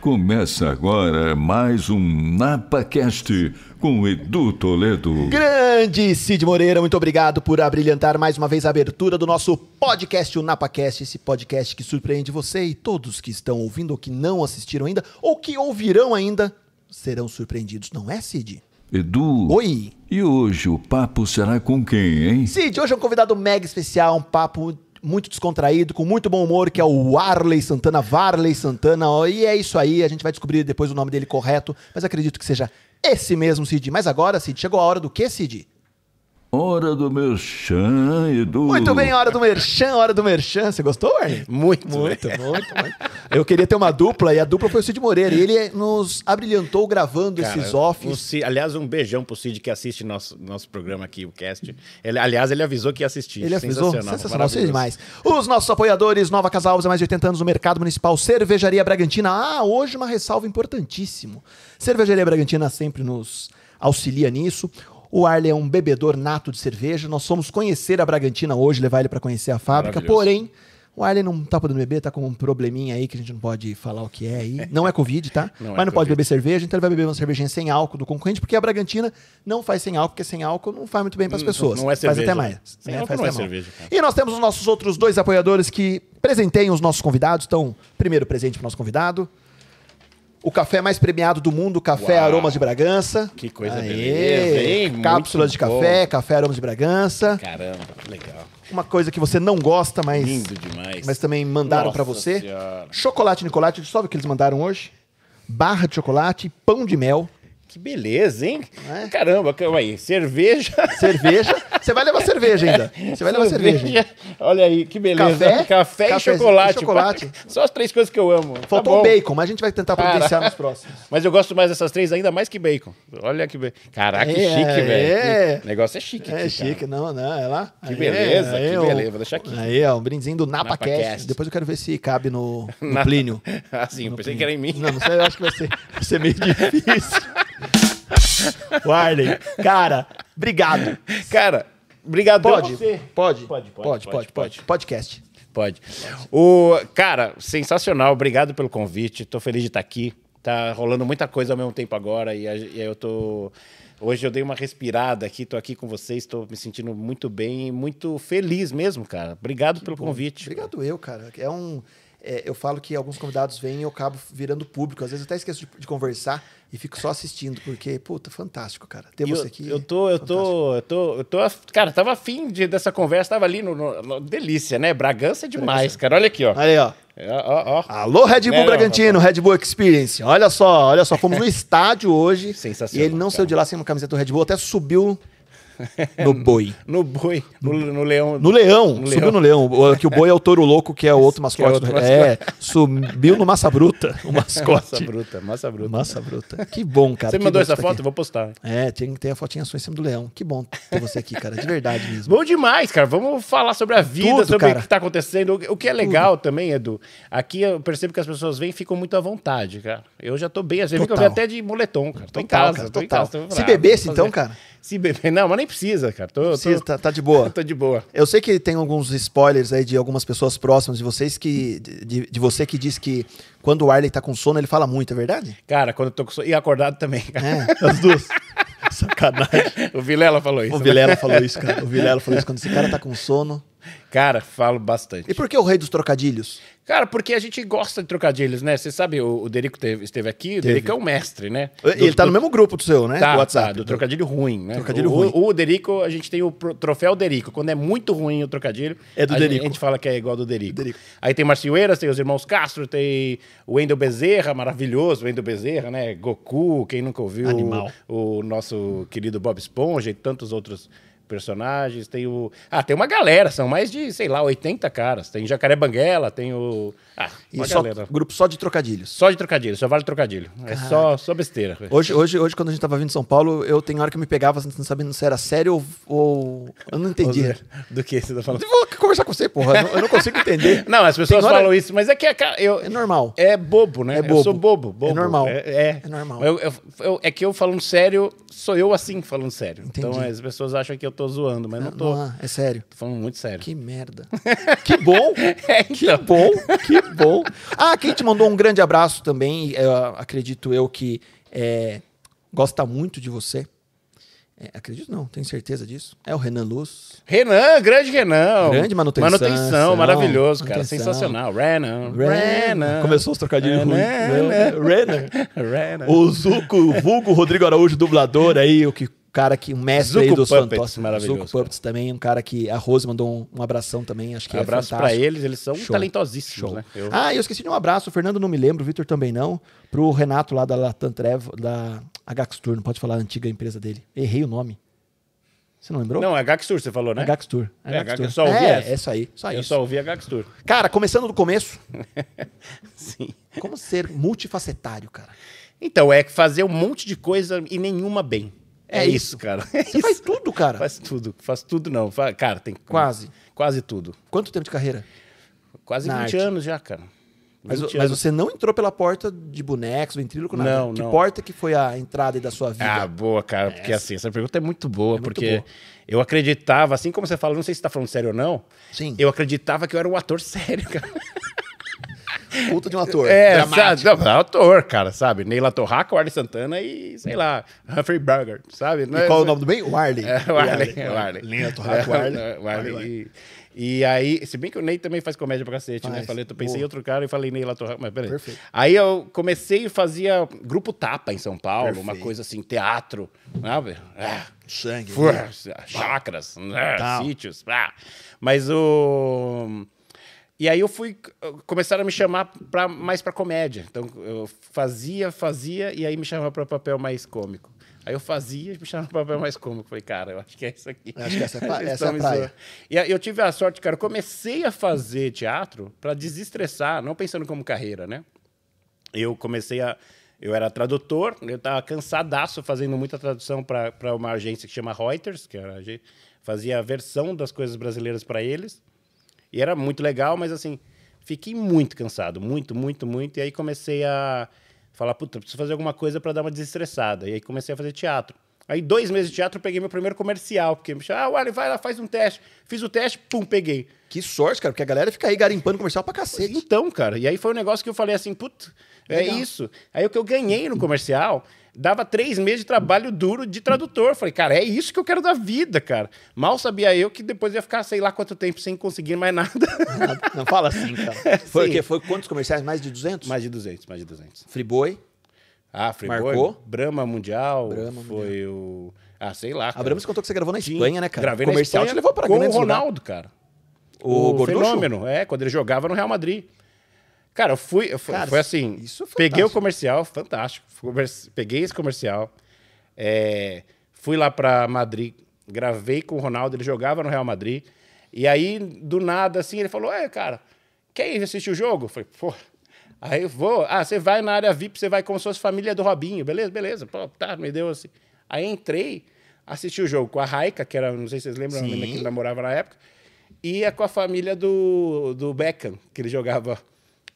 Começa agora mais um NapaCast com Edu Toledo. Grande Cid Moreira, muito obrigado por abrilhantar mais uma vez a abertura do nosso podcast, o NapaCast, esse podcast que surpreende você e todos que estão ouvindo ou que não assistiram ainda ou que ouvirão ainda serão surpreendidos, não é, Cid? Edu. Oi. E hoje o papo será com quem, hein? Cid, hoje é um convidado mega especial, um papo muito descontraído, com muito bom humor, que é o Arley Santana, Varley Santana. E é isso aí, a gente vai descobrir depois o nome dele correto, mas acredito que seja esse mesmo, Cid. Mas agora, Cid, chegou a hora do que, Cid? Hora do Merchan, Edu. Muito bem, Hora do Merchan, Hora do Merchan. Você gostou, Arne? Muito. Muito, muito, muito. Eu queria ter uma dupla e a dupla foi o Cid Moreira. E ele nos abrilhantou gravando Cara, esses offs. aliás, um beijão pro Cid que assiste nosso, nosso programa aqui, o cast. Ele, aliás, ele avisou que ia assistir. Ele avisou. Sensacional, sensacional. demais. Os nossos apoiadores, Nova Casa Alves, há mais de 80 anos no Mercado Municipal, Cervejaria Bragantina. Ah, hoje uma ressalva importantíssimo. Cervejaria Bragantina sempre nos auxilia nisso. O Arley é um bebedor nato de cerveja. Nós fomos conhecer a Bragantina hoje, levar ele para conhecer a fábrica. Porém, o Arley não tá podendo beber, tá com um probleminha aí que a gente não pode falar o que é aí. Não é Covid, tá? não Mas é não COVID. pode beber cerveja, então ele vai beber uma cervejinha sem álcool do concorrente, porque a Bragantina não faz sem álcool, porque sem álcool não faz muito bem para as hum, pessoas. Não, é cerveja. Faz até mais. Sem é, faz não até é mal. cerveja. Cara. E nós temos os nossos outros dois apoiadores que presenteiam os nossos convidados. Então, primeiro presente para o nosso convidado. O café mais premiado do mundo, Café Uau. Aromas de Bragança. Que coisa Aê. beleza, hein? Cápsulas Muito de café, bom. Café Aromas de Bragança. Caramba, legal. Uma coisa que você não gosta, mas. Lindo demais. Mas também mandaram para você. Senhora. Chocolate Nicolate, sabe o que eles mandaram hoje? Barra de chocolate, pão de mel. Que beleza, hein? É? Caramba, calma aí. Cerveja. Cerveja. Você vai levar cerveja ainda. Você vai levar cerveja. cerveja. Olha aí, que beleza. Café, Café, e chocolate. E chocolate. Só as três coisas que eu amo. Tá Faltou tá bacon, mas a gente vai tentar potenciar nos próximos. Mas eu gosto mais dessas três ainda mais que bacon. Olha que bacon. Caraca, é, chique, é. velho. O negócio é chique. É chique, não, não. É lá. Que aí, beleza, aí, que beleza. Vou deixar aqui. Aí, ó, um brindezinho do NapaCast. NapaCast. Depois eu quero ver se cabe no, no Plínio. Ah, sim, pensei Plínio. que era em mim. Não, não sei, eu acho que vai ser, vai ser meio difícil. Warden, cara, obrigado. Cara, obrigado. Pode, pode, pode, pode, pode, pode. Podcast. Pode. O, cara, sensacional. Obrigado pelo convite. Tô feliz de estar aqui. Tá rolando muita coisa ao mesmo tempo agora e, e eu tô Hoje eu dei uma respirada aqui, tô aqui com vocês, estou me sentindo muito bem e muito feliz mesmo, cara. Obrigado que pelo bom. convite. Obrigado eu, cara. É um é, eu falo que alguns convidados vêm e eu acabo virando público. Às vezes eu até esqueço de, de conversar e fico só assistindo, porque, puta, fantástico, cara. Ter eu, você aqui. Eu tô, eu é tô, eu tô, eu tô. Cara, tava afim de, dessa conversa, tava ali no, no, no Delícia, né? Bragança é demais, cara. Olha aqui, ó. Aí, ó. Alô, Red Bull Bragantino, não, não. Red Bull Experience. Olha só, olha só, fomos no estádio hoje. Sensacional. E ele não cara. saiu de lá sem uma camiseta do Red Bull, até subiu No boi. no boi. No, no, leão. No leão. No subiu leão. no leão. Que o boi é o touro louco, que é o outro é mascote. É, outro né? mascote. é, subiu no Massa Bruta, o mascote. massa Bruta, Massa Bruta. Massa Bruta. Que bom, cara. Você me mandou essa foto? Aqui. Vou postar. É, tem, tem a fotinha sua em cima do leão. Que bom ter você aqui, cara. De verdade mesmo. Bom demais, cara. Vamos falar sobre a vida, Tudo, sobre cara. o que tá acontecendo. O que é legal Tudo. também, Edu, aqui eu percebo que as pessoas vêm e ficam muito à vontade, cara. Eu já tô bem, às vezes eu venho até de moletom, cara. Tô total, em casa, cara, tô total. Casa, tô Se bebesse, então, cara. Se beber. Não, mas nem precisa, cara. Tô, precisa, tô... Tá, tá, de boa. tô de boa. Eu sei que tem alguns spoilers aí de algumas pessoas próximas de vocês que. De, de você que diz que quando o Arley tá com sono, ele fala muito, é verdade? Cara, quando eu tô com sono. E acordado também, cara. É, as duas. Sacanagem. O Vilela falou isso. O né? Vilela né? falou isso, cara. O Vilela falou isso. Quando esse cara tá com sono, Cara, falo bastante. E por que o rei dos trocadilhos? Cara, porque a gente gosta de trocadilhos, né? Você sabe, o, Derico teve, esteve aqui, o Derico é um mestre, né? Do, ele tá no mesmo grupo do seu, né? Tá, do tá, WhatsApp. Tá, do, né? trocadilho ruim, né? Trocadilho o, ruim. O, o, Derico, a gente tem o troféu Derico. Quando é muito ruim o trocadilho, é do a, Derico. a gente fala que é igual do Derico. Derico. Aí tem Eiras, tem os irmãos Castro, tem o Wendel Bezerra, maravilhoso, Wendel Bezerra, né? Goku, quem nunca ouviu Animal. o nosso querido Bob Esponja e tantos outros personagens, tem o. Ah, tem uma galera, são mais de, sei lá, 80 caras. Tem Jacaré Banguela, tem o. Ah, e ah, só, galera. Grupo só de trocadilhos. Só de trocadilhos só vale trocadilho. É Caraca. É só, só besteira. Hoje, hoje, hoje, quando a gente tava vindo de São Paulo, eu tenho hora que eu me pegava não sabendo se era sério ou. ou... Eu não entendia. Do que você tá falando? Eu vou conversar com você, porra. Eu não, eu não consigo entender. não, as pessoas hora... falam isso, mas é que é, eu, é normal. É bobo, né? É bobo. Eu sou bobo. É bobo. É normal. É, é. é normal. Eu, é que eu falando sério, sou eu assim falando sério. Entendi. Então as pessoas acham que eu tô tô zoando, mas não, não tô. Não, é sério. Tô falando muito sério. Que merda. que bom! É, então. Que bom, que bom. Ah, quem te mandou um grande abraço também. Eu, é, acredito eu que é, gosta muito de você. É, acredito não, tenho certeza disso. É o Renan Luz. Renan, grande Renan. Grande manutenção. Manutenção, maravilhoso, cara. Sensacional. Renan, Renan. Começou os trocadilhos ruins. Renan. Renan. O Zuco, vulgo Rodrigo Araújo, dublador aí, o que cara que, um mestre Zuko aí dos Puppets, fantoches. Zuko Puppets também, um cara que a Rose mandou um, um abração também, acho que um é abraço pra para eles, eles são Show. talentosíssimos, Show. né? Eu... Ah, eu esqueci de um abraço, o Fernando não me lembro, o Vitor também não, pro Renato lá da Latam Trevo, da Agaxtur, não pode falar a antiga empresa dele. Errei o nome. Você não lembrou? Não, é Gax Tour, você falou, né? É Gax Tour. É, é É, é isso aí. Só eu isso. só ouvi a Gax Tour. Cara, começando do começo. Sim. Como ser multifacetário, cara? Então, é fazer um monte de coisa e nenhuma bem. É, é, isso, cara. É Você isso. faz tudo, cara. Faz tudo. Faz tudo, não. cara, tem. Quase. Quase tudo. Quanto tempo de carreira? Quase Na 20 arte. anos já, cara. Mas, mas, você não entrou pela porta de bonecos, ventríloco, nada. Não, que não. porta que foi a entrada da sua vida? Ah, boa, cara, é porque essa. assim, essa pergunta é muito boa, é porque muito boa. eu acreditava, assim como você fala, não sei se está falando sério ou não, Sim. eu acreditava que eu era um ator sério, cara. Puta de um ator. É, sabe? Não, é ator, cara, sabe? Neila Torraca, Warden Arley Santana e, sei lá, Humphrey Burger, sabe? e qual é, o nome do bem? O Arley. É, o Arley. O Arley. Neila Torraca, o Arley. E aí, se bem que o Ney também faz comédia pra cacete, né? faz. né? Falei, eu pensei Boa. em outro cara e falei Ney Latorra, mas peraí. Perfeito. Aí eu comecei e fazia grupo tapa em São Paulo, Perfeito. uma coisa assim, teatro, sabe? É. Sangue. Fur, né? chacras, né? sítios. Mas o... E aí eu fui começaram a me chamar para mais para comédia. Então eu fazia, fazia e aí me chamavam para papel mais cômico. Aí eu fazia e me chamavam para papel mais cômico. Falei, cara, eu acho que é isso aqui. acho que essa é, pra, essa é praia. E eu tive a sorte, cara, eu comecei a fazer teatro para desestressar, não pensando como carreira, né? Eu comecei a eu era tradutor, eu estava cansadaço fazendo muita tradução para uma agência que chama Reuters, que era, fazia a versão das coisas brasileiras para eles. E era muito legal, mas assim, fiquei muito cansado, muito, muito, muito. E aí comecei a falar, puta, preciso fazer alguma coisa para dar uma desestressada. E aí comecei a fazer teatro. Aí, dois meses de teatro, eu peguei meu primeiro comercial, porque me chamaram, ah, Wally, vai lá, faz um teste. Fiz o teste, pum, peguei. Que sorte, cara, porque a galera fica aí garimpando comercial pra cacete. Então, cara, e aí foi um negócio que eu falei assim, puta, é isso. Aí o que eu ganhei no comercial dava três meses de trabalho duro de tradutor. Falei, cara, é isso que eu quero da vida, cara. Mal sabia eu que depois ia ficar sei lá quanto tempo sem conseguir mais nada. Não, fala assim, cara. Então. É, foi o quê? Foi quantos comerciais? Mais de 200? Mais de 200, mais de 200. Friboi? Ah, Friboi. Marcou? Brahma Mundial. Brahma foi mundial. o... Ah, sei lá. Ah, cara. A Brahma você contou que você gravou na Espanha, né, cara? Gravei comercial na Espanha, te levou pra com o Ronaldo, lugar. cara. O, o Fenômeno, é, quando ele jogava no Real Madrid. Cara, eu fui, eu fui Cara, foi assim. Isso é peguei o comercial, fantástico. Peguei esse comercial. É, fui lá para Madrid, gravei com o Ronaldo, ele jogava no Real Madrid. E aí, do nada, assim, ele falou: É, cara, quer ir assistir o jogo? Eu falei, pô. Aí eu vou. Ah, você vai na área VIP, você vai como se fosse família do Robinho. Beleza, beleza. Pô, tá, me deu assim. Aí entrei, assisti o jogo com a Raika, que era, não sei se vocês lembram, Sim. a menina que namorava na época, e com a família do, do Beckham, que ele jogava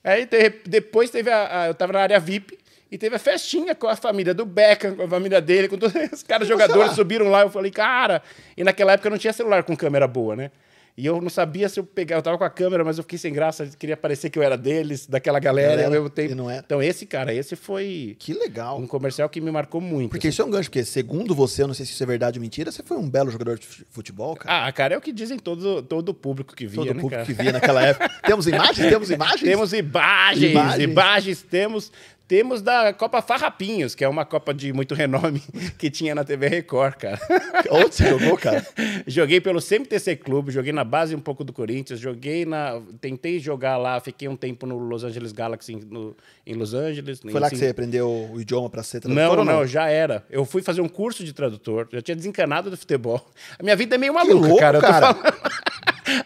Aí depois teve a, a, Eu tava na área VIP e teve a festinha com a família do Beckham, com a família dele, com todos os caras jogadores subiram lá. Eu falei, cara. E naquela época não tinha celular com câmera boa, né? E eu não sabia se eu pegar, eu tava com a câmera, mas eu fiquei sem graça, queria parecer que eu era deles, daquela galera, galera ao mesmo tempo. não é. Então esse cara, esse foi Que legal. um comercial que me marcou muito. Porque assim. isso é um gancho, porque segundo você, eu não sei se isso é verdade ou mentira, você foi um belo jogador de futebol, cara. Ah, cara, é o que dizem todo todo o público que via, Todo o né, público cara? que via naquela época. Temos imagens? Temos imagens? Temos imagens, imagens, imagens temos temos da Copa Farrapinhos, que é uma Copa de muito renome que tinha na TV Record, cara. Onde você jogou, cara? joguei pelo CMTC Clube, joguei na base um pouco do Corinthians, joguei na. Tentei jogar lá, fiquei um tempo no Los Angeles Galaxy no, em Los Angeles. Foi lá que você aprendeu o idioma para ser tradutor? Não, não, não, já era. Eu fui fazer um curso de tradutor, já tinha desencanado do futebol. A minha vida é meio maluca, que louco, cara. cara.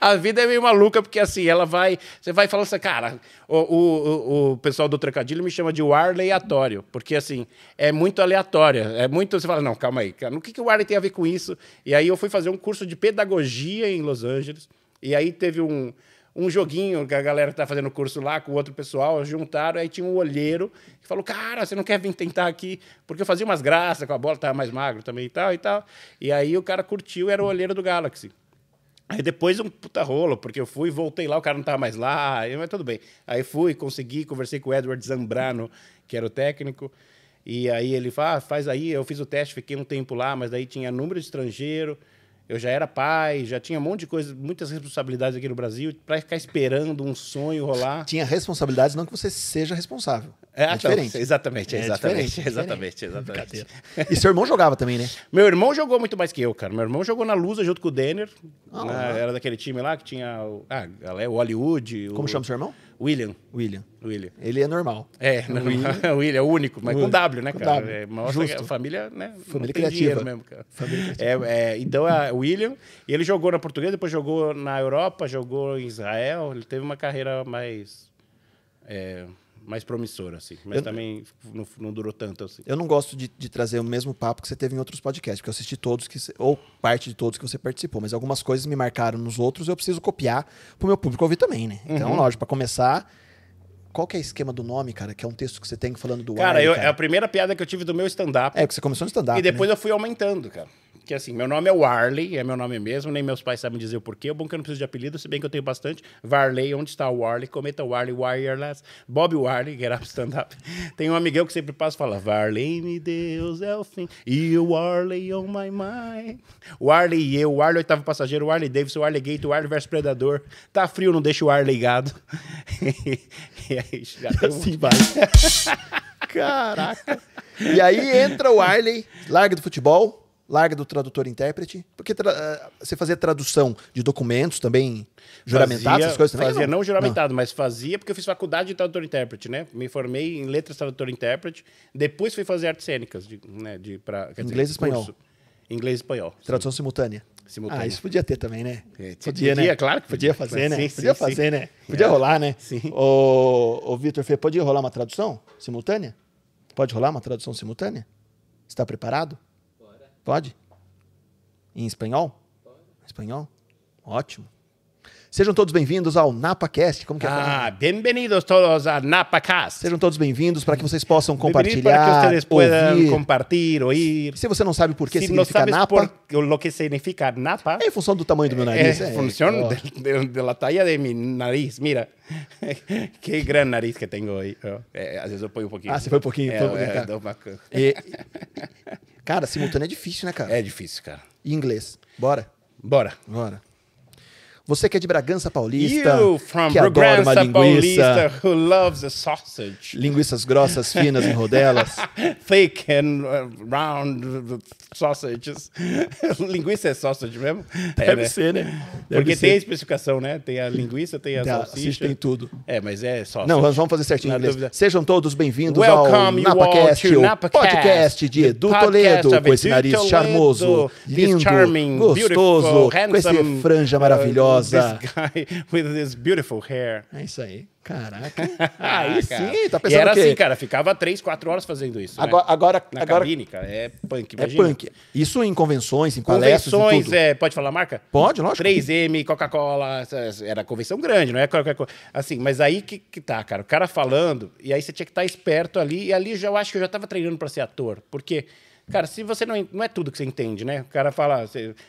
a vida é meio maluca, porque assim, ela vai. Você vai falando assim, cara, o, o, o pessoal do Trocadilho me chama de o ar aleatório, porque assim, é muito aleatória. É muito. Você fala, não, calma aí, cara, o que, que o ar tem a ver com isso? E aí eu fui fazer um curso de pedagogia em Los Angeles, e aí teve um um joguinho que a galera tá fazendo curso lá com outro pessoal, juntaram, aí tinha um olheiro que falou: Cara, você não quer vir tentar aqui? Porque eu fazia umas graças com a bola, tava mais magro também e tal e tal. E aí o cara curtiu, era o olheiro do Galaxy. Aí depois um puta rolo, porque eu fui, voltei lá, o cara não tava mais lá, mas tudo bem. Aí fui, consegui, conversei com o Edward Zambrano, que era o técnico, e aí ele fala, ah, faz aí, eu fiz o teste, fiquei um tempo lá, mas daí tinha número de estrangeiro, eu já era pai, já tinha um monte de coisa, muitas responsabilidades aqui no Brasil, para ficar esperando um sonho rolar. Tinha responsabilidades, não que você seja responsável. É, é diferente. exatamente, é exatamente, exatamente, exatamente. e seu irmão jogava também, né? Meu irmão jogou muito mais que eu, cara. Meu irmão jogou na Lusa junto com o Denner. Ah, na, né? era daquele time lá que tinha o, ah, o Hollywood. Como o... chama seu irmão? William. William. William. Ele é normal. É, William. William é único, mas William. com W, né, cara? W. É, mostra família, né? Família criativa. mesmo, cara. Família é, criativa. É, é, então, é William, ele jogou na Portuguesa, depois jogou na Europa, jogou em Israel, ele teve uma carreira mais... É, mais promissora, assim. Mas eu, também não, não, durou tanto, assim. Eu não gosto de, de, trazer o mesmo papo que você teve em outros podcasts, porque eu assisti todos que... Ou parte de todos que você participou. Mas algumas coisas me marcaram nos outros eu preciso copiar pro meu público ouvir também, né? Então, uhum. lógico, para começar... Qual que é o esquema do nome, cara? Que é um texto que você tem falando do cara, ar, eu, cara. é a primeira piada que eu tive do meu stand-up. É, que você começou no stand-up, E depois né? eu fui aumentando, cara que assim, meu nome é Warley, é meu nome mesmo, nem meus pais sabem dizer o porquê. O bom é que eu não preciso de apelido, se bem que eu tenho bastante. Varley, onde está o Warley? Cometa Warley, Wireless, Bob Warley, Get Up, Stand Up. Tem um amigão que sempre passa e fala, Varley, me Deus, é o fim. E o Warley on oh my mind. Warley e eu, Warley oitavo passageiro, Warley Davis, Warley Gate, Warley versus Predador. Tá frio, não deixa o ar ligado. e aí, já tem assim vai. Caraca. E aí entra o Warley, larga do futebol larga do tradutor intérprete, porque tra eh, você fazia tradução de documentos também, juramentados? essas coisas também? Fazia não, não juramentado, não. mas fazia porque eu fiz faculdade de tradutor intérprete, né? Me formei em letras tradutor intérprete, depois fui fazer artes cênicas, de, né, de pra, Inglês dizer, e espanhol. Curso. Inglês e espanhol. Tradução sim. simultânea. Simultânea. Ah, isso podia ter também, né? É, podia, podia, né? claro que podia. fazer, né? Sim, podia sim, fazer, né? Podia é. rolar, né? Sim. O, o Vitor Fê, rolar uma tradução simultânea? Pode rolar uma tradução simultânea? Está preparado? Pode? Em espanhol? Pode. Espanhol? Ótimo. Sejam todos bem-vindos ao NapaCast. Como que é? Ah, bem-vindos todos ao NapaCast. Sejam todos bem-vindos para que vocês possam compartilhar, para que vocês possam compartilhar, ouvir. Se você não sabe por que se significa não Napa... Por, o que significa Napa... É em função do tamanho do meu nariz. É em é. função da talha de meu nariz. Mira, que grande nariz que tenho aí. É, às vezes oh, eu eh, ponho um pouquinho. Ah, você põe um pouquinho. Todo é, é, uma... e, cara, simultâneo é difícil, né, cara? É difícil, cara. E inglês? Bora? Bora. Bora. Você que é de Bragança Paulista, you from que adora uma linguiça. who loves a sausage. Linguiças grossas, finas em rodelas. Thick and uh, round sausages. linguiça é sausage mesmo? Deve é, ser, né? Deve Porque ser. tem a especificação, né? Tem a linguiça, tem a da, salsicha. Tem tudo. É, mas é sausage. Não, nós vamos fazer certinho em inglês. Dúvida. Sejam todos bem-vindos ao NapaCast, o podcast de Edu Toledo, com esse nariz Toledo, charmoso, lindo, gostoso, com essa franja maravilhosa. Uh, with this beautiful hair. É isso aí. Caraca. Ah, aí ah, sim, tá pensando e era assim, cara, ficava três, quatro horas fazendo isso. Né? Agora, né? agora, Na agora cabine, cara, é punk. É imagina. É punk. Isso em convenções, em palestras. Convenções, é, pode falar marca? Pode, lógico. 3M, Coca-Cola, era convenção grande, não é Assim, mas aí que, que tá, cara, o cara falando, e aí você tinha que estar tá esperto ali, e ali eu já, eu acho que eu já tava treinando para ser ator, porque. quê? Cara, se você não. Não é tudo que você entende, né? O cara fala.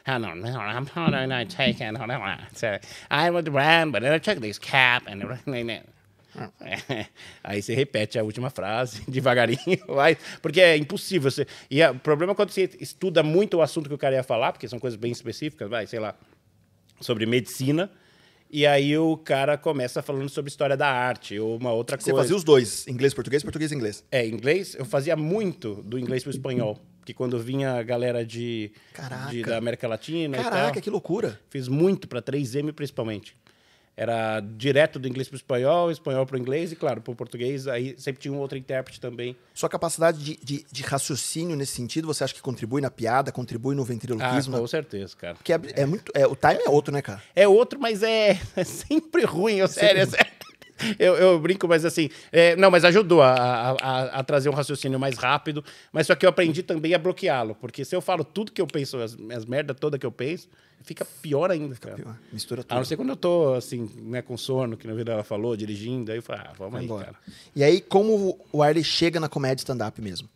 ah, não, não, I'm not taking. I would run, but then I check this cap. Ah. É, aí você repete a última frase devagarinho, vai, porque é impossível. Você, e é, o problema é quando você estuda muito o assunto que o cara ia falar, porque são coisas bem específicas, vai, sei lá, sobre medicina. E aí o cara começa falando sobre história da arte ou uma outra Você coisa. Você fazia os dois, inglês, português, português, inglês. É, inglês, eu fazia muito do inglês pro espanhol. Porque quando vinha a galera de, de da América Latina Caraca, que loucura. Fiz muito para 3M principalmente era direto do inglês para o espanhol, espanhol para o inglês e, claro, para o português. Aí sempre tinha um outro intérprete também. Sua capacidade de, de, de, raciocínio nesse sentido, você acha que contribui na piada, contribui no ventriloquismo? Ah, com certeza, cara. Porque é, é, é muito... É, o time é outro, né, cara? É outro, mas é, é sempre ruim, eu, sério. Sempre... É sério. eu, eu, brinco, mas assim. É, não, mas ajudou a, a, a, trazer um raciocínio mais rápido. Mas só que eu aprendi também a bloqueá-lo. Porque se eu falo tudo que eu penso, as, as merdas todas que eu penso, fica pior ainda. Fica pior. Mistura tudo. A não ser quando eu tô, assim, né, com sono, que na vida ela falou, dirigindo. Aí eu falo, ah, vamos Vai aí, embora. cara. E aí, como o Arley chega na comédia stand-up mesmo?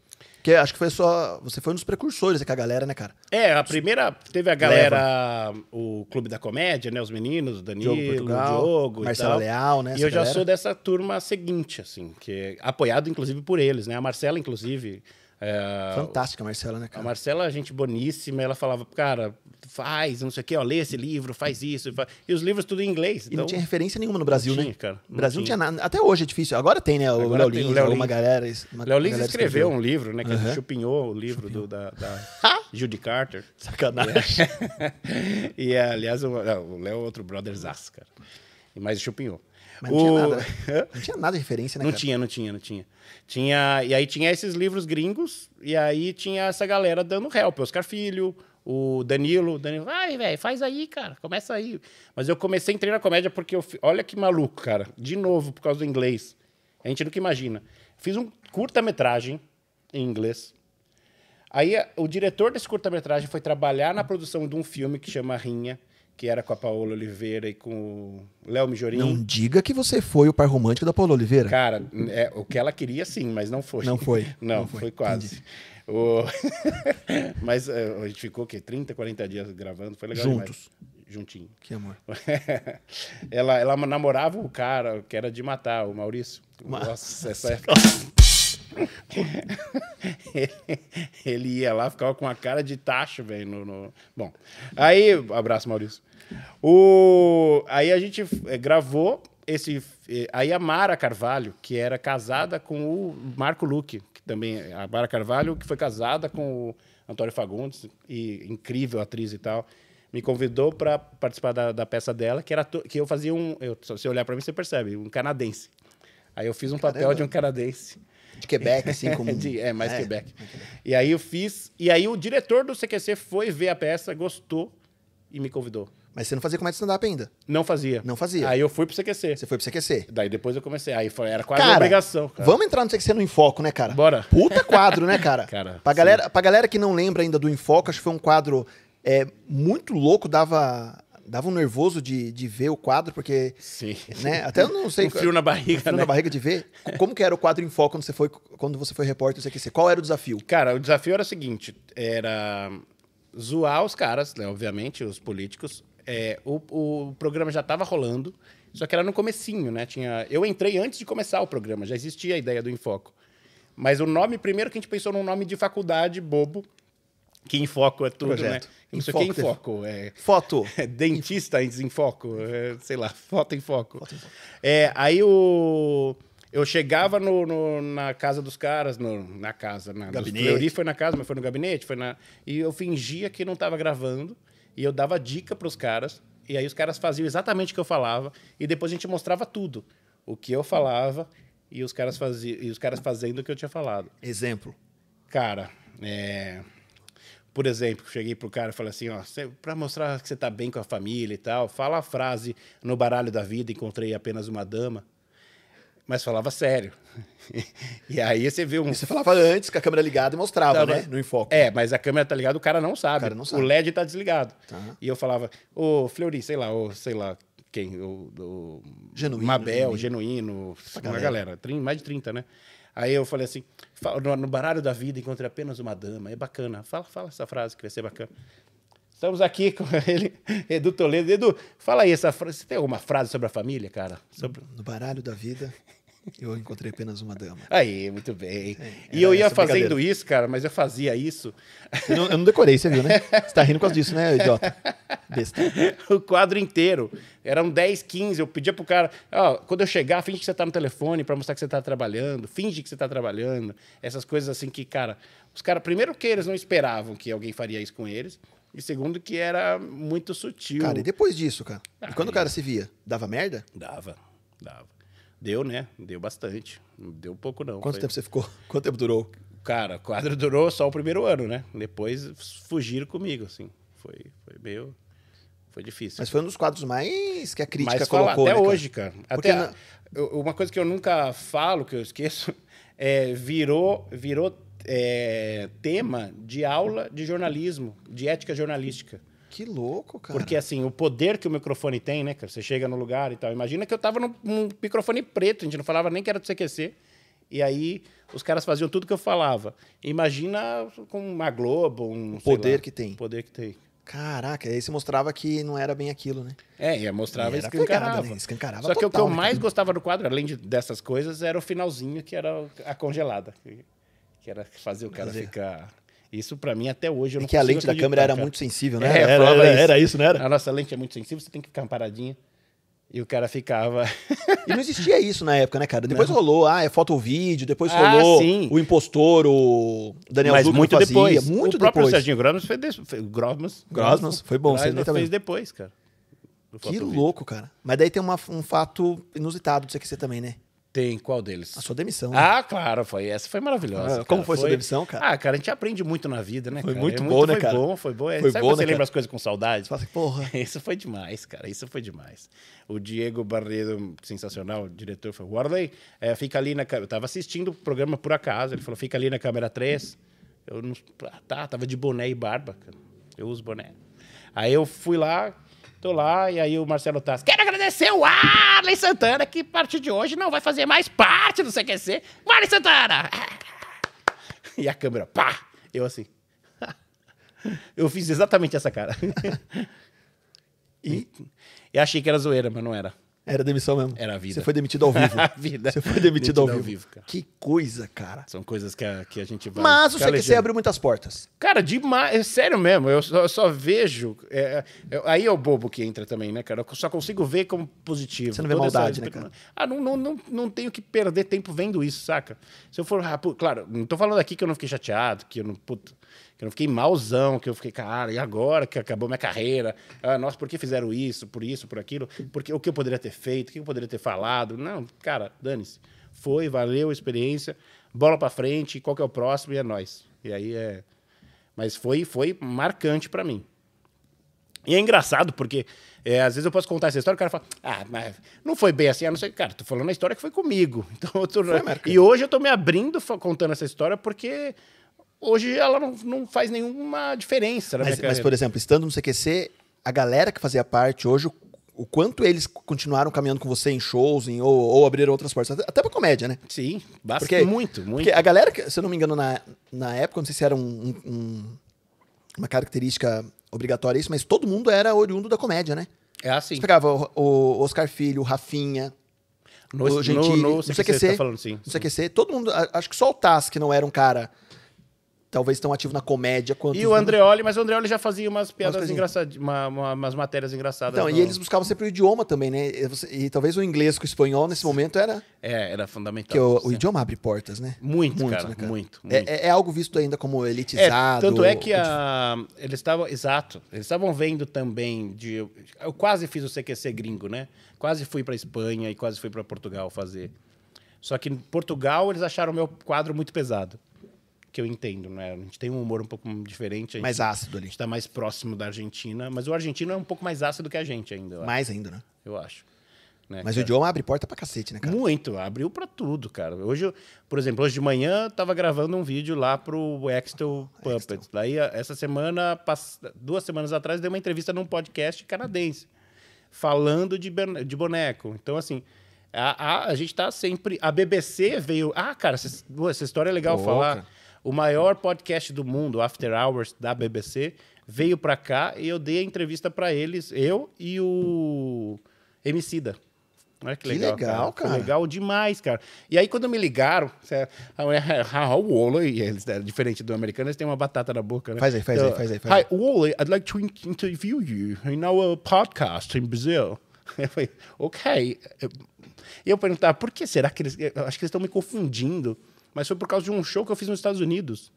Que acho que foi só. Você foi um dos precursores é, com a galera, né, cara? É, a primeira. Teve a galera. Leva. O Clube da Comédia, né? Os meninos, o Danilo, Portugal, o Diogo. Marcela Leal, né? E eu galera. já sou dessa turma seguinte, assim, que é apoiado inclusive por eles, né? A Marcela, inclusive. É, Fantástica, a Marcela, né, cara? A Marcela, gente boníssima, ela falava, cara, faz, não sei o quê, ó, lê esse livro, faz isso. Faz... E os livros tudo em inglês. Então... E não então tinha referência nenhuma no Brasil, né? tinha, né? Cara, no Brasil não tinha. tinha nada. Até hoje é difícil. Agora tem, né? O Léo Lins, Léo uma galera. Uma Léo Lins escreveu, um livro, né? Que uhum. chupinhou o livro chupinhou. Do, da, da Judy Carter. Sacanagem. E, aliás, o, não, é, o Léo é outro brother cara. Mas chupinhou. Mas não, o... tinha nada, não tinha nada de referência, né? Não cara? tinha, não tinha, não tinha. tinha. E aí tinha esses livros gringos, e aí tinha essa galera dando help. Oscar Filho, o Danilo, o Danilo, vai, velho, faz aí, cara, começa aí. Mas eu comecei a treinar comédia porque eu. Olha que maluco, cara. De novo, por causa do inglês. A gente nunca imagina. Fiz um curta-metragem em inglês. Aí eh, o diretor desse curta-metragem foi trabalhar na produção de um filme que chama Rinha, que era com a Paola Oliveira e com o Léo Mijorim. Não diga que você foi o pai romântico da Paola Oliveira. Cara, é, o que ela queria sim, mas não foi. Não foi. não, não foi, foi, quase. Entendi. O... Mas é, a gente ficou, o quê? 30, 40 dias gravando, foi legal Juntos. Demais. Juntinho. Que amor. ela, ela namorava o cara que era de matar, o Maurício. Mas... Nossa, essa época... ele ia lá, ficava com a cara de tacho, velho. No, no, Bom, aí, abraço, Maurício. O... Aí a gente é, gravou esse. É, aí a Mara Carvalho, que era casada com o Marco Luque, também, eh, a Mara Carvalho, que foi casada com o Antônio Fagundes, e incrível atriz e tal, me convidou para participar da, da, peça dela, que era que eu fazia um, eu, se você olhar para mim você percebe, um canadense. Aí eu fiz um Caramba. papel de um canadense. De Quebec, assim como. de, é, mais é, Quebec. E aí eu fiz. E aí o diretor do CQC foi ver a peça, gostou e me convidou. Mas você não fazia comédia stand-up ainda? Não fazia. Não fazia. Aí eu fui pro CQC. Você foi pro CQC. Daí depois eu comecei. Aí foi, era quase cara, uma obrigação. Cara. Vamos entrar no CQC no Enfoco, né, cara? Bora. Puta quadro, né, cara? cara pra, galera, pra galera que não lembra ainda do Enfoco, acho que foi um quadro é, muito louco, dava dava um nervoso de, de ver o quadro, porque. Sim. Né, até eu não sei. Um frio na barriga. Um frio né? na barriga de ver. Como que era o quadro em foco quando você foi, quando você foi repórter do CQC? Qual era o desafio? Cara, o desafio era o seguinte: era zoar os caras, né, obviamente, os políticos, é, o, o programa já estava rolando, só que era no comecinho, né? Tinha, eu entrei antes de começar o programa, já existia a ideia do Enfoco. Mas o nome, primeiro que a gente pensou num nome de faculdade bobo, que Enfoco é tudo, né? Projeto. né? Isso aqui é que foco. É... Foto. É, dentista em foco. É, sei lá, foto em foco. Foto em foco. É, aí o... Eu chegava no, no, na casa dos caras, no, na casa, na gabinete. Fleury foi na casa, mas foi no gabinete, foi na... E eu fingia que não estava gravando. E eu dava dica para os caras, e aí os caras faziam exatamente o que eu falava, e depois a gente mostrava tudo. O que eu falava e os caras, faziam, e os caras fazendo o que eu tinha falado. Exemplo. Cara, é... por exemplo, cheguei pro cara e falei assim, ó, para mostrar que você tá bem com a família e tal, fala a frase no baralho da vida, encontrei apenas uma dama mas falava sério. e aí você vê um. E você falava antes com a câmera ligada e mostrava, né? No enfoque. É, mas a câmera tá ligada, o cara não sabe. O, cara não sabe. o LED tá desligado. Tá. E eu falava, ô Fleury, sei lá, ô, sei lá, quem? O, o Genuíno, Mabel, Genuíno, Genuíno uma galera, mais de 30, né? Aí eu falei assim, no, no baralho da vida encontrei apenas uma dama, é bacana. Fala, fala essa frase que vai ser bacana. Estamos aqui com ele, Edu Toledo. Edu, fala aí essa frase. Você tem alguma frase sobre a família, cara? Sobre... No baralho da vida. Eu encontrei apenas uma dama. Aí, muito bem. É, e eu ia fazendo isso, cara, mas eu fazia isso. Eu não, eu não decorei, você viu, né? Você tá rindo por causa disso, né, idiota? Besta. o quadro inteiro. Eram 10, 15. Eu pedia pro cara, ó, quando eu chegar, finge que você tá no telefone para mostrar que você tá trabalhando. Finge que você tá trabalhando. Essas coisas assim que, cara, os caras, primeiro que eles não esperavam que alguém faria isso com eles. E segundo, que era muito sutil. Cara, e depois disso, cara? Ah, e quando é. o cara se via, dava merda? Dava, dava. Deu, né? Deu bastante. deu pouco, não. Quanto Foi... tempo você ficou? Quanto tempo durou? Cara, o quadro durou só o primeiro ano, né? Depois fugiram comigo, assim. Foi, foi meio. Foi difícil. Mas foi um dos quadros mais que a crítica mais colocou. Né, até né, hoje, cara. Até na... Uma coisa que eu nunca falo, que eu esqueço, é, virou, virou é, tema de aula de jornalismo, de ética jornalística. Que louco, cara. Porque assim, o poder que o microfone tem, né, cara? Você chega no lugar e tal. Imagina que eu tava num, microfone preto, a gente não falava nem que era do CQC. E aí os caras faziam tudo que eu falava. Imagina com uma Globo, um. O poder lá, que tem. poder que tem. Caraca, aí você mostrava que não era bem aquilo, né? É, e mostrava e escancarava. Né? escancarava. Só total, que o que eu né, mais gostava do quadro, além de, dessas coisas, era o finalzinho, que era a congelada. Que, que era fazer o cara fazer. ficar isso para mim até hoje eu é não é que a lente da câmera era muito sensível, né? É, era, era, isso. era isso, né? A nossa lente é muito sensível, você tem que ficar paradinha. E o cara ficava. e não existia isso na época, né, cara? Depois não. rolou, ah, é foto ou vídeo, depois ah, rolou sim. o impostor, o Daniel Mas muito fazia, depois. Muito o depois. próprio Serginho Grosmans foi, de... foi Grosmans. foi bom, você também. fez depois, cara. Que louco, cara. Mas daí tem uma, um fato inusitado do que você também, né? Tem, qual deles? A sua demissão. Né? Ah, claro, foi. Essa foi maravilhosa. Ah, como foi, foi sua demissão, cara? Ah, cara, a gente aprende muito na vida, né? Foi cara? muito, é, muito bom, né, foi cara? Bom, foi bom, foi bom. Sabe bom, você né, lembra cara? as coisas com saudade? Fala, assim, porra. Isso foi demais, cara. Isso foi demais. O Diego Barreiro, sensacional, o diretor, foi: Warley, é, fica ali na câmera. Eu tava assistindo o programa por acaso. Ele falou: fica ali na câmera 3. Eu não. Ah, tá, tava de boné e barba, cara. Eu uso boné. Aí eu fui lá, Tô lá, e aí o Marcelo Taz. Quero agradecer o Arley Santana, que a partir de hoje não vai fazer mais parte do CQC. Arlen Santana! E a câmera, pá! Eu assim. Eu fiz exatamente essa cara. e, e achei que era zoeira, mas não era. Era demissão mesmo. Era a vida. Você foi demitido ao vivo. a vida. Você foi demitido, demitido ao vivo. que coisa, cara. São coisas que a, que a gente vai. Mas o CQC abriu muitas portas. Cara, demais. É sério mesmo. Eu só, eu só vejo. É, é aí é o bobo que entra também, né, cara? Eu só consigo ver como positivo. Você não vê Toda maldade, essa... né, cara? Ah, não, não, não, não tenho que perder tempo vendo isso, saca? Se eu for. Ah, claro, não tô falando aqui que eu não fiquei chateado, que eu não. Puta que eu não fiquei malzão, que eu fiquei, cara, e agora que acabou minha carreira? Ah, nossa, por que fizeram isso, por isso, por aquilo? Porque, o que eu poderia ter feito? O que eu poderia ter falado? Não, cara, dane-se. Foi, valeu a experiência, bola para frente, qual que é o próximo e é nós. E aí é. Mas foi, foi marcante para mim. E é engraçado, porque é, às vezes eu posso contar essa história, o cara fala, ah, mas não foi bem assim, ah, não sei. Cara, tô falando a história que foi comigo. Então, tô... E hoje eu tô me abrindo contando essa história porque hoje ela não, não faz nenhuma diferença. mas, mas, por exemplo, estando no CQC, a galera que fazia parte hoje, o quanto eles continuaram caminhando com você em shows em, ou, ou abriram outras portas, até pra comédia, né? Sim, bastante. Porque, muito, muito. Porque a galera, que, se eu não me engano, na, na época, não sei se era um, um, uma característica obrigatória isso, mas todo mundo era oriundo da comédia, né? É assim. Você pegava o, o Oscar Filho, o Rafinha, no, o no, no, no CQC, CQC, tá falando, sim, no CQC, todo mundo, acho que só o Taz, que não era um cara talvez tão ativo na comédia quanto. E o Andreoli, mas o Andreoli já fazia umas piadas umas engraçadas, uma, uma, umas matérias engraçadas. Então, no... e eles buscavam sempre o idioma também, né? E, e, talvez o inglês com o espanhol nesse momento era. É, era fundamental. Porque o, o idioma abre portas, né? Muito, muito, cara, né, cara? muito. É, muito. É, é, algo visto ainda como é, elitizado. É, tanto é que a, eles estavam. Exato. Eles estavam vendo também de. Eu quase fiz o CQC gringo, né? Quase fui para Espanha e quase fui para Portugal fazer. Só que em Portugal eles acharam o meu quadro muito pesado que eu entendo, né? A gente tem um humor um pouco diferente. mais ácido ali. A gente tá mais próximo da Argentina, mas o argentino é um pouco mais ácido que a gente ainda. Mais acho. ainda, né? Eu acho. Né, mas cara? o idioma abre porta pra cacete, né, cara? Muito, abriu pra tudo, cara. Hoje, por exemplo, hoje de manhã eu tava gravando um vídeo lá pro Extel Puppets. Daí, essa semana, duas semanas atrás, dei uma entrevista num podcast canadense falando de, de boneco. Então, assim, a, a, a gente tá sempre. A BBC veio. Ah, cara, essa, essa história é legal Pouca. falar o maior podcast do mundo, After Hours, da BBC, veio para cá e eu dei a entrevista para eles, eu e o Emicida. Olha que legal, que legal cara. cara. Legal demais, cara. E aí, quando me ligaram, ah, Wally, eles né, diferente do americano, eles têm uma batata na boca, né? Faz aí, faz então, aí, faz aí. Faz Hi, Wally, I'd like to interview you in our podcast in Brazil. Eu falei, ok. E eu perguntava, por que será que eles. Acho que eles estão me confundindo mas foi por causa de um show que eu fiz nos Estados Unidos.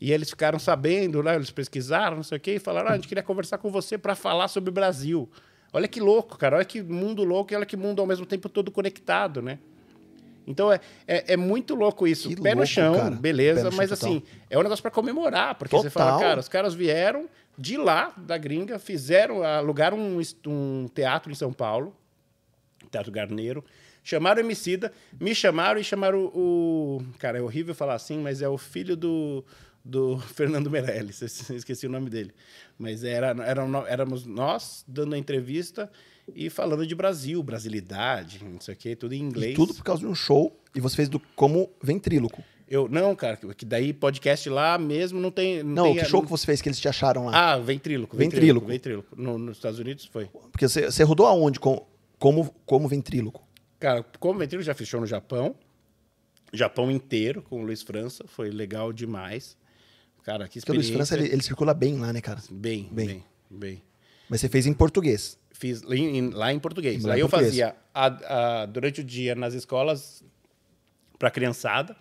E eles ficaram sabendo, né? eles pesquisaram, não sei o quê, e falaram: ah, a gente queria conversar com você para falar sobre o Brasil. Olha que louco, cara. Olha que mundo louco e olha que mundo ao mesmo tempo todo conectado, né? Então é, é, é muito louco isso. Que Pé louco, no chão, cara. beleza, no chão mas total. assim, é um negócio para comemorar, porque total. você fala, cara, os caras vieram de lá, da gringa, fizeram, alugaram um, um teatro em São Paulo, Teatro Garneiro, Chamaram o Emicida, me chamaram e chamaram o, o... Cara, é horrível falar assim, mas é o filho do, do Fernando Meirelles, esqueci o nome dele. Mas era, era, éramos nós dando a entrevista e falando de Brasil, brasilidade, não sei o quê, tudo em inglês. E tudo por causa de um show e você fez do como ventríloco. Eu, não, cara, que daí podcast lá mesmo não tem. Não, não tem, que show não... que você fez que eles te acharam lá? Ah, ventríloco. Ventríloco. Ventríloco. ventríloco. No, nos Estados Unidos foi. Porque você, você rodou aonde com, como, como ventríloco? Cara, como Ventrilo já fechou no Japão, Japão inteiro com o Luiz França, foi legal demais. Cara, que experiência. Porque o Luiz França, ele, ele, circula bem lá, né, cara? Bem, bem, bem. bem. Mas você fez em português? Fiz lá em, lá em português. Lá Aí em eu português. fazia a, a, durante o dia nas escolas para criançada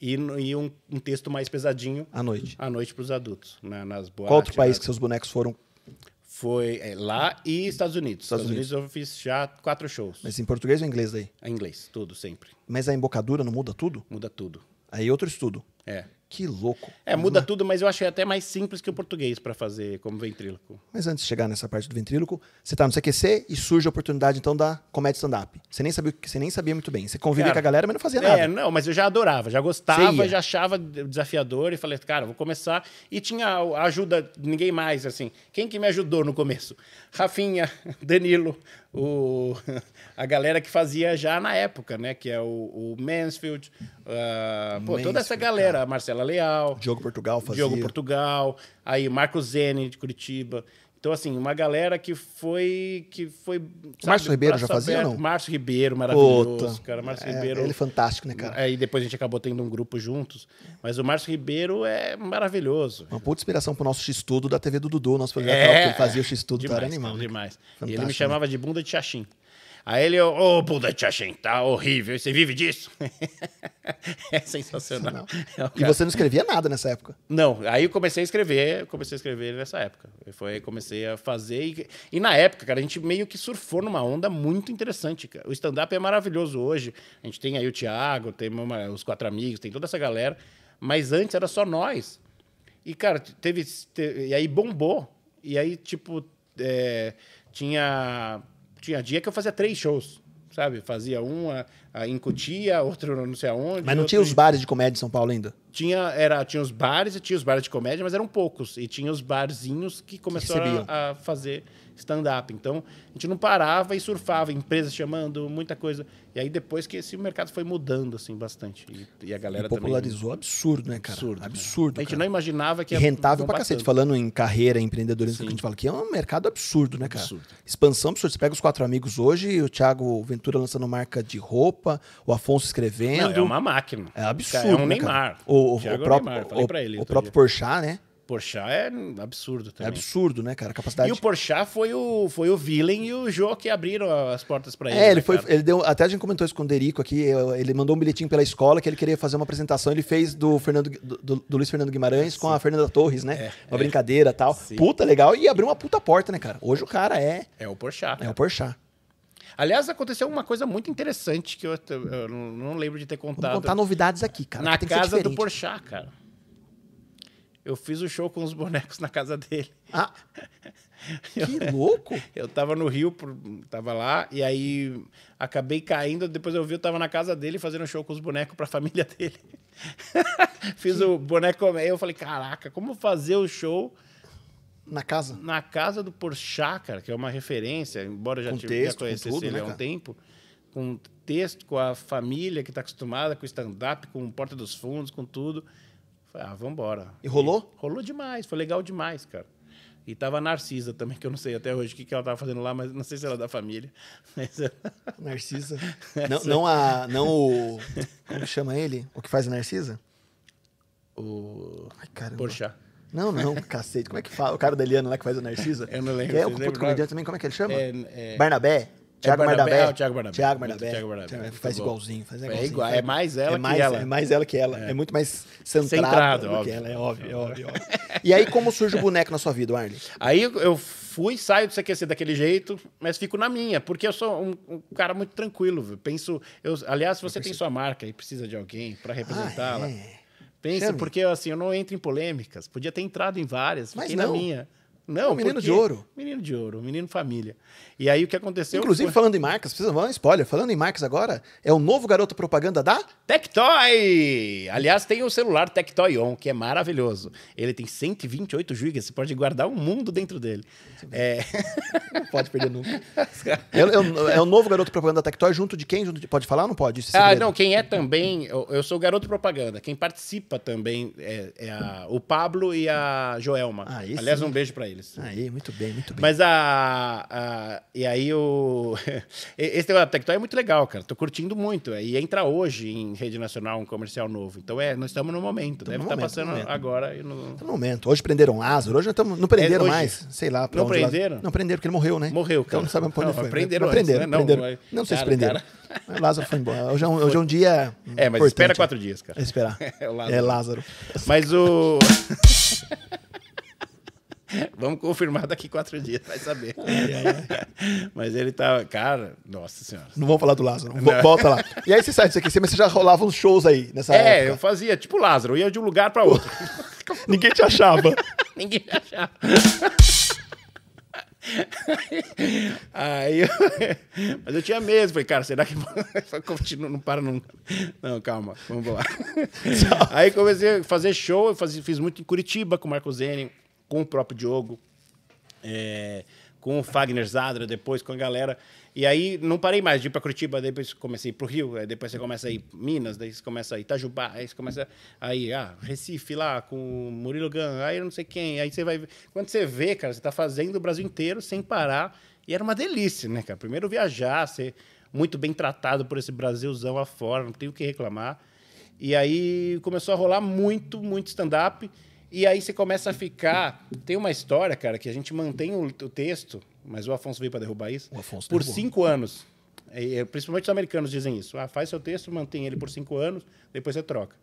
e, e um, um, texto mais pesadinho à noite. À noite para os adultos, né? nas boates. Qual outro país nas... Né? que seus bonecos foram foi é, lá hum. e Estados Unidos. Estados, Unidos. eu fiz já quatro shows. Mas em português ou em inglês aí? Em é inglês, tudo, sempre. Mas a embocadura não muda tudo? Muda tudo. Aí é outro estudo. É. Que louco. É, muda tudo, mas eu achei até mais simples que o português para fazer como ventríloco. Mas antes de chegar nessa parte do ventríloco, você tá no CQC e surge a oportunidade, então, da comédia stand-up. Você nem sabia você nem sabia muito bem. Você convivia cara, com a galera, mas não fazia nada. É, não, mas eu já adorava, já gostava, já achava desafiador e falei, cara, vou começar. E tinha ajuda, de ninguém mais, assim. Quem que me ajudou no começo? Rafinha, Danilo, o, a galera que fazia já na época, né? Que é o, o Mansfield, uh, pô, toda essa galera, tá. Marcela Leal. Diogo Portugal fazia. Diogo Portugal, aí Marco Zene de Curitiba. Então, assim, uma galera que foi. Que foi sabe, Márcio Ribeiro já fazia ou não? Márcio Ribeiro, maravilhoso, Puta. cara. É, Márcio é, Ribeiro. Ele é fantástico, né, cara? Aí depois a gente acabou tendo um grupo juntos. Mas o Márcio Ribeiro é maravilhoso. Uma puta inspiração pro nosso X-Tudo da TV do Dudu, nosso programa é, que ele fazia o X-Tudo, era animal. Né? demais. e ele me né? chamava né? de bunda de Xaxim. Aí ele, ô oh, Buda Chachem, tá horrível, você vive disso? é sensacional. É e você não escrevia nada nessa época? Não, aí eu comecei a escrever, comecei a escrever nessa época. E foi, comecei a fazer. E, e, na época, cara, a gente meio que surfou numa onda muito interessante, cara. O stand-up é maravilhoso hoje. A gente tem aí o Thiago, tem uma, os quatro amigos, tem toda essa galera. Mas antes era só nós. E, cara, teve. teve e aí bombou. E aí, tipo, é, tinha tinha dia que eu fazia três shows, sabe? Fazia um a, em Cotia, outro não sei aonde. Mas não tinha os bares de comédia em São Paulo ainda? Tinha, era, tinha os bares e tinha os bares de comédia, mas eram poucos. E tinha os barzinhos que começaram que a fazer stand-up. Então, a gente não parava e surfava, empresas chamando, muita coisa. E aí depois que esse mercado foi mudando, assim, bastante. E, e a galera e popularizou também... absurdo, né, cara? Absurdo. absurdo cara. A gente não imaginava que... E rentável pra cacete. Falando em carreira, empreendedorismo, que a gente fala que é um mercado absurdo, né, cara? Absurdo. Expansão absurda. Você pega os quatro amigos hoje, o Thiago Ventura lançando marca de roupa, o Afonso escrevendo... Não, é uma máquina. É absurdo, É um né, Neymar. Né, o, o, é o, próprio, Neymar. Falei o, pra ele. O próprio dia. Porchat, né? Porchat é absurdo é também. É absurdo, né, cara? A capacidade. E o Porchat foi o, foi o Villain e o Jô que abriram as portas para é, ele. É, ele né, foi. Ele deu, até a gente comentou isso com o Derico aqui. Ele mandou um bilhetinho pela escola que ele queria fazer uma apresentação. Ele fez do, Fernando, do, do Luiz Fernando Guimarães Sim. com a Fernanda Torres, né? É, uma é. brincadeira tal. Sim. Puta legal. E abriu uma puta porta, né, cara? Hoje o cara é. É o Porchat. Cara. É o Porchat. Aliás, aconteceu uma coisa muito interessante que eu, eu não lembro de ter contado. Vou contar novidades aqui, cara. Na casa do Porchat, cara. Eu fiz o show com os bonecos na casa dele. Ah, que louco! Eu tava no Rio, tava lá, e aí acabei caindo. Depois eu vi, eu tava na casa dele fazendo show com os bonecos pra família dele. fiz que... o boneco. Eu falei, caraca, como fazer o show. Na casa? Na casa do Porchat, cara, que é uma referência, embora já, tivesse conhecido ele né, há um tempo. Com texto, com a família que tá acostumada com stand-up, com Porta dos Fundos, com tudo. Falei, ah, vambora. E rolou? E rolou demais, foi legal demais, cara. E tava a Narcisa também, que eu não sei até hoje o que, que ela tava fazendo lá, mas não sei se ela é da família. Narcisa? não, não, a, não o... Como chama ele? O que faz a Narcisa? O... Ai, caramba. Porchat. Não, não, cacete. Como é que fala? O cara da Eliana lá que faz a Narcisa? Eu não lembro. Que é o outro lembram? comediante também, como é que ele chama? É, é... Barnabé? Tiago é Bernabé, é Tiago Bernabé. Tiago Bernabé. Faz bom. igualzinho, faz igualzinho. É igual, é mais ela é mais, que ela. É mais ela que ela. É, é muito mais centrado do óbvio. que ela, é óbvio, é óbvio, óbvio. E aí, como surge o boneco na sua vida, Arlen? Aí eu fui, saio do CQC daquele jeito, mas fico na minha, porque eu sou um, um cara muito tranquilo. Viu? Penso, eu, aliás, se você tem sua marca e precisa de alguém para ah, representá-la, ah, é. pensa, porque assim, eu não entro em polêmicas. Podia ter entrado em várias, mas não. na minha. Não, é menino de ouro. Menino de ouro, menino família. E aí o que aconteceu? Inclusive, foi... falando em marcas, precisa falar um spoiler. Falando em marcas agora, é o novo garoto propaganda da Tectoy! Aliás, tem o celular Tectoy On, que é maravilhoso. Ele tem 128 GB, você pode guardar um mundo dentro dele. É... Não pode perder nunca. É, é, é, o novo garoto propaganda da Tectoy, junto de quem? Junto de... Pode falar ou não pode? ah, não, quem é também. Eu, eu, sou o garoto propaganda. Quem participa também é, é a, o Pablo e a Joelma. Ah, Aliás, sim. um beijo para ele. Aí, muito bem, muito bem. Mas a. a e aí o. Esse negócio da Tectoy é muito legal, cara. Tô curtindo muito. E entra hoje em rede nacional um comercial novo. Então é, nós estamos no momento. Deve estar tá passando momento. agora. E no... Tá no momento. Hoje prenderam Lázaro, hoje não prenderam é, mais. Sei lá. Não prenderam? Não prenderam, porque ele morreu, né? Morreu, então, cara. Então não sabe onde não, foi. Prenderam, não, prenderam, antes, né? prenderam. Não, né? não, não sei se prenderam. Cara... Lázaro foi embora. Hoje é um, hoje é um dia. É, mas espera quatro dias, cara. É esperar. é Lázaro. É Lázaro. Mas o. Vamos confirmar daqui quatro dias, vai saber. Ai, ai. Mas ele tá. Cara, nossa senhora. Não vamos falar do Lázaro. Não. Volta lá. E aí você sai disso aqui, você já rolava uns shows aí nessa é, época. É, eu fazia, tipo Lázaro, eu ia de um lugar pra outro. Ninguém te achava. Ninguém te achava. Aí eu... Mas eu tinha medo, falei, cara, será que continua, não para não Não, calma, vamos lá. Aí comecei a fazer show, eu fiz muito em Curitiba com o Marco Zene, com o próprio Diogo, é, com o Fagner Zadra, depois com a galera. E aí não parei mais de ir para Curitiba, depois comecei para o Rio, depois você começa a ir Minas, daí você começa a Itajubá, aí você começa aí ah, Recife lá com o Murilo Gun, aí eu não sei quem, aí você vai quando você vê, cara, você está fazendo o Brasil inteiro sem parar. E era uma delícia, né, cara? Primeiro viajar, ser muito bem tratado por esse Brasilzão afora, não tenho o que reclamar. E aí começou a rolar muito, muito stand up. E aí você começa a ficar. Tem uma história, cara, que a gente mantém o, o texto, mas o Afonso veio para derrubar isso. por cinco anos. É, é, principalmente os americanos dizem isso. Ah, faz seu texto, mantém ele por cinco anos, depois você troca.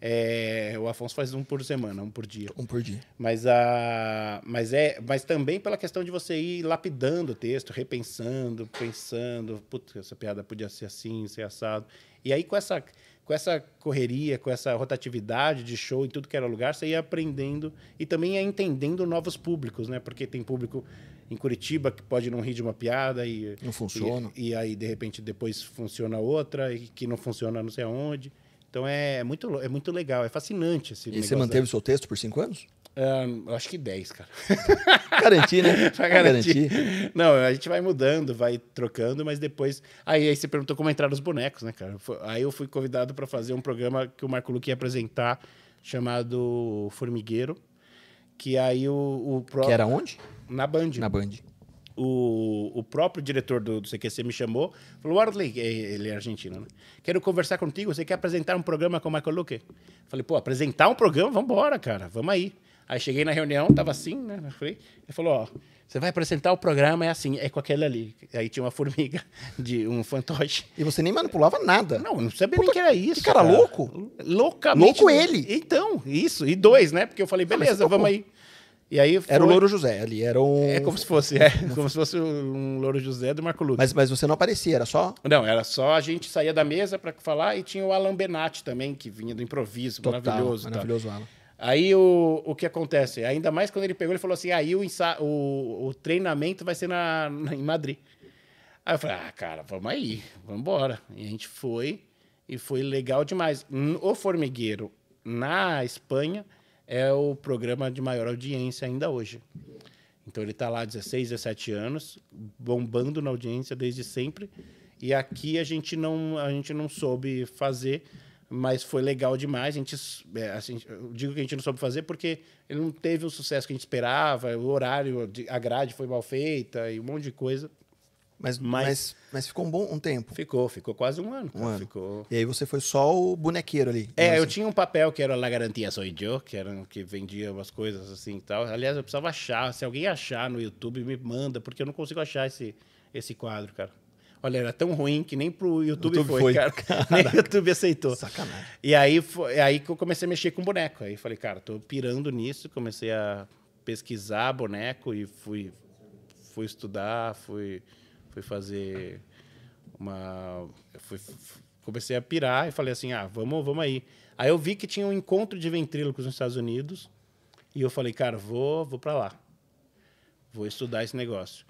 É, o Afonso faz um por semana, um por dia. Um por dia. Mas, a, mas, é, mas também pela questão de você ir lapidando o texto, repensando, pensando. Putz, essa piada podia ser assim, ser assado. E aí, com essa, com essa correria, com essa rotatividade de show em tudo que era lugar, você ia aprendendo e também ia entendendo novos públicos, né? Porque tem público em Curitiba que pode não rir de uma piada e não funciona. E, e aí de repente depois funciona outra e que não funciona não sei aonde. Então é, é muito, é muito legal, é fascinante esse E você manteve o seu texto por cinco anos? Ah, um, acho que 10, cara. Garantir, né? pra garantir. Não, a gente vai mudando, vai trocando, mas depois. Aí, aí você perguntou como entrar os bonecos, né, cara? Aí eu fui convidado para fazer um programa que o Marco Luque ia apresentar, chamado Formigueiro. Que aí o. o próprio... Que era onde? Na Band. Na Band. O, o próprio diretor do, do CQC me chamou, falou: Warley, ele é argentino, né? Quero conversar contigo, você quer apresentar um programa com o Marco Luque? Falei: pô, apresentar um programa? Vambora, cara, vamos aí. Aí cheguei na reunião, tava assim, né? Eu falei, ele falou, ó, você vai apresentar o programa, é assim, é com aquela ali. Aí tinha uma formiga de um fantoche. E você nem manipulava nada. Não, não sabia Puta, nem que era isso. Que cara, cara. louco? Loucamente. Louco ele. Então, isso. E dois, né? Porque eu falei, ah, beleza, ah, vamos aí. E aí foi... Era o Louro José ali, era um... É como se fosse, é, como se fosse um Louro José do Marco Lutz. Mas, mas você não aparecia, era só... Não, era só a gente saía da mesa para falar e tinha o Alan Benatti também, que vinha do improviso, Total, maravilhoso. Tá? Maravilhoso, tá. Alan. Aí o, o que acontece? Ainda mais quando ele pegou, ele falou assim: ah, aí ah, o, o, o, treinamento vai ser na, na, em Madrid. Aí eu falei: ah, cara, vamos aí, vamos embora. E a gente foi, e foi legal demais. O Formigueiro, na Espanha, é o programa de maior audiência ainda hoje. Então ele está lá 16, 17 anos, bombando na audiência desde sempre. E aqui a gente não, a gente não soube fazer mas foi legal demais. A gente, assim, eu digo que a gente não soube fazer porque ele não teve o sucesso que a gente esperava, o horário, a grade foi mal feita e um monte de coisa. Mas, mas, mas, ficou um bom um tempo. Ficou, ficou quase um ano. Um ano. Ficou. E aí você foi só o bonequeiro ali. É, eu assim. tinha um papel que era La Garantia Soy Yo, que, era, que vendia umas coisas assim e tal. Aliás, eu precisava achar. Se alguém achar no YouTube, me manda, porque eu não consigo achar esse, esse quadro, cara. Olha, era tão ruim que nem pro YouTube, YouTube foi, foi, cara. Caraca. Nem o YouTube aceitou. Sacanagem. E aí, foi, é aí que eu comecei a mexer com boneco. Aí falei, cara, tô pirando nisso. Comecei a pesquisar boneco e fui, fui estudar, fui, fui fazer uma... Fui, comecei a pirar e falei assim, ah, vamos, vamos aí. Aí eu vi que tinha um encontro de ventrílocos nos Estados Unidos. E eu falei, cara, vou, vou para lá. Vou estudar esse negócio.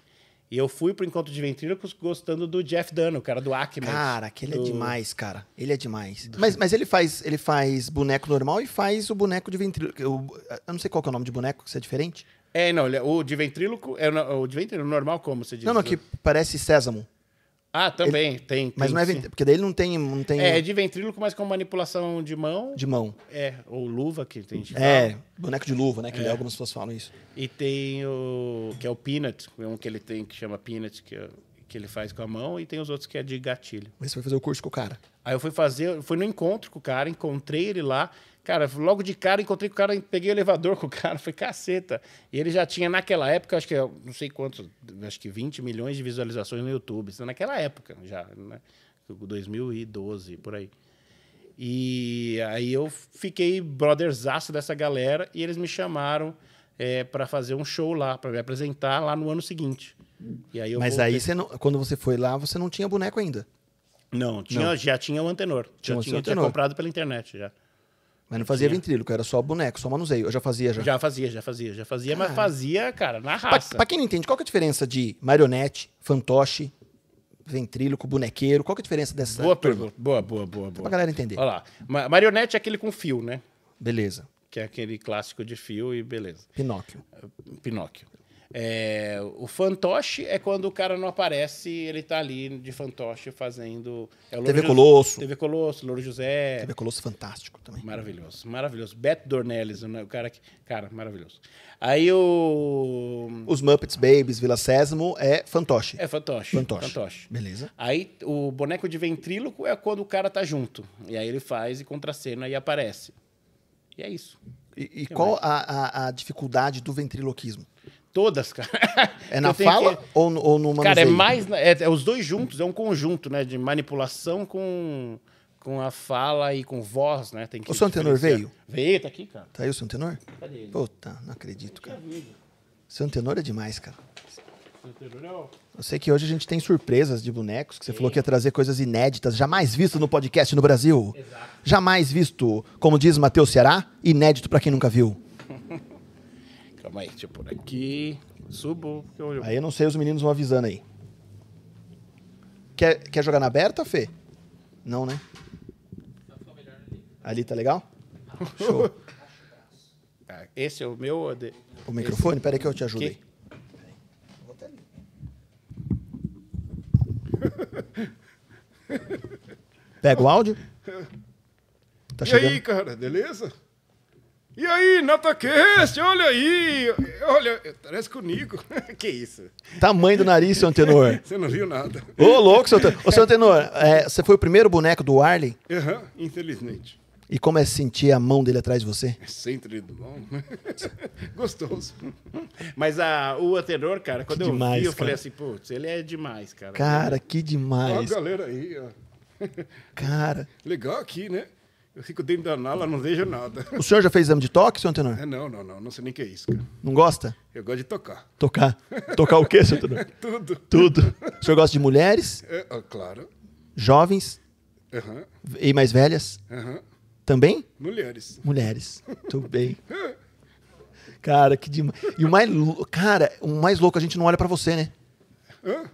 E eu fui pro encontro de ventrílocos gostando do Jeff Dunn, o cara do Acme. Cara, aquele é do... é demais, cara. Ele é demais. Mas, mas ele faz ele faz boneco normal e faz o boneco de ventríloco. Eu, eu não sei qual é o nome de boneco, que é diferente. É, não, é, o de ventríloco é o de ventríloco normal como você diz. Não, não, que parece sésamo. Ah, também, ele... tem, Mas não é vent... porque daí ele não tem, não tem. É, é, de ventríloco, mas com manipulação de mão. De mão. É, ou luva, que tem gente É, fala. boneco de luva, né? Que é. algumas é pessoas falam isso. E tem o. que é o Peanut, um que ele tem que chama Peanut, que, que ele faz com a mão, e tem os outros que é de gatilho. Mas você foi fazer o curso com o cara? Aí eu fui fazer, fui no encontro com o cara, encontrei ele lá. Cara, logo de cara encontrei com o cara, peguei o elevador com o cara, foi caceta. E ele já tinha, naquela época, acho que é, não sei quantos, acho que 20 milhões de visualizações no YouTube. É naquela época, já, né? 2012, por aí. E aí eu fiquei brotherzaço dessa galera e eles me chamaram é, para fazer um show lá, para me apresentar lá no ano seguinte. E aí Mas voltei. aí, você não, quando você foi lá, você não tinha boneco ainda? Não, tinha, não. já tinha o Antenor. Tinha já tinha, tinha comprado pela internet já. Mas não fazia ventrilo, ventríloco, era só boneco, só manuseio. Eu já fazia já. Já fazia, já fazia, já fazia, cara. mas fazia, cara, na raça. Pra, pra, quem não entende, qual que é a diferença de marionete, fantoche, ventríloco, bonequeiro? Qual que é a diferença dessa? Boa pergunta. Boa, boa, boa, boa. Pra galera entender. Olha lá. marionete é aquele com fio, né? Beleza. Que é aquele clássico de fio e beleza. Pinóquio. Pinóquio. É, o fantoche é quando o cara não aparece, ele tá ali de fantoche fazendo. É TV José, Colosso. TV Colosso, Louro José. TV Colosso fantástico também. Maravilhoso, maravilhoso. Beto Dornelles, o cara que. Cara, maravilhoso. Aí o. Os Muppets Babies, Vila Sésamo é fantoche. É fantoche. Fantoche. fantoche. Beleza. Aí o boneco de ventríloco é quando o cara tá junto. E aí ele faz e contracena e aparece. E é isso. E, e qual a, a, a dificuldade do ventriloquismo? Todas, cara. É na fala que... ou, no, ou no manuseio? Cara, é mais. É, é, os dois juntos, é um conjunto, né? De manipulação com, com a fala e com voz, né? Tem que o som tenor veio? Veio, tá aqui, cara. Tá aí o som tenor? Cadê ele? Puta, não acredito, cara. Seu tenor é demais, cara. É Eu sei que hoje a gente tem surpresas de bonecos, que você Sim. falou que ia trazer coisas inéditas, jamais visto no podcast no Brasil. Exato. Jamais visto, como diz Matheus Ceará, inédito para quem nunca viu. Calma aí, deixa eu por aqui. Subo. Eu... Aí eu não sei, os meninos vão avisando aí. Quer, quer jogar na aberta, Fê? Não, né? Ali tá legal? Show. Ah, esse é o meu. É de... O microfone? espera aí que eu te ajude que... aí. Pega o áudio? Tá e aí, cara, beleza? E aí, Natacast, olha aí! Olha, parece com o Nico. que isso? Tamanho do nariz, seu Antenor. você não viu nada. Ô, louco, seu Antenor. Ô, seu Antenor, é, você foi o primeiro boneco do Arlen? Aham, uhum, infelizmente. E como é sentir a mão dele atrás de você? Sem sempre de mão. Gostoso. Mas a, o Antenor, cara, quando que eu demais, vi, eu cara. falei assim, putz, ele é demais, cara. Cara, que demais. Olha a galera aí, ó. Cara. Legal aqui, né? Eu fico dentro da nala, não vejo nada. O senhor já fez exame de toque, senhor Antenor? É, não, não, não. Não sei nem o que é isso, cara. Não gosta? Eu gosto de tocar. Tocar? Tocar o quê, senhor Antenor? Tudo. Tudo. O senhor gosta de mulheres? É, ah, claro. Jovens? Uhum. E mais velhas? Uhum. Também? Mulheres. Mulheres. Tudo bem. Cara, que demais. E o mais, cara, o mais louco, a gente não olha pra você, né? Hã?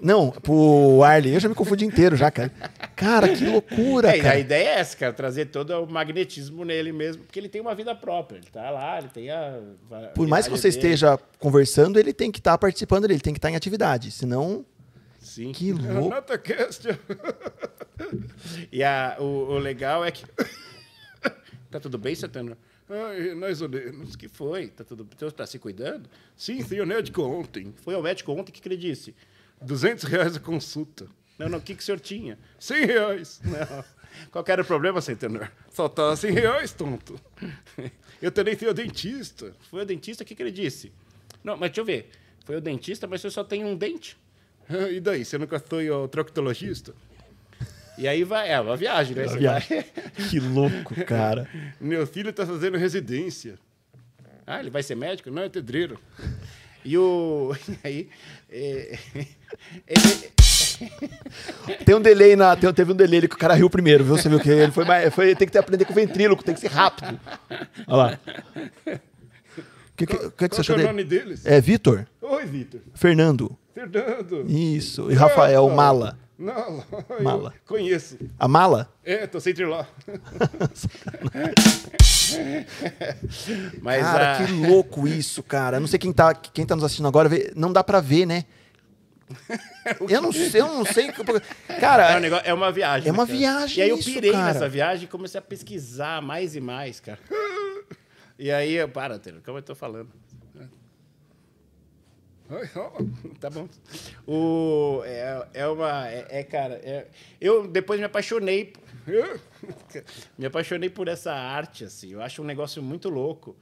Não, pro Arley. Eu já me confundi inteiro já, cara. Cara, que loucura, é, cara. A ideia é essa, cara, trazer todo o magnetismo nele mesmo, porque ele tem uma vida própria. Ele tá lá, ele tem a. a Por mais que você dele. esteja conversando, ele tem que estar tá participando dele, ele tem que estar tá em atividade. Senão. Sim. Que é louco. e a, o, o, legal é que. tá tudo bem, Satana? Ai, nós olhamos. Que foi? Tá tudo. Então, tá se cuidando? Sim, fui ao médico ontem. Foi ao médico ontem que ele disse. 200 reais a consulta. Não, não, o que, que o senhor tinha? 100 reais. Não. Qual era o problema, Centenor? Faltava tá 100 reais, tonto. Eu também fui ao dentista. Foi ao dentista, o que, que ele disse? Não, mas deixa eu ver. Foi ao dentista, mas você só tem um dente. E daí? Você nunca foi ao troctologista? E aí vai, é uma viagem, né? viagem. Vai... Que louco, cara. Meu filho está fazendo residência. Ah, ele vai ser médico? Não, é pedreiro. E o. aí. É... tem um delay na. teve um delay ali que o cara riu primeiro, viu? Você viu que ele foi mais. Foi, tem que ter, aprender com o ventríloco, tem que ser rápido. Olha lá. Que, que, qual, que, é que você achou é o nome deles? É Vitor? Oi, Vitor. Fernando. Fernando. Isso. E Rafael Mala. Não, mala. conheço. A mala? É, tô sem triló. Mas cara, a... que louco isso, cara. não sei quem tá, quem tá nos assistindo agora, não dá para ver, né? eu, não sei, eu não sei. Cara, é, um negócio, é uma viagem. É uma cara. viagem. E aí eu pirei nessa viagem e comecei a pesquisar mais e mais, cara. E aí, para, Taylor, como eu tô falando? tá bom. O, é, é uma. É, é cara. É, eu depois me apaixonei. me apaixonei por essa arte, assim. Eu acho um negócio muito louco.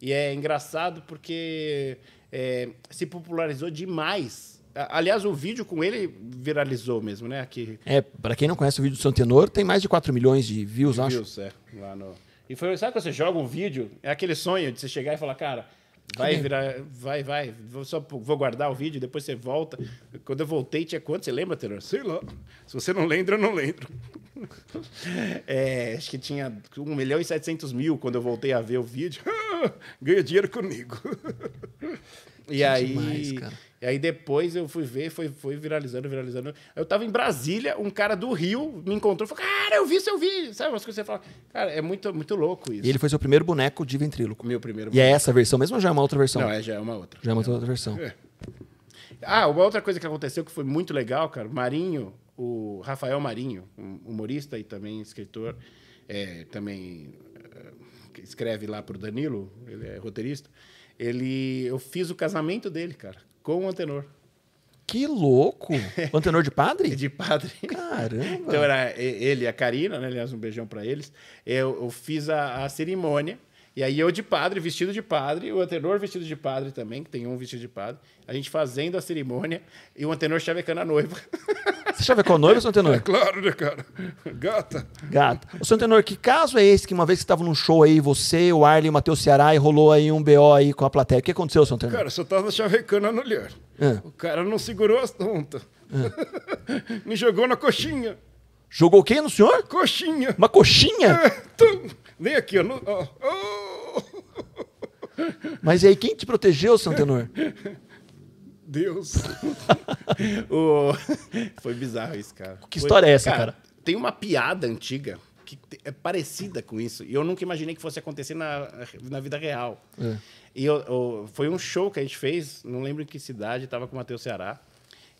E é engraçado porque é, se popularizou demais. Aliás, o vídeo com ele viralizou mesmo, né? Aqui. É, para quem não conhece o vídeo do São Tenor, tem mais de 4 milhões de views, de acho. Views, é. Lá no... E foi, sabe quando você joga um vídeo? É aquele sonho de você chegar e falar, cara Vai virar, vai, vai. Vou só vou guardar o vídeo, depois você volta. Quando eu voltei, tinha quanto? Você lembra, Teror? Sei lá. Se você não lembra, eu não lembro. É, acho que tinha 1 milhão e 700 mil quando eu voltei a ver o vídeo. Ganha dinheiro comigo. E que aí. Demais, e aí depois eu fui ver, foi, foi viralizando, viralizando. Eu tava em Brasília, um cara do Rio me encontrou e falou: Cara, eu vi seu vídeo. Sabe umas coisas que você fala? Cara, é muito, muito louco isso. E ele foi seu primeiro boneco de ventríloco. Meu primeiro boneco. E é essa versão mesmo ou já é uma outra versão? Não, é, já é uma outra. Já é uma outra, outra versão. É. Ah, uma outra coisa que aconteceu que foi muito legal, cara. Marinho, o Rafael Marinho, um humorista e também escritor, é, também eh, escreve lá pro Danilo, ele é roteirista. Ele, eu fiz o casamento dele, cara com o Antenor. Que louco! O Antenor de padre? de padre. Caramba! Então era ele e a Karina, né? Aliás, um beijão para eles. Eu, eu, fiz a, a cerimônia e aí eu de padre, vestido de padre, o antenor vestido de padre também, que tem um vestido de padre, a gente fazendo a cerimônia e o antenor chavecando a noiva. Você chavecou a noiva ou seu antenor? É claro, né, cara? Gata. Gata. O seu antenor, que caso é esse que uma vez que estava num show aí, você, o Arlen e o Matheus Ceará, e rolou aí um BO aí com a plateia. O que aconteceu, seu antenor? Cara, só tava chavecando a mulher. É. O cara não segurou as tontas. É. Me jogou na coxinha. Jogou quem no senhor? Coxinha. Uma coxinha? É, Vem aqui, ó. ó. Mas e aí, quem te protegeu, Santenor? Deus. foi bizarro isso, cara. Que história é foi, é essa, cara, cara? Tem uma piada antiga que é parecida com isso. E eu nunca imaginei que fosse acontecer na, na vida real. É. E eu, eu, foi um show que a gente fez, não lembro em que cidade, estava com o Matheus Ceará.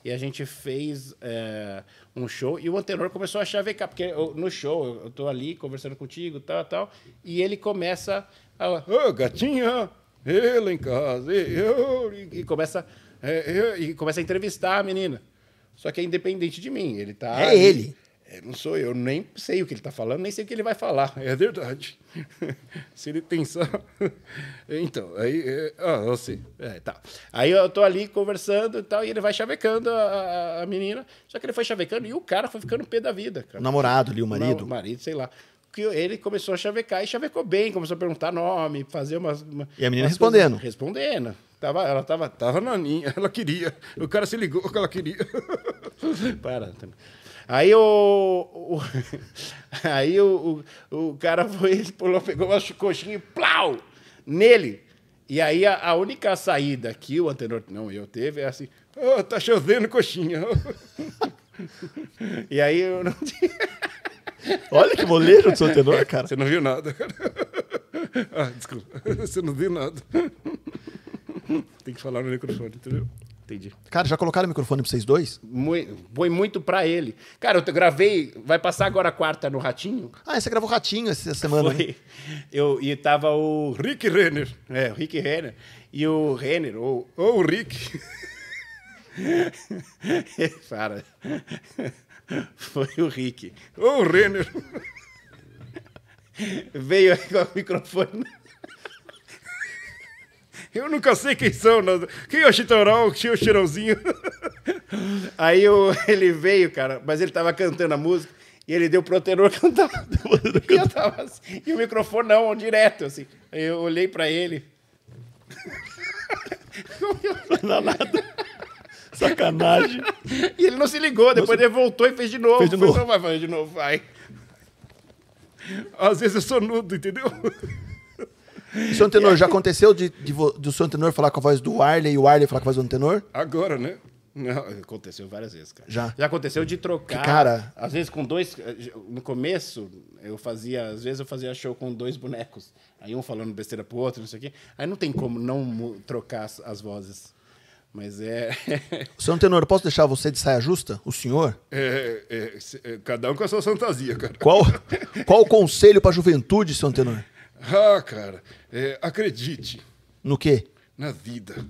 E a gente fez é, um show e o Antenor começou a chavecar, porque eu, no show eu, estou ali conversando contigo, tal, tal, e ele começa ela, ô, oh, gatinha, ela em casa, eu, e, e começa, é, e começa a entrevistar a menina. Só que é independente de mim, ele tá... É ali. ele. É, não sou eu, nem sei o que ele está falando, nem sei o que ele vai falar. É verdade. Se ele pensar. então, aí. É... Ah, não sei. É, tá. Aí eu tô ali conversando e tal, e ele vai chavecando a, a, menina. Só que ele foi chavecando e o cara foi ficando pé da vida. Cara. O namorado ali, o marido? Não, o marido, sei lá que ele começou a chavecar e chavecou bem, começou a perguntar nome, fazer umas. Uma, e a menina respondendo. Coisas, respondendo. Tava, ela tava, tava naninha, ela queria. O cara se ligou que ela queria. Para. Tá. Aí o. o aí o, o, o, cara foi, pulou, pegou uma coxinha e plau! Nele! E aí a, a, única saída que o antenor não eu, teve é assim: oh, tá chovendo coxinha. e aí eu não tinha. Olha que molejo do seu tenor, cara. Você não viu nada, cara. Ah, desculpa. Você não viu nada. Tem que falar no microfone, entendeu? Entendi. Cara, já colocaram o microfone pra vocês dois? Mui, foi muito pra ele. Cara, eu gravei. Vai passar agora a quarta no Ratinho? Ah, você gravou Ratinho essa semana. Foi. Né? Eu, e tava o Rick Renner. É, o Rick Renner. E o Renner, ou, ou o Rick. Para. foi o Rick. Ô, oh, Renner! Veio com o microfone. Eu nunca sei quem são. Quem é o Chitorão, quem é o Chirãozinho? Aí eu, ele veio, cara, mas ele tava cantando a música e ele deu pro tenor cantar. e, eu tava assim, e o microfone não, direto, assim. Aí eu olhei pra ele. Não dá nada. Sacanagem. E ele não se ligou, depois ele voltou e fez de novo. Fez de novo. Foi, vai fazer de novo, vai. Às vezes eu sou nudo, entendeu? O seu tenor, já aconteceu de, de, do seu tenor falar com a voz do Arley e o Arley falar com a voz do tenor? Agora, né? Não, aconteceu várias vezes, cara. Já? Já aconteceu de trocar. Que cara. Às vezes com dois. No começo, eu fazia. Às vezes eu fazia show com dois bonecos. Aí um falando besteira pro outro, não sei o quê. Aí não tem como não trocar as, as vozes. Mas é. Senhor Tenor, posso deixar você de saia justa? O senhor? É, é, é cada um com a sua fantasia, cara. Qual, qual o conselho para a juventude, senhor Tenor? Ah, cara, é, acredite. No quê? Na vida.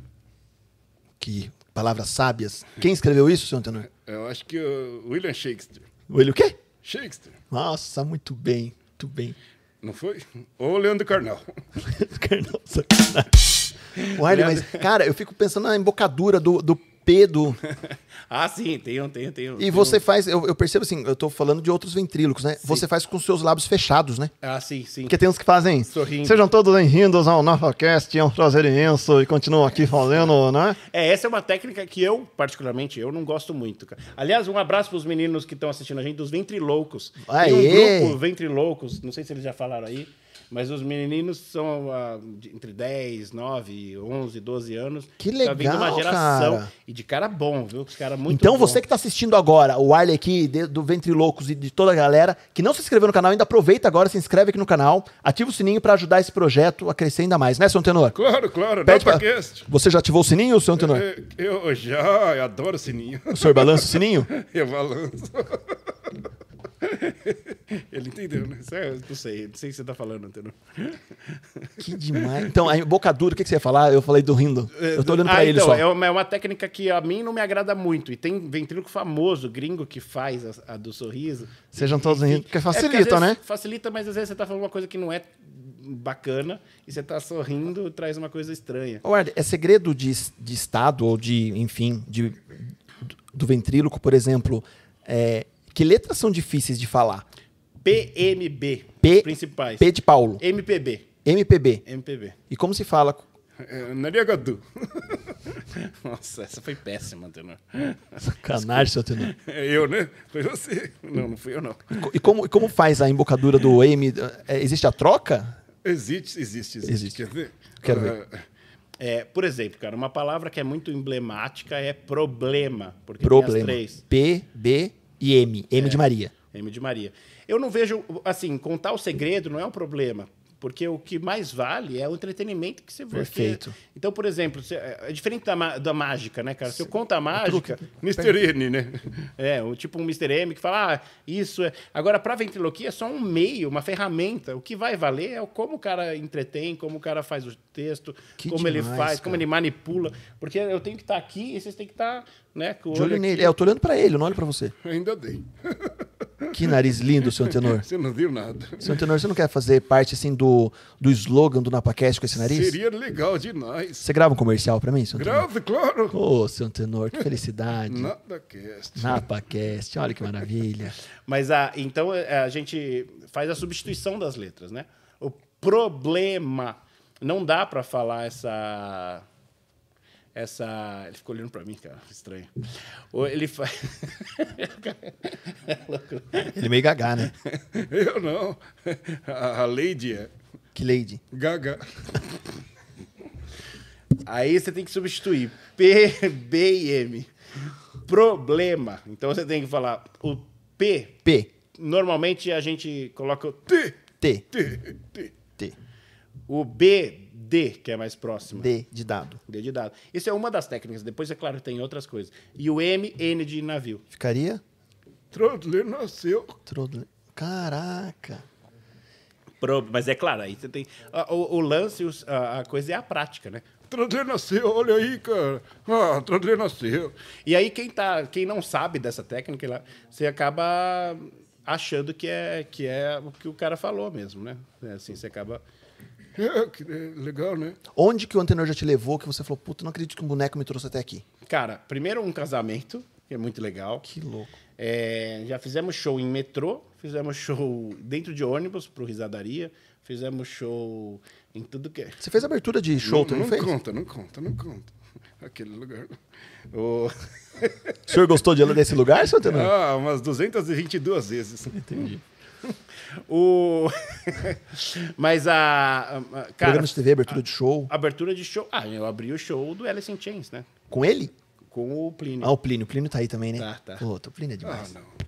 Que palavras sábias. Quem escreveu isso, senhor Tenor? Eu acho que o William Shakespeare. William o quê? Shakespeare. Nossa, muito bem, muito bem. Não foi? Ou Leandro Carnal. Carnal, sacanagem. O mas, cara, eu fico pensando na embocadura do, do Pedro. ah, sim, tem um, tem um, tem um. E você faz, eu, eu, percebo assim, eu tô falando de outros ventrílocos, né? Sim. Você faz com seus lábios fechados, né? Ah, sim, sim. Porque tem uns que fazem. Sorrindo. Sejam todos bem-vindos ao NovaCast, é um prazer imenso e continuam aqui fazendo, né? É, essa é uma técnica que eu, particularmente, eu não gosto muito. Cara. Aliás, um abraço pros meninos que estão assistindo a gente, dos ventrilocos. Aê! Tem um grupo, ventrilocos, não sei se eles já falaram aí. Mas os meninos são ah, entre 10, 9, 11, 12 anos. Que tá legal, cara. E de cara bom, viu? Os caras muito então bom. você que tá assistindo agora o Arley aqui, de- do Ventre Loucos e de toda a galera, que não se inscreveu no canal, ainda aproveita agora, se inscreve aqui no canal, ativa o sininho pra ajudar esse projeto a crescer ainda mais, né, seu Tenor? Claro, claro, Pede pra- Você já ativou o sininho, seu Tenor? Eu, eu já eu adoro sininho. O senhor balança o sininho? Eu balanço. Ele entendeu, né? É, eu não sei, não sei o que você tá falando, entendeu? Que demais. Então, a boca dura, o que, você ia falar? Eu falei do rindo. É, eu tô olhando pra ah, ele então, só. É, é uma, técnica que a mim não me agrada muito. E tem ventríloco famoso, gringo, que faz a, a do sorriso. Sejam todos rindo. Porque facilita, é porque né? Facilita, mas às vezes você tá falando uma coisa que não é bacana e você tá sorrindo, traz uma coisa estranha. Olha, é segredo de, de estado ou de, enfim, de, do ventríloco, por exemplo, é, que letras são difíceis de falar? PMB. P, principais. P de Paulo. MPB. MPB. MPB. E como se fala? É, Nariagadu. É Nossa, essa foi péssima, Tenor. Sacanagem, seu Tenor. É eu, né? Foi você. Não, não fui eu, não. E como, e como faz a embocadura do M? É, existe a troca? Existe, existe, existe. existe. Quer ver? Quero ver. Ah, é, por exemplo, cara, uma palavra que é muito emblemática é problema. Porque problema. P, B, e M, M é, de Maria. M de Maria. Eu não vejo, assim, contar o segredo não é um problema. Porque o que mais vale é o entretenimento que você vê. Perfeito. Então, por exemplo, é, é diferente da, da mágica, né, cara? Se eu conto a é mágica, o truque... Mr. N, né? É, o, tipo um Mr. M que fala, ah, isso é. Agora, para ventriloquia é só um meio, uma ferramenta. O que vai valer é como o cara entretém, como o cara faz o texto, que como demais, ele faz, cara. como ele manipula. Porque eu tenho que estar tá aqui e vocês têm que estar, tá, né? Com o olho, olho nele. É, eu tô olhando para ele, eu não olho para você. Ainda bem. Que nariz lindo, seu Tenor. Você não viu nada. seu Tenor, você não quer fazer parte assim do, do slogan do Napacast com esse nariz? Seria legal demais. Você grava um comercial para mim, seu Antenor? Tenor? Grave, claro. Ô, oh, seu Tenor, que felicidade. Napacast. Napacast, olha que maravilha. Mas a, então é, a gente faz a substituição das letras, né? O problema. Não dá para falar essa essa. Ele ficou olhando para mim, cara, estranho. Ou ele faz. é ele meio gagá, né? Eu não. A, Lady é. Que Lady? Gaga. Aí você tem que substituir P, B e M. Problema. Então você tem que falar o P. P. Normalmente a gente coloca o T. T. T. T. T. O B, D, que é mais próxima. D de dado. D de dado. Isso é uma das técnicas. Depois, é claro, tem outras coisas. E o M, N de navio. Ficaria? Trodler nasceu. Trodler. Caraca. Pro, mas é claro, aí você tem. A, o, o, lance, a, a coisa é a prática, né? Trodler nasceu, olha aí, cara. Ah, Trodler nasceu. E aí, quem, tá, quem não sabe dessa técnica, você acaba achando que é, que é o que o cara falou mesmo, né? É assim, você acaba é, é, é, legal, né? Onde que o antenor já te levou que você falou, puta, não acredito que um boneco me trouxe até aqui? Cara, primeiro um casamento, que é muito legal. Que louco. É, já fizemos show em metrô, fizemos show dentro de ônibus pro Risadaria, fizemos show em tudo que é. Você fez abertura de show também, não fez? Não conta, não conta, não conta. Aquele lugar. O... o senhor gostou de desse lugar, seu antenor? Ah, umas 222 vezes. Entendi o... Mas a. a cara, Programa de TV, abertura a, de show. Abertura de show. Ah, eu abri o show do Alice in Chains, né? Com ele? Com o Plínio. Ah, o Plínio. O Plínio tá aí também, né? Tá, tá. Pô, o Plínio é ah, demais. Ah, não.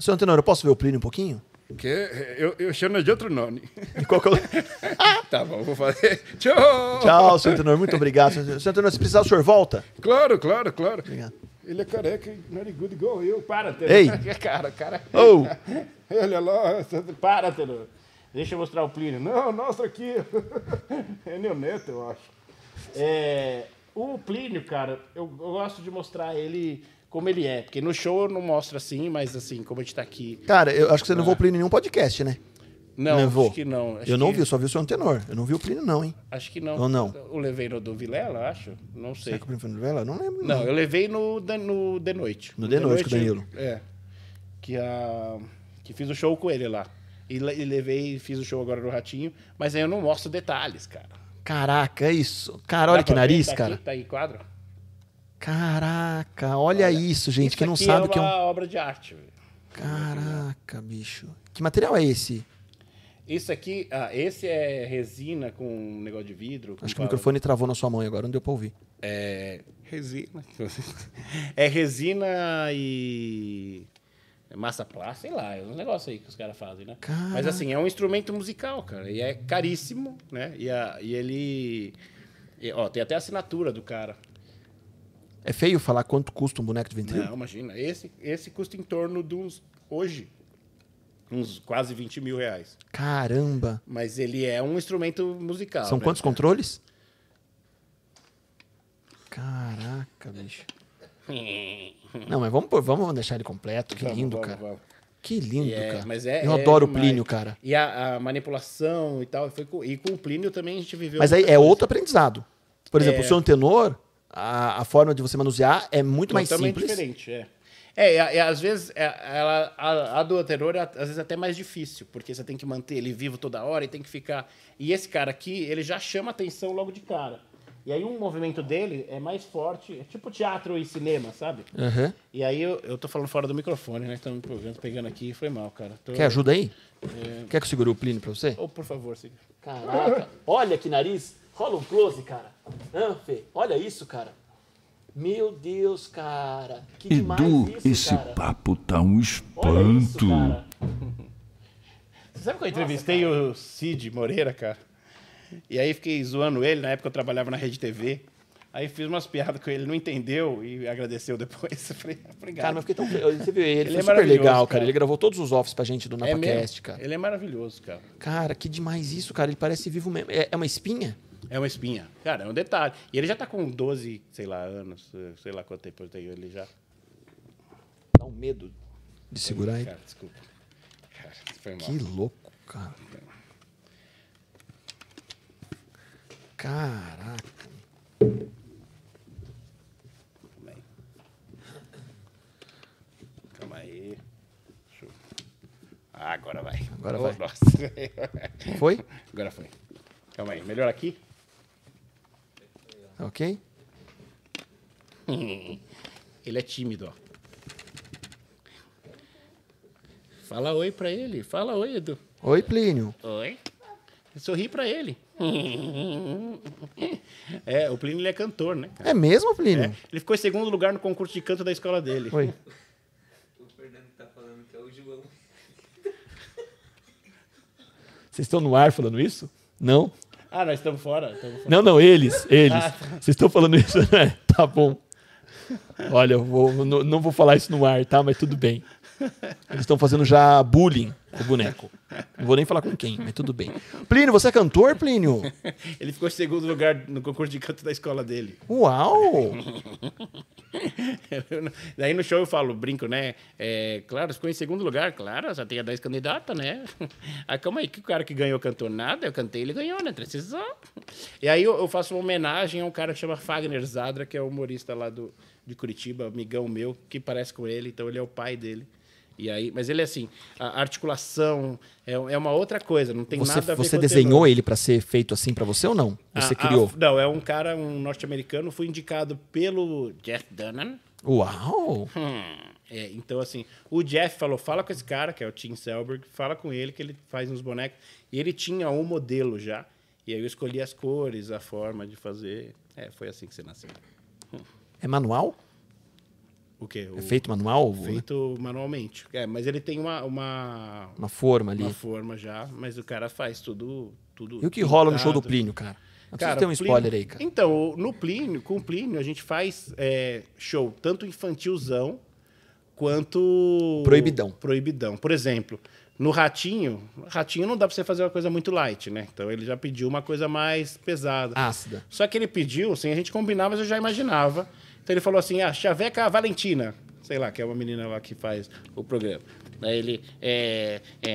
Senhor Antenor, eu posso ver o Plínio um pouquinho? Que eu, eu chamo de outro nome. E qual que é eu... Ah, tá bom, vou fazer. Tchau! Tchau, senhor Antenor. Muito obrigado. Senhor Antenor, se precisar, o senhor volta? Claro, claro, claro. Obrigado. Ele é careca e good go eu. Para, Antenor. Ei! Cara, cara. Oh! Olha lá, tá- para, Tenor. Deixa eu mostrar o Plínio. Não, mostra aqui. é meu neto, eu acho. É, o Plínio, cara, eu, eu, gosto de mostrar ele como ele é. Porque no show eu não mostro assim, mas assim, como a gente tá aqui. Cara, eu acho que você ah. não vou Plínio em nenhum podcast, né? Não, não acho que não. Acho eu não que... vi, só vi o seu Antenor. Eu não vi o Plínio, não, hein? Acho que não. Ou não? Eu levei no do Vilela, acho. Não sei. Será que o Plínio foi no Vilela? Não lembro. Não, não. eu levei no, no The Noite. No, no The, The Noite, Noite, com o é- Danilo. É. Que a que fiz o show com ele lá. E, levei e fiz o show agora no Ratinho, mas aí eu não mostro detalhes, cara. Caraca, é isso. Cara, olha que nariz, tá cara. Aqui, tá aí quadro? Caraca, olha, olha isso, gente, isso que não sabe é que é uma obra de arte. Velho. Caraca, bicho. Que material é esse? Isso aqui, ah, esse é resina com um negócio de vidro. Acho que o microfone travou na sua mão agora, não deu pra ouvir. É. Resina. é resina e. É massa plástica, sei lá, é um negócio aí que os caras fazem, né? Cara... Mas assim, é um instrumento musical, cara, e é caríssimo, né? E, a, e ele. E, ó, tem até a assinatura do cara. É feio falar quanto custa um boneco de ventrilo? Não, imagina. Esse, esse custa em torno de uns. Hoje, uns quase 20 mil reais. Caramba! Mas ele é um instrumento musical. São né? quantos controles? Caraca, bicho. Não, mas vamos, vamos deixar ele completo. Que vamos, lindo, vamos, cara. Vamos. Que lindo, é, cara. É, eu é, adoro o Plínio, cara. E a, a, manipulação e tal. Foi com, e com o Plínio também a gente viveu. Mas aí é coisa. outro aprendizado. Por exemplo, é. o seu tenor, a, a, forma de você manusear é muito mais simples. diferente, é. É, e, às vezes é, ela, a, a, do terror é às vezes até mais difícil, porque você tem que manter ele vivo toda hora e tem que ficar. E esse cara aqui, ele já chama atenção logo de cara. E aí um movimento dele é mais forte, é tipo teatro e cinema, sabe? Uhum. E aí eu, eu tô falando fora do microfone, né? Estamos pegando aqui, foi mal, cara. Tô... Quer ajuda aí? É... Quer que eu segure o Plínio pra você? Oh, por favor, siga. Caraca, olha que nariz. Rola um close, cara. Anfe, olha isso, cara. Meu Deus, cara. Que Edu, isso, esse cara. papo tá um espanto. Isso, você sabe que eu entrevistei Nossa, o Cid Moreira, cara? E aí fiquei zoando ele, na época eu trabalhava na Rede TV. Aí fiz umas piadas com ele, não entendeu e agradeceu depois. Eu falei, obrigado. Cara, mas fiquei tão. Você viu ele? ele foi é super legal, cara. cara. Ele gravou todos os offs pra gente do é Napacast, é cara. Ele é maravilhoso, cara. Cara, que demais isso, cara. Ele parece vivo mesmo. É, é uma espinha? É uma espinha. Cara, é um detalhe. E ele já tá com 12, sei lá, anos, sei lá quanto tempo tenho ele já. Dá um medo de segurar ele. Cara, desculpa. Cara, foi mal. Que louco, cara. Caraca. Calma aí. Eu... Ah, agora vai. Agora oh, vai. Nossa. Foi? Agora foi. Calma aí. Melhor aqui? Tá ok. Ele é tímido, ó. Fala oi pra ele. Fala oi, Edu. Oi, Plínio. Oi. Sorri para ele. é, o Plínio ele é cantor, né? Cara? É mesmo, Plínio? É. Ele ficou em segundo lugar no concurso de canto da escola dele. Foi. O Fernando tá falando que é o João. Vocês estão no ar falando isso? Não? Ah, nós estamos fora, estamos fora. Não, não, eles, eles. Ah, tá. Vocês estão falando isso, né? Tá bom. Olha, eu vou, não, não vou falar isso no ar, tá? Mas tudo bem. Eles estão fazendo já bullying o boneco. Não vou nem falar com quem, mas tudo bem. Plínio, você é cantor, Plínio? Ele ficou em segundo lugar no concurso de canto da escola dele. Uau! daí no show eu falo, brinco, né? É, claro, ficou em segundo lugar, claro, só tinha 10 candidatas, né? Aí ah, calma aí, que o cara que ganhou cantou nada, eu cantei, ele ganhou, né? Precisou. E aí eu, faço uma homenagem a um cara que chama Fagner Zadra, que é humorista lá do, de Curitiba, amigão meu, que parece com ele, então ele é o pai dele. E aí, mas ele é assim, a articulação é, é uma outra coisa, não tem você, nada a ver Você desenhou ele para ser feito assim para você ou não? Ah, você a, ah, criou? A, não, é um cara, um norte-americano, foi indicado pelo Jeff Dunham. Uau! Hum. É, então, assim, o Jeff falou: fala com esse cara, que é o Tim Selberg, fala com ele que ele faz uns bonecos. E ele tinha um modelo já. E aí eu escolhi as cores, a forma de fazer. É, foi assim que você nasceu. Hum. É manual? O quê? É feito manual? Feito né? manualmente. É, mas ele tem uma, uma... Uma forma ali. Uma forma já, mas o cara faz tudo... tudo e o que pintado. rola no show do Plínio, cara? Não cara, um spoiler Plínio... aí, cara. Então, no Plínio, com o Plínio, a gente faz é, show tanto infantilzão quanto... Proibidão. Proibidão. Por exemplo, no Ratinho, Ratinho não dá pra você fazer uma coisa muito light, né? Então ele já pediu uma coisa mais pesada. Ácida. Só que ele pediu, sem assim, a gente combinar, mas eu já imaginava então ele falou assim: a ah, Chaveca Valentina, sei lá, que é uma menina lá que faz o programa. Daí ele é. É.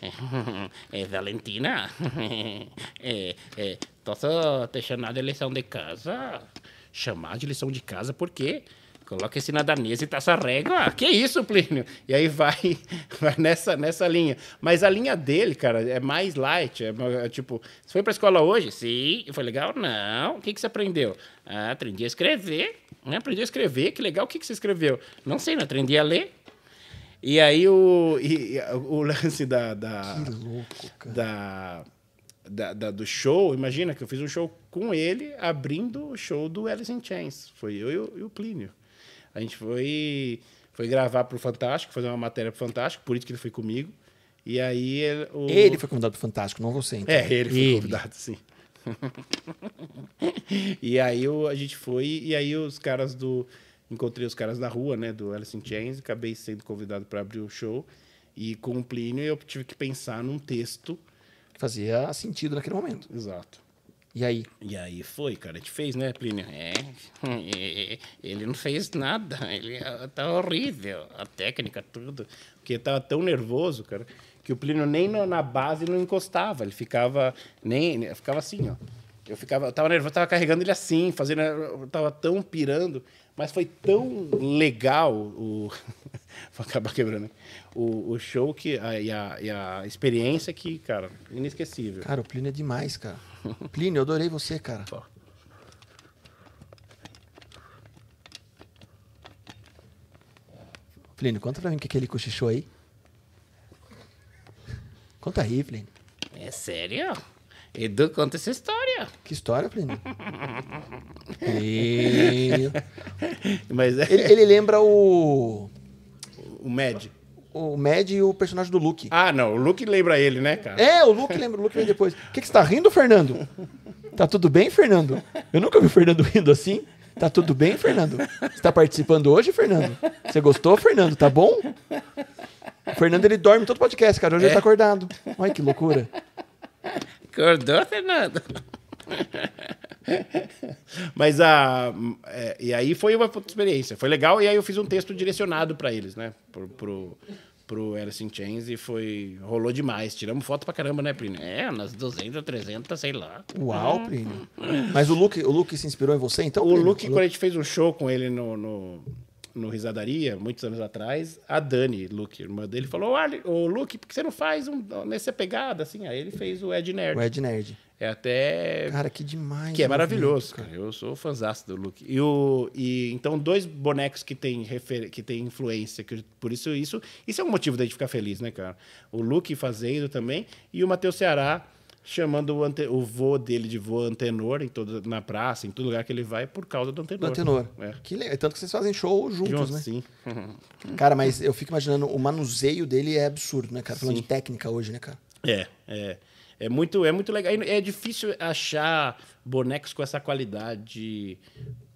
É, é Valentina. É. É. Tô só deixando a lição de casa. Chamar de lição de casa porque Coloca esse nadanese e taça régua. Ah, que isso, Plínio? E aí vai, vai nessa, nessa linha. Mas a linha dele, cara, é mais light. É, é tipo, você foi pra escola hoje? Sim. foi legal? Não. O que, que você aprendeu? Ah, aprendi a escrever. Né? Aprendi a escrever. Que legal. O que, que você escreveu? Não sei, não aprendi a ler. E aí o, e, o lance da. da que louco, cara. Da, da, da, do show, imagina que eu fiz um show com ele abrindo o show do Alice in Chains. Foi eu e o, e o Plínio. A gente foi, foi gravar pro Fantástico, fazer uma matéria pro Fantástico, por isso que ele foi comigo. E aí. Ele, o... ele foi convidado pro Fantástico, não você, então. É, ele foi ele. convidado, sim. e aí a gente foi, e aí os caras do. Encontrei os caras da rua, né, do Alice in Chains, acabei sendo convidado para abrir o show. E com o Plínio eu tive que pensar num texto. Que fazia sentido naquele momento. Exato. E aí? E aí foi, cara. Te fez, né, Plínio? É. Ele não fez nada. Ele ah, tá horrível. A técnica, tudo. Porque tava tão nervoso, cara, que o Plínio nem na base não encostava. Ele ficava nem ficava assim, ó. Eu ficava, eu tava nervoso, tava carregando ele assim, fazendo, eu tava tão pirando, mas foi tão legal o vou acabar quebrando o, o show que a, e, a, e a experiência que, cara, inesquecível. Cara, o Plínio é demais, cara. Plínio, eu adorei você, cara. Plínio, conta pra mim o que, aquele cochichou aí. Conta aí, Plínio. É sério? Edu, conta essa história. Que história, Plínio? Plínio. Mas é... ele, ele lembra o. O Med o Mad e o personagem do Luke. Ah, não. O Luke lembra ele, né, cara? É, o Luke lembra. O Luke vem depois. O que, que você tá rindo, Fernando? Tá tudo bem, Fernando? Eu nunca vi o Fernando rindo assim. Tá tudo bem, Fernando? Você tá participando hoje, Fernando? Você gostou, Fernando? Tá bom? O Fernando, ele dorme todo podcast, cara. Hoje é. ele tá acordado. Olha que loucura. Acordou, Fernando? Mas a. É, e aí foi uma experiência. Foi legal. E aí eu fiz um texto direcionado para eles, né? Pro, pro, pro Alice in Chains e foi. Rolou demais. Tiramos foto pra caramba, né, Plínio? É, nas 200, 300, sei lá. Uau, é. Plínio. Mas o Luke, o Luke se inspirou em você, então? O Luke, Luke, quando a gente fez um show com ele no, no no Risadaria, muitos anos atrás, a Dani, Luke, irmã dele, falou: ah, o Luke, por que você não faz um, nessa pegada? Assim, aí ele fez o Ed Nerd. O Ed Nerd. É até. Cara, que demais. Que é né, maravilhoso, cara. cara. Eu sou fãzaço do Luke. E, o, e então, dois bonecos que tem, refer, que tem influência, que, por isso, isso isso é um motivo da gente ficar feliz, né, cara? O Luke fazendo também e o Matheus Ceará chamando o, ante... o vô dele de vô Antenor em todo... na praça, em todo lugar que ele vai, por causa do Antenor. Do Antenor. É. Que legal. É tanto que vocês fazem show juntos, né? Sim. cara, mas eu fico imaginando, o manuseio dele é absurdo, né, cara? Falando sim. de técnica hoje, né, cara? É, é. É muito, é muito legal. É difícil achar bonecos com essa qualidade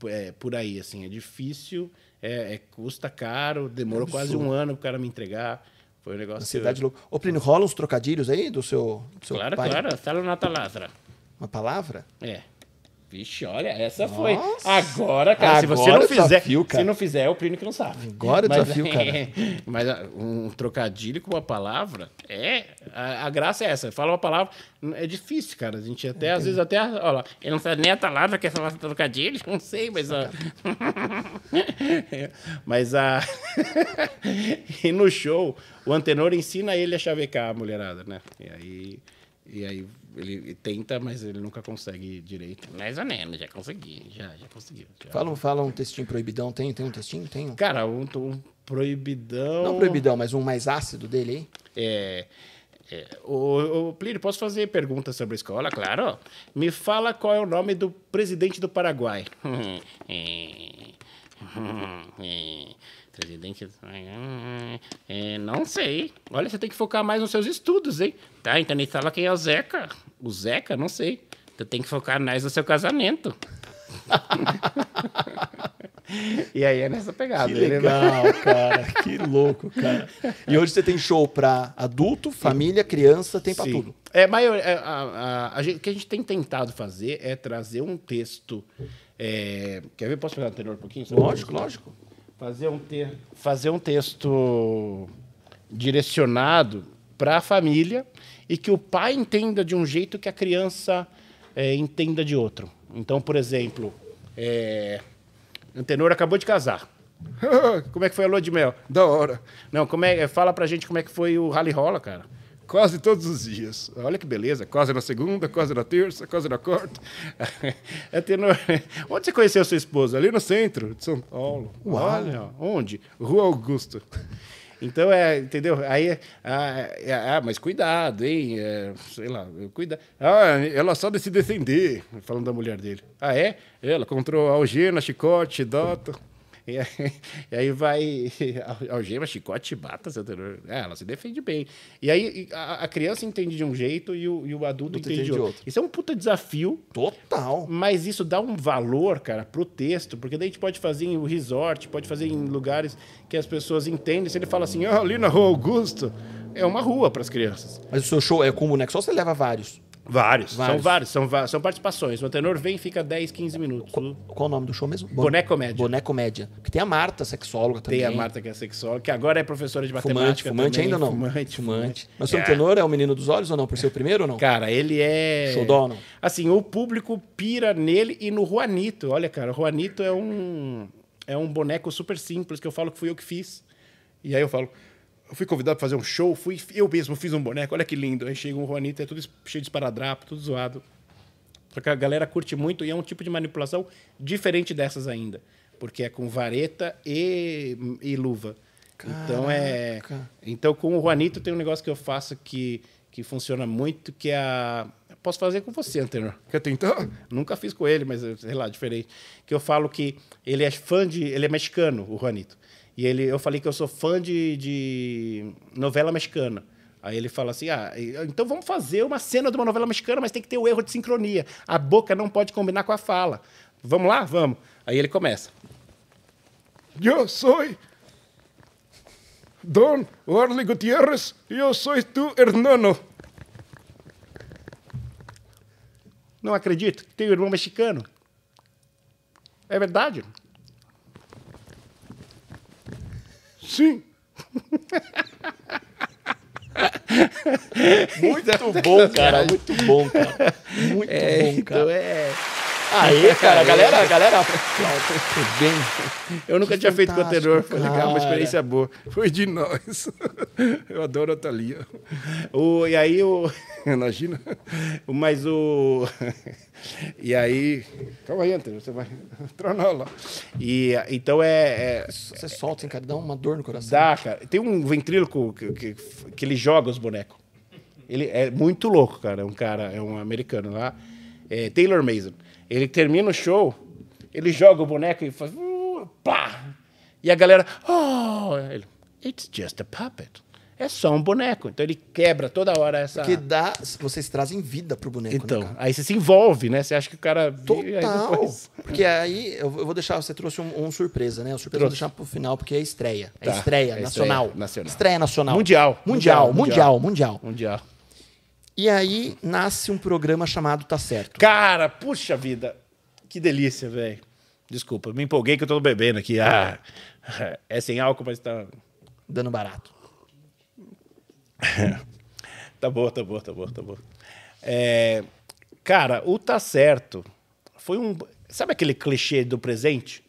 é, por aí, assim. É difícil, é, é custa caro, demorou é quase um ano para o cara me entregar. Foi um negócio. Ansiedade louca. Ô, Plínio, rola uns trocadilhos aí do seu. Do seu claro, pai? claro. Sala na taladra. Uma palavra? É. Vixe, olha, essa Nossa. foi. Agora, cara, Agora se você não é fizer, desafio, se não fizer, é o Plínio que não sabe. Agora o é desafio, é, cara. Mas ah, um trocadilho com uma palavra é a, a, graça é essa. Fala uma palavra, é difícil, cara. A gente até Entendi. às vezes até, olha, ele não sabe nem a palavra que é essa trocadilho, não sei, mas a... mas a ah, e no show o antenor ensina ele a chavecar a mulherada, né? E aí e aí ele tenta, mas ele nunca consegue direito. Mais ou menos, já consegui, já, já conseguiu. Já. Fala, fala um textinho proibidão, tem, tem um textinho? Tem um. Cara, um, um proibidão... Não proibidão, mas um mais ácido dele, hein? É... É, o, o Plínio, posso fazer perguntas sobre a escola? Claro. Me fala qual é o nome do presidente do Paraguai. Hum, hum, hum, Presidente. É, é, não sei. Olha, você tem que focar mais nos seus estudos, hein? Tá, então ele fala quem é o Zeca. O Zeca? Não sei. Tu tem que focar mais no seu casamento. e aí é nessa pegada. Que legal, né? cara. Que louco, cara. E hoje você tem show pra adulto, família, criança, tem pra tudo. É, maior, é, a, a, a, o que a gente tem tentado fazer é trazer um texto. É, quer ver? Posso pegar anterior um pouquinho? Lógico, lógico fazer um, ter, fazer um texto direcionado para a família e que o pai entenda de um jeito que a criança é, entenda de outro. Então, por exemplo, é, Antenor acabou de casar. como é que foi a lua de mel? Da hora. Não, como é, fala pra gente como é que foi o rally rola, cara quase todos os dias. Olha que beleza, quase na segunda, quase na terça, quase na quarta. É tenor... Onde você conheceu sua esposa? Ali no centro de São Paulo. Uau. Olha, onde? Rua Augusto. Então, é, entendeu? Aí, é, ah, é, é, ah mas cuidado, hein? É, sei lá, cuidado. Ah, ela só de se defender, falando da mulher dele. Ah, é? Ela comprou algema, chicote, dota. E aí, vai algema, chicote, bata, seu tenor. É, ela se defende bem. E aí a, a criança entende de um jeito e o, e o adulto entende, entende de outro. Isso é um puta desafio. Total. Mas isso dá um valor, cara, pro texto, porque daí a gente pode fazer em resort, pode fazer em lugares que as pessoas entendem. Se ele fala assim, ó, oh, ah, ali na Rua Augusto, é uma rua para as crianças. Mas o seu show é com boneco só você leva vários? Vários, vários. São vários, são, são participações. O Antenor vem fica 10, 15 minutos. Qual, né? qual o nome do show mesmo? boneco Boné Comédia. Boné Comédia. Porque tem a Marta, sexóloga também. Tem a Marta, que é sexóloga, que agora é professora de matemática. Fumante, fumante também. ainda não? Fumante, fumante. Mas o é. Antenor é o menino dos olhos ou não? Por ser o primeiro ou não? Cara, ele é. Showdown. Assim, o público pira nele e no Juanito. Olha, cara, o Juanito é um, é um boneco super simples que eu falo que fui eu que fiz. E aí eu falo, eu fui convidado para fazer um show, fui eu mesmo fiz um boneco, olha que lindo. Aí chega um Juanito, é tudo cheio de esparadrapo, tudo zoado. Só que a galera curte muito e é um tipo de manipulação diferente dessas ainda, porque é com vareta e, e luva. Caraca. Então é, então com o Juanito tem um negócio que eu faço que que funciona muito, que é a posso fazer com você, Antenor. Quer tentar? Nunca fiz com ele, mas sei lá, diferente. Que eu falo que ele é fã de. Ele é mexicano, o Juanito. E ele, eu falei que eu sou fã de, de novela mexicana. Aí ele fala assim: ah, então vamos fazer uma cena de uma novela mexicana, mas tem que ter o um erro de sincronia. A boca não pode combinar com a fala. Vamos lá? Vamos. Aí ele começa. Eu sou Don Orly Gutierrez e eu sou tu, Hernano. Não acredito, que tem um irmão mexicano. É verdade. Sim. Muito bom, cara. Muito bom, cara. É, muito é, bom, cara. Então é... Aí, cara, a galera, a galera. Bem. Eu nunca que tinha feito com anterior. Foi legal, ah, uma experiência boa. Foi de nós. Eu adoro a Thalia. O, e aí, o. Imagina. Mas o. E aí. Calma aí, Antônio, você vai. Tronola. E então é, é. Você solta, hein, cara? Dá uma dor no coração. Dá, cara. Tem um ventríloco que, que, que ele joga os bonecos. Ele é muito louco, cara. É um cara, é um americano lá. É Taylor Mason. Ele termina o show, ele joga o boneco e faz. Uh, pá! E a galera. Oh! Ele, It's just a puppet. É só um boneco. Então ele quebra toda hora essa. Porque dá, vocês trazem vida pro boneco. Né, então, né, aí você se envolve, né? Você acha que o cara. Total. aí depois... Porque aí eu vou deixar. Você trouxe um, um surpresa, né? O surpresa eu vou deixar pro final, porque é estreia. É tá. É estreia, é nacional. Estreia nacional. Estreia nacional. Mundial. Mundial, mundial, mundial. mundial. mundial. mundial. E aí nasce um programa chamado Tá Certo. Cara, puxa vida. Que delícia, velho. Desculpa, me empolguei que eu tô bebendo aqui. Ah, é sem álcool, mas tá. Dando barato. tá bom, tá bom, tá bom, tá bom. É, cara, o Tá Certo foi um. Sabe aquele clichê do presente?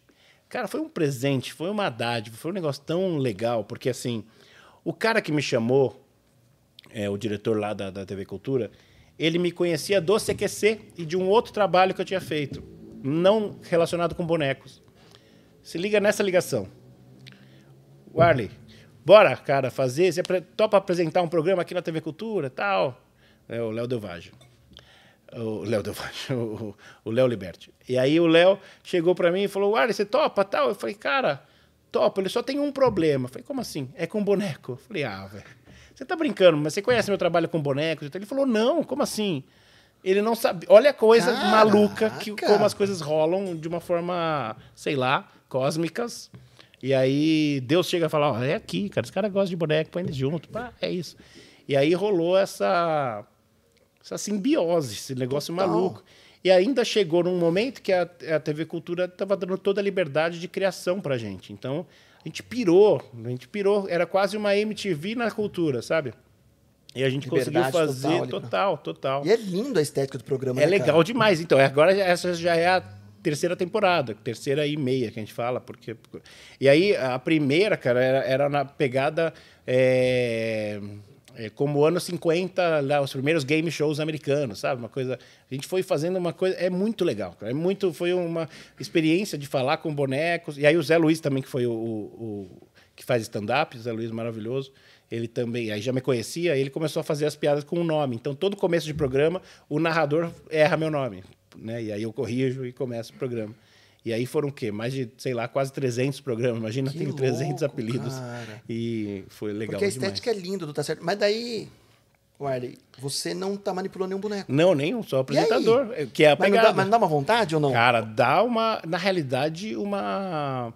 Cara, foi um presente, foi uma dádiva, foi um negócio tão legal, porque assim, o cara que me chamou é, o diretor lá da, da TV Cultura, ele me conhecia do CQC e de um outro trabalho que eu tinha feito, não relacionado com bonecos. Se liga nessa ligação. Warley, bora, cara, fazer. Você topa apresentar um programa aqui na TV Cultura tal? É o Léo Delvage. O Léo Delvage, o Léo Liberti. E aí o Léo chegou para mim e falou: Warley, você topa tal? Eu falei, cara, topa, ele só tem um problema. Eu falei, como assim? É com boneco. Eu falei, ah, velho você tá brincando, mas você conhece meu trabalho com bonecos? Ele falou, não, como assim? Ele não sabe. Olha a coisa Caraca. maluca, que, como as coisas rolam de uma forma, sei lá, cósmicas. E aí Deus chega a falar, é aqui, cara, os caras gostam de boneco, põe eles junto, pá, é isso. E aí rolou essa, essa simbiose, esse negócio Total. maluco. E ainda chegou num momento que a, a TV Cultura estava dando toda a liberdade de criação pra gente. Então, a gente pirou, a gente pirou. Era quase uma MTV na cultura, sabe? E a gente Liberdade conseguiu fazer total, né? total, total, E é lindo a estética do programa. É né, legal demais. Então, é, agora essa já é a terceira temporada, terceira e meia que a gente fala, porque e aí a primeira, cara, era, era na pegada é... É como anos 50, lá, os primeiros game shows americanos, sabe? Uma coisa. A gente foi fazendo uma coisa. É muito legal, É muito, foi uma experiência de falar com bonecos. E aí o Zé Luiz também, que foi o, o que faz stand-up, Zé Luiz maravilhoso. Ele também, aí já me conhecia, ele começou a fazer as piadas com o nome. Então, todo começo de programa, o narrador erra meu nome. Né? E aí eu corrijo e começo o programa. E aí foram o quê? Mais de, sei lá, quase 300 programas. Imagina, que tem louco, 300 apelidos. Cara. E foi legal Porque a estética é linda, tá certo? Mas daí, Wiley, você não tá manipulando nenhum boneco. Não, nenhum, só apresentador. É, que é a mas não, dá, mas não dá uma vontade ou não? Cara, dá uma, na realidade, uma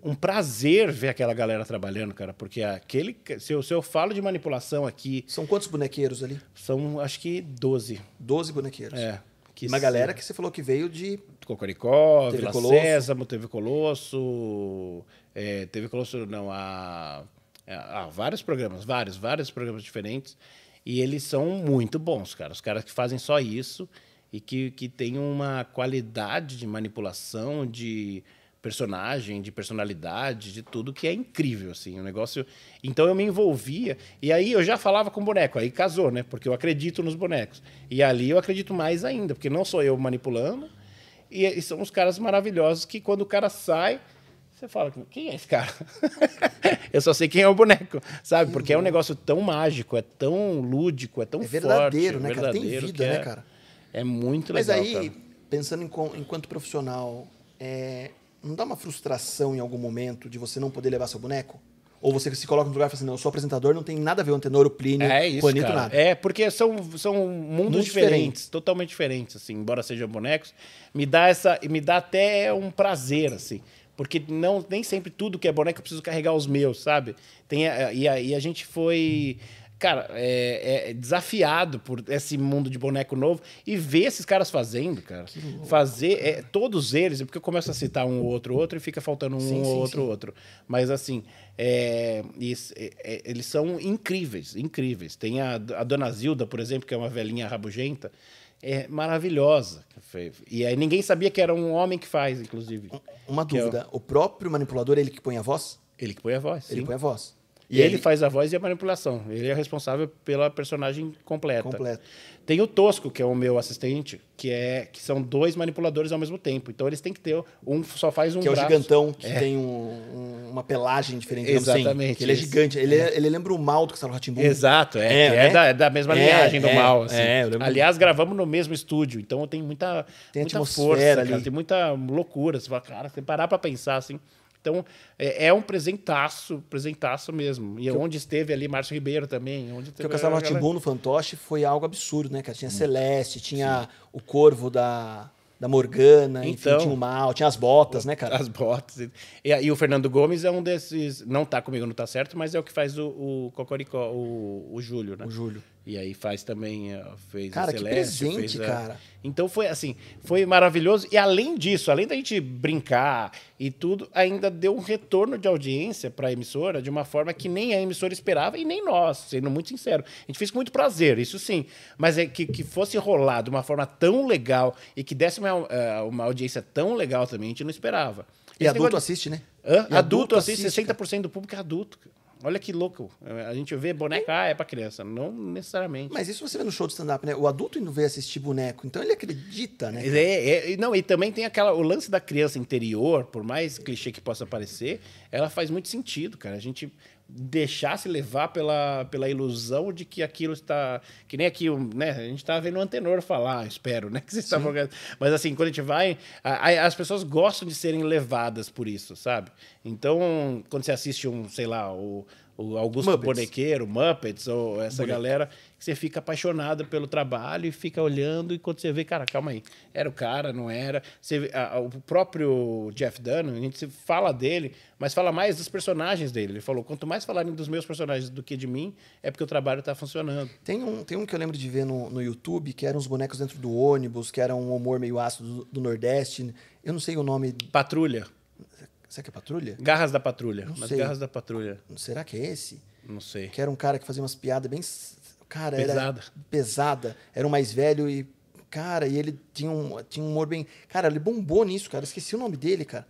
um prazer ver aquela galera trabalhando, cara, porque aquele. Se eu, se eu falo de manipulação aqui. São quantos bonequeiros ali? São, acho que 12. 12 bonequeiros. É. Uma sim. galera que você falou que veio de Cocoricó, teve Vila Colosso. Sésamo, teve Colosso, é, teve Colosso, não, é, há, ah, há vários programas, vários, vários programas diferentes, e eles são muito bons, cara. Os caras que fazem só isso e que, que tem uma qualidade de manipulação, de personagem, de personalidade, de tudo que é incrível, assim, o um negócio. Então eu me envolvia e aí eu já falava com boneco, aí casou, né? Porque eu acredito nos bonecos. E ali eu acredito mais ainda, porque não sou eu manipulando, e, e são uns caras maravilhosos que quando o cara sai, você fala, quem é esse cara? eu só sei quem é o boneco, sabe? Porque é um negócio tão mágico, é tão lúdico, é tão é verdadeiro, forte, né, verdadeiro, cara? Tem vida, né, é, né, cara? É muito legal. Mas aí, cara. pensando em, enquanto profissional, é, não dá uma frustração em algum momento de você não poder levar seu boneco? Ou você se coloca no lugar e fala assim, não, eu sou apresentador, não tem nada a ver o Tenor, o Plínio, é isso, nada. É, porque são, são mundos, mundos diferentes, diferentes, totalmente diferentes, assim, embora sejam bonecos. Me dá essa. Me dá até um prazer, assim. Porque não, nem sempre tudo que é boneco eu preciso carregar os meus, sabe? Tem e, a, e a gente foi. Hum cara, é, é, desafiado por esse mundo de boneco novo e ver esses caras fazendo, cara. Louco, Fazer cara. É, todos eles, é porque eu começo a citar um ou outro, outro e fica faltando um sim, ou sim, outro, sim. outro. Mas assim, é, isso, é, é, eles são incríveis, incríveis. Tem a, a Dona Zilda, por exemplo, que é uma velhinha rabugenta. É maravilhosa. E aí ninguém sabia que era um homem que faz, inclusive. Uma dúvida. O... o próprio manipulador, ele que põe a voz? Ele que põe a voz. Ele põe a voz. E, ele faz a voz e a manipulação. Ele é responsável pela personagem completa. Completo. Tem o Tosco, que é o meu assistente, que é que são dois manipuladores ao mesmo tempo. Então eles têm que ter um só faz um que braço. é o gigantão que é. tem um, um, uma pelagem diferente. Assim. Exatamente. Assim. Ele é gigante. Ele, é. é. ele lembra o mal do está no Exato. É, é, é, né? da, é da mesma é, linhagem do mal. Assim. Aliás, gravamos no mesmo estúdio, então tem muita, tem muita força, ali. Cara, tem muita loucura. Você fala, cara, você parar para pensar assim. Então, é, é um presentaço, presentaço mesmo. E que onde eu... esteve ali Márcio Ribeiro também. Onde Porque o Castelo Ratimbun no Fantoche foi algo absurdo, né? Cara? Tinha hum. Celeste, tinha Sim. o Corvo da da Morgana, então, enfim, tinha o Mal, tinha as botas, né, cara? As botas. E, e o Fernando Gomes é um desses. Não tá comigo, não tá certo, mas é o que faz o, o Cocoricó, o, o Júlio, né? O Júlio. E aí faz também, eh, fez cara, a Celeste. Que presente, a... Eh, cara. Então foi assim, foi maravilhoso. E além disso, além da gente brincar e tudo, ainda deu um retorno de audiência para a emissora de uma forma que nem a emissora esperava e nem nós, sendo muito sincero. A gente fez com muito prazer, isso sim. Mas é que, que fosse rolar de uma forma tão legal e que desse uma, eh, uma audiência tão legal também, a gente não esperava. E Esse adulto negócio... assiste, né? Adulto, adulto, assiste, assiste 60% cara. do público é adulto. Olha que louco. A gente vê boneca, ah, é pra criança. Não necessariamente. Mas isso você vê no show de stand-up, né? O adulto indo vê assistir boneco, então ele acredita, né? É, é, não, e também tem aquela, o lance da criança interior, por mais clichê que possa parecer, ela faz muito sentido, cara. A gente deixar-se levar pela, pela ilusão de que aquilo está. Que nem aqui, né? A gente estava tá vendo o antenor falar, espero, né? Que vocês estavam. Mas assim, quando a gente vai. A, a, as pessoas gostam de serem levadas por isso, sabe? Então, quando você assiste um, sei lá, o o Augusto Muppets. Bonequeiro, Muppets, ou essa galera, que você fica apaixonado pelo trabalho e fica olhando, e quando você vê, cara, calma aí, era o cara, não era. Você, a, o próprio Jeff Dunham, a gente fala dele, mas fala mais dos personagens dele. Ele falou: quanto mais falarem dos meus personagens do que de mim, é porque o trabalho está funcionando. Tem um, tem um que eu lembro de ver no, no YouTube, que eram os bonecos dentro do ônibus, que era um humor meio ácido do, do Nordeste. Eu não sei o nome. Patrulha. Será que é Patrulha? Garras da Patrulha. Não Mas sei. Garras da Patrulha. Será que é esse? Não sei. Que era um cara que fazia umas piadas bem. Cara, pesada. era. Pesada. Era o um mais velho e. Cara, e ele tinha um, tinha um humor bem. Cara, ele bombou nisso, cara. Esqueci o nome dele, cara.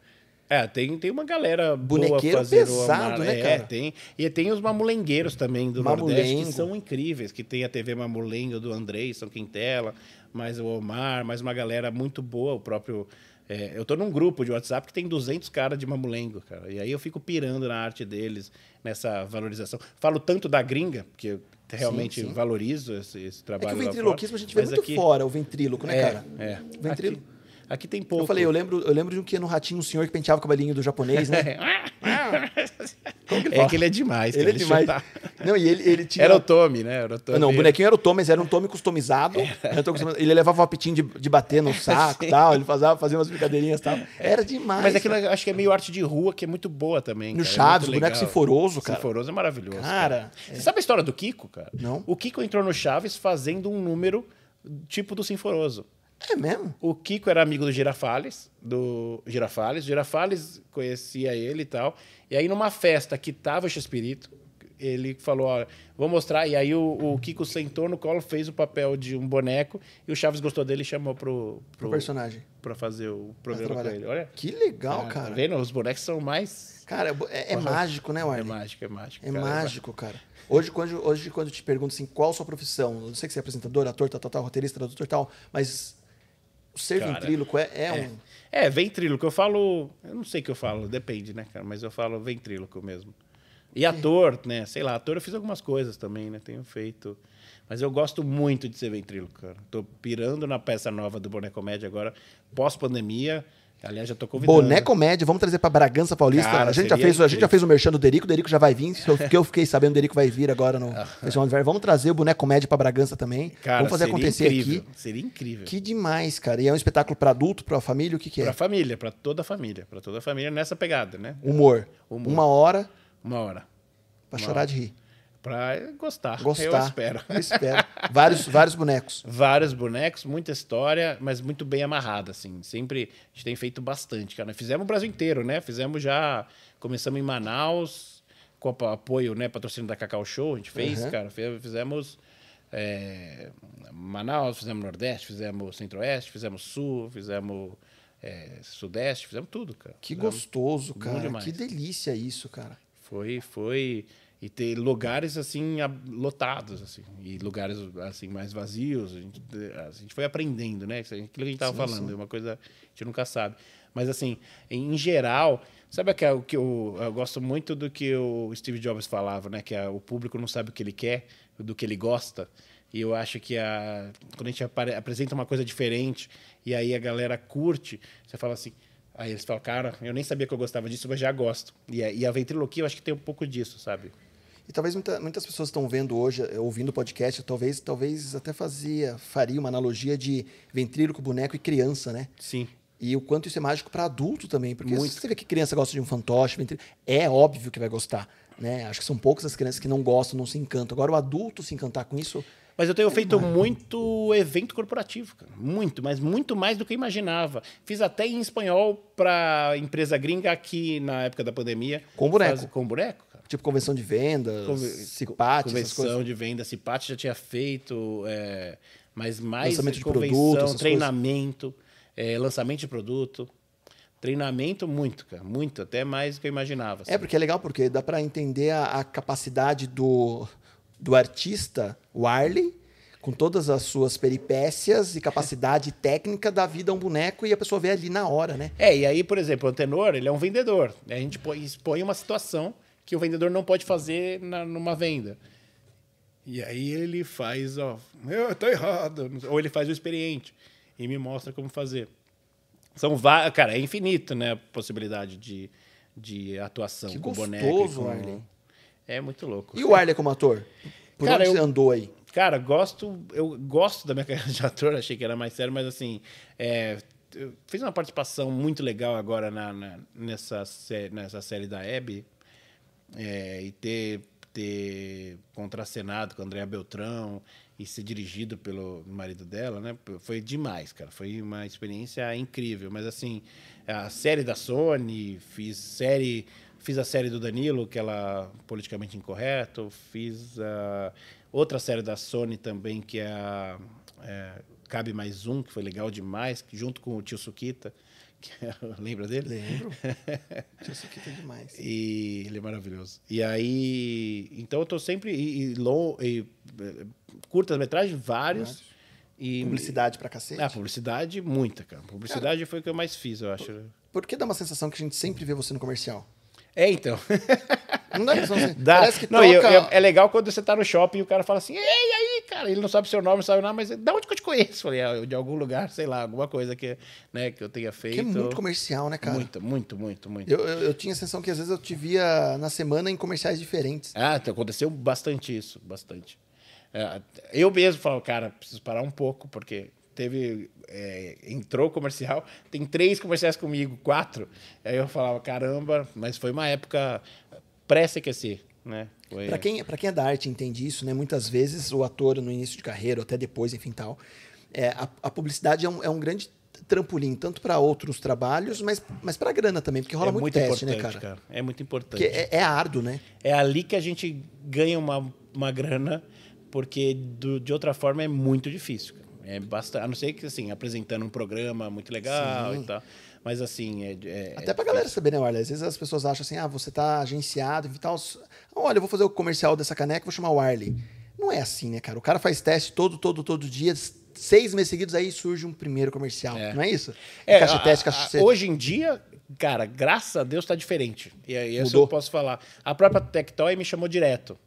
É, tem, tem uma galera Bonequeiro boa pesado, né, cara? É, tem. E tem os mamulengueiros também do Mamulengo. Nordeste, que são incríveis. Que tem a TV Mamulengo do Andrei, São Quintela, mais o Omar, mais uma galera muito boa. O próprio é, eu tô num grupo de WhatsApp que tem 200 caras de mamulengo, cara. E aí eu fico pirando na arte deles, nessa valorização. Falo tanto da gringa, porque eu realmente sim, sim. valorizo esse, esse, trabalho. É que o ventriloquismo a gente vê muito aqui... fora, o ventríloco, né, é, cara? É. O ventríloco. Aqui Aqui tem pouco. Eu falei, eu lembro, eu lembro de um que no ratinho um senhor que penteava o cabelinho do japonês, né? Como que ele é fala? que ele é demais. Ele, é demais. Não, e ele, ele tinha... Era o Tommy, né? Era o Tommy. Não, o bonequinho era o Tommy, mas era um Tommy customizado. Ele levava o apitinho de, de bater no saco e tal. Ele fazia, fazia umas brincadeirinhas e tal. É. Era demais. Mas aquilo cara. acho que é meio arte de rua, que é muito boa também. No cara. Chaves, é boneco sinforoso, cara. Sinforoso é maravilhoso. Cara. cara. Você é. sabe a história do Kiko, cara? Não. O Kiko entrou no Chaves fazendo um número tipo do Sinforoso. É mesmo? O Kiko era amigo do Girafales, do Girafales. O Girafales conhecia ele e tal. E aí, numa festa que tava o Chespirito, ele falou, ó, vou mostrar. E aí o, o, Kiko sentou no colo, fez o papel de um boneco e o Chaves gostou dele e chamou pro, pro, pro personagem. Pra fazer o programa com ele. Olha. Que legal, tá cara. cara. Tá vendo? Os bonecos são mais. Cara, é, é, é mágico, né, Warner? É mágico, é mágico. É cara, é mágico, cara. Hoje quando, hoje, quando te pergunto assim, qual sua profissão? Eu sei que você é apresentador, ator, tal, tal, tal roteirista, tradutor, tal, mas ser ventríloco é, é, é, um. É, ventríloco. Eu falo. Eu não sei o que eu falo, depende, né, cara? Mas eu falo ventríloco mesmo. E ator, né? Sei lá, ator eu fiz algumas coisas também, né? Tenho feito. Mas eu gosto muito de ser ventríloco, cara. Tô pirando na peça nova do Boné Comédia agora, pós-pandemia. Aliás, já tô convidando. Boné né? Comédia, vamos trazer para Bragança Paulista. Cara, a, gente já fez, a gente já fez o merchan do Derico, o Derico já vai vir, Se eu fiquei sabendo o Derico vai vir agora no Festival ah. Universo. Vamos trazer o Boné Comédia para Bragança também. Cara, vamos fazer acontecer incrível. aqui. Seria incrível. Que demais, cara. E é um espetáculo para adulto, para família, o que que é? Para família, para toda a família, para toda a família nessa pegada, né? Humor. Humor. Uma hora. Uma hora. Para chorar hora. de rir. Pra gostar. Gostar. Eu espero. Eu espero. vários, vários bonecos. Vários bonecos, muita história, mas muito bem amarrada, assim. Sempre a gente tem feito bastante, cara. Fizemos o Brasil inteiro, né? Fizemos já. Começamos em Manaus, com apoio, né? Patrocínio da Cacau Show, a gente fez, uhum. cara. Fizemos. É, Manaus, fizemos Nordeste, fizemos Centro-Oeste, fizemos Sul, fizemos é, Sudeste, fizemos tudo, cara. Que fizemos gostoso, cara. Que delícia isso, cara. Foi, foi e ter lugares assim lotados assim e lugares assim mais vazios a gente, a gente foi aprendendo né é aquilo que a gente estava falando é uma coisa a gente nunca sabe mas assim em, geral sabe que o que eu, eu, gosto muito do que o Steve Jobs falava né que a, é, o público não sabe o que ele quer do que ele gosta e eu acho que a, quando a gente apresenta uma coisa diferente e aí a galera curte você fala assim Aí eles falam, cara, eu nem sabia que eu gostava disso, mas já gosto. E a, é, e a ventriloquia, eu acho que tem um pouco disso, sabe? E talvez muita, muitas pessoas estão vendo hoje, eh, ouvindo o podcast, talvez, talvez até fazia, faria uma analogia de ventríloco, boneco e criança, né? Sim. E o quanto isso é mágico para adulto também, porque Muito. você vê que criança gosta de um fantoche, ventríloco, é óbvio que vai gostar, né? Acho que são poucas as crianças que não gostam, não se encantam. Agora o adulto se encantar com isso, mas eu tenho é feito muito evento corporativo, cara. Muito, mas muito mais do que eu imaginava. Fiz até em espanhol para empresa gringa aqui na época da pandemia. Com boneco. Faz, com boneco. Tipo convenção de vendas, Conve Convenção de vendas, CIPAT já tinha feito, é, mas mais lançamento de produto, treinamento, é, lançamento de produto. Treinamento muito, cara, muito, até mais do que eu imaginava. É, assim. É, porque é legal, porque dá para entender a, a, capacidade do, do artista Arley, com todas as suas peripécias e capacidade técnica da vida a um boneco e a pessoa vê ali na hora, né? É, e aí, por exemplo, o Antenor, ele é um vendedor. Né? A gente expõe uma situação que o vendedor não pode fazer na, numa venda. E aí ele faz, ó, eu tô errado. Ou ele faz o experiente e me mostra como fazer. São várias, cara, é infinito, né, a possibilidade de, de atuação que com gostoso, boneco. Com... É muito louco. E o Arley como ator? Por cara, onde eu, você andou aí? Cara, gosto, eu gosto da minha carreira de ator, achei que era mais sério, mas assim, é, fiz uma participação muito legal agora na, na nessa, sé nessa série da Abby, é, e ter, ter contracenado com a Andréa Beltrão e ser dirigido pelo marido dela, né? Foi demais, cara. Foi uma experiência incrível. Mas assim, a série da Sony, fiz série, fiz a série do Danilo, que ela politicamente incorreto, fiz a outra série da Sony também que é, a, é Cabe Mais Um, que foi legal demais, junto com o Tio Sukita. Lembra dele? Lembro. tem tá demais. E ele é maravilhoso. E aí, então eu tô sempre e, e, long, e eh, curtas metragens vários. E publicidade pra cacete. Ah, publicidade muita, cara. Publicidade cara, foi o que eu mais fiz, eu acho. Por, por que dá uma sensação que a gente sempre vê você no comercial? É, então. Não dá impressão. Assim. Dá. Parece que não, toca... eu, eu, é legal quando você tá no shopping e o cara fala assim, ei, aí, cara, ele não sabe seu nome, sabe nada, mas é da onde que eu te conheço? Falei, ah, de algum lugar, sei lá, alguma coisa que, né, que eu tenha feito. Que é muito comercial, né, cara? Muito, muito, muito, muito. Eu, eu, eu tinha a sensação que às vezes eu te via na semana em comerciais diferentes. Ah, então aconteceu bastante isso, bastante. É, eu mesmo falo, cara, preciso parar um pouco, porque teve é, entrou comercial, tem três comerciais comigo, quatro. Aí eu falava, caramba, mas foi uma época pré-CQC, né? Para quem, pra quem é da arte entende isso, né? Muitas vezes o ator no início de carreira, ou até depois, enfim, tal, é, a, a publicidade é um, é um grande trampolim, tanto para outros trabalhos, mas, mas para grana também, porque rola é muito, muito teste, né, cara? cara? É muito importante. É, é, árduo, né? É ali que a gente ganha uma, uma grana, porque do, de outra forma é muito difícil. Cara. É bastante, a não ser que, assim, apresentando um programa muito legal Sim. e tal. Mas, assim, é. é, é Até é pra galera saber, né? Olha, às vezes as pessoas acham assim, ah, você tá agenciado e tal. Ah, olha, eu vou fazer o comercial dessa caneca, vou chamar o Arley. Não é assim, né, cara? O cara faz teste todo, todo, todo dia, seis meses seguidos, aí surge um primeiro comercial. É. Não é isso? É, caixa a, teste, caixa a, Hoje em dia, cara, graças a Deus tá diferente. E, e eu posso falar. A própria Tectoy me chamou direto.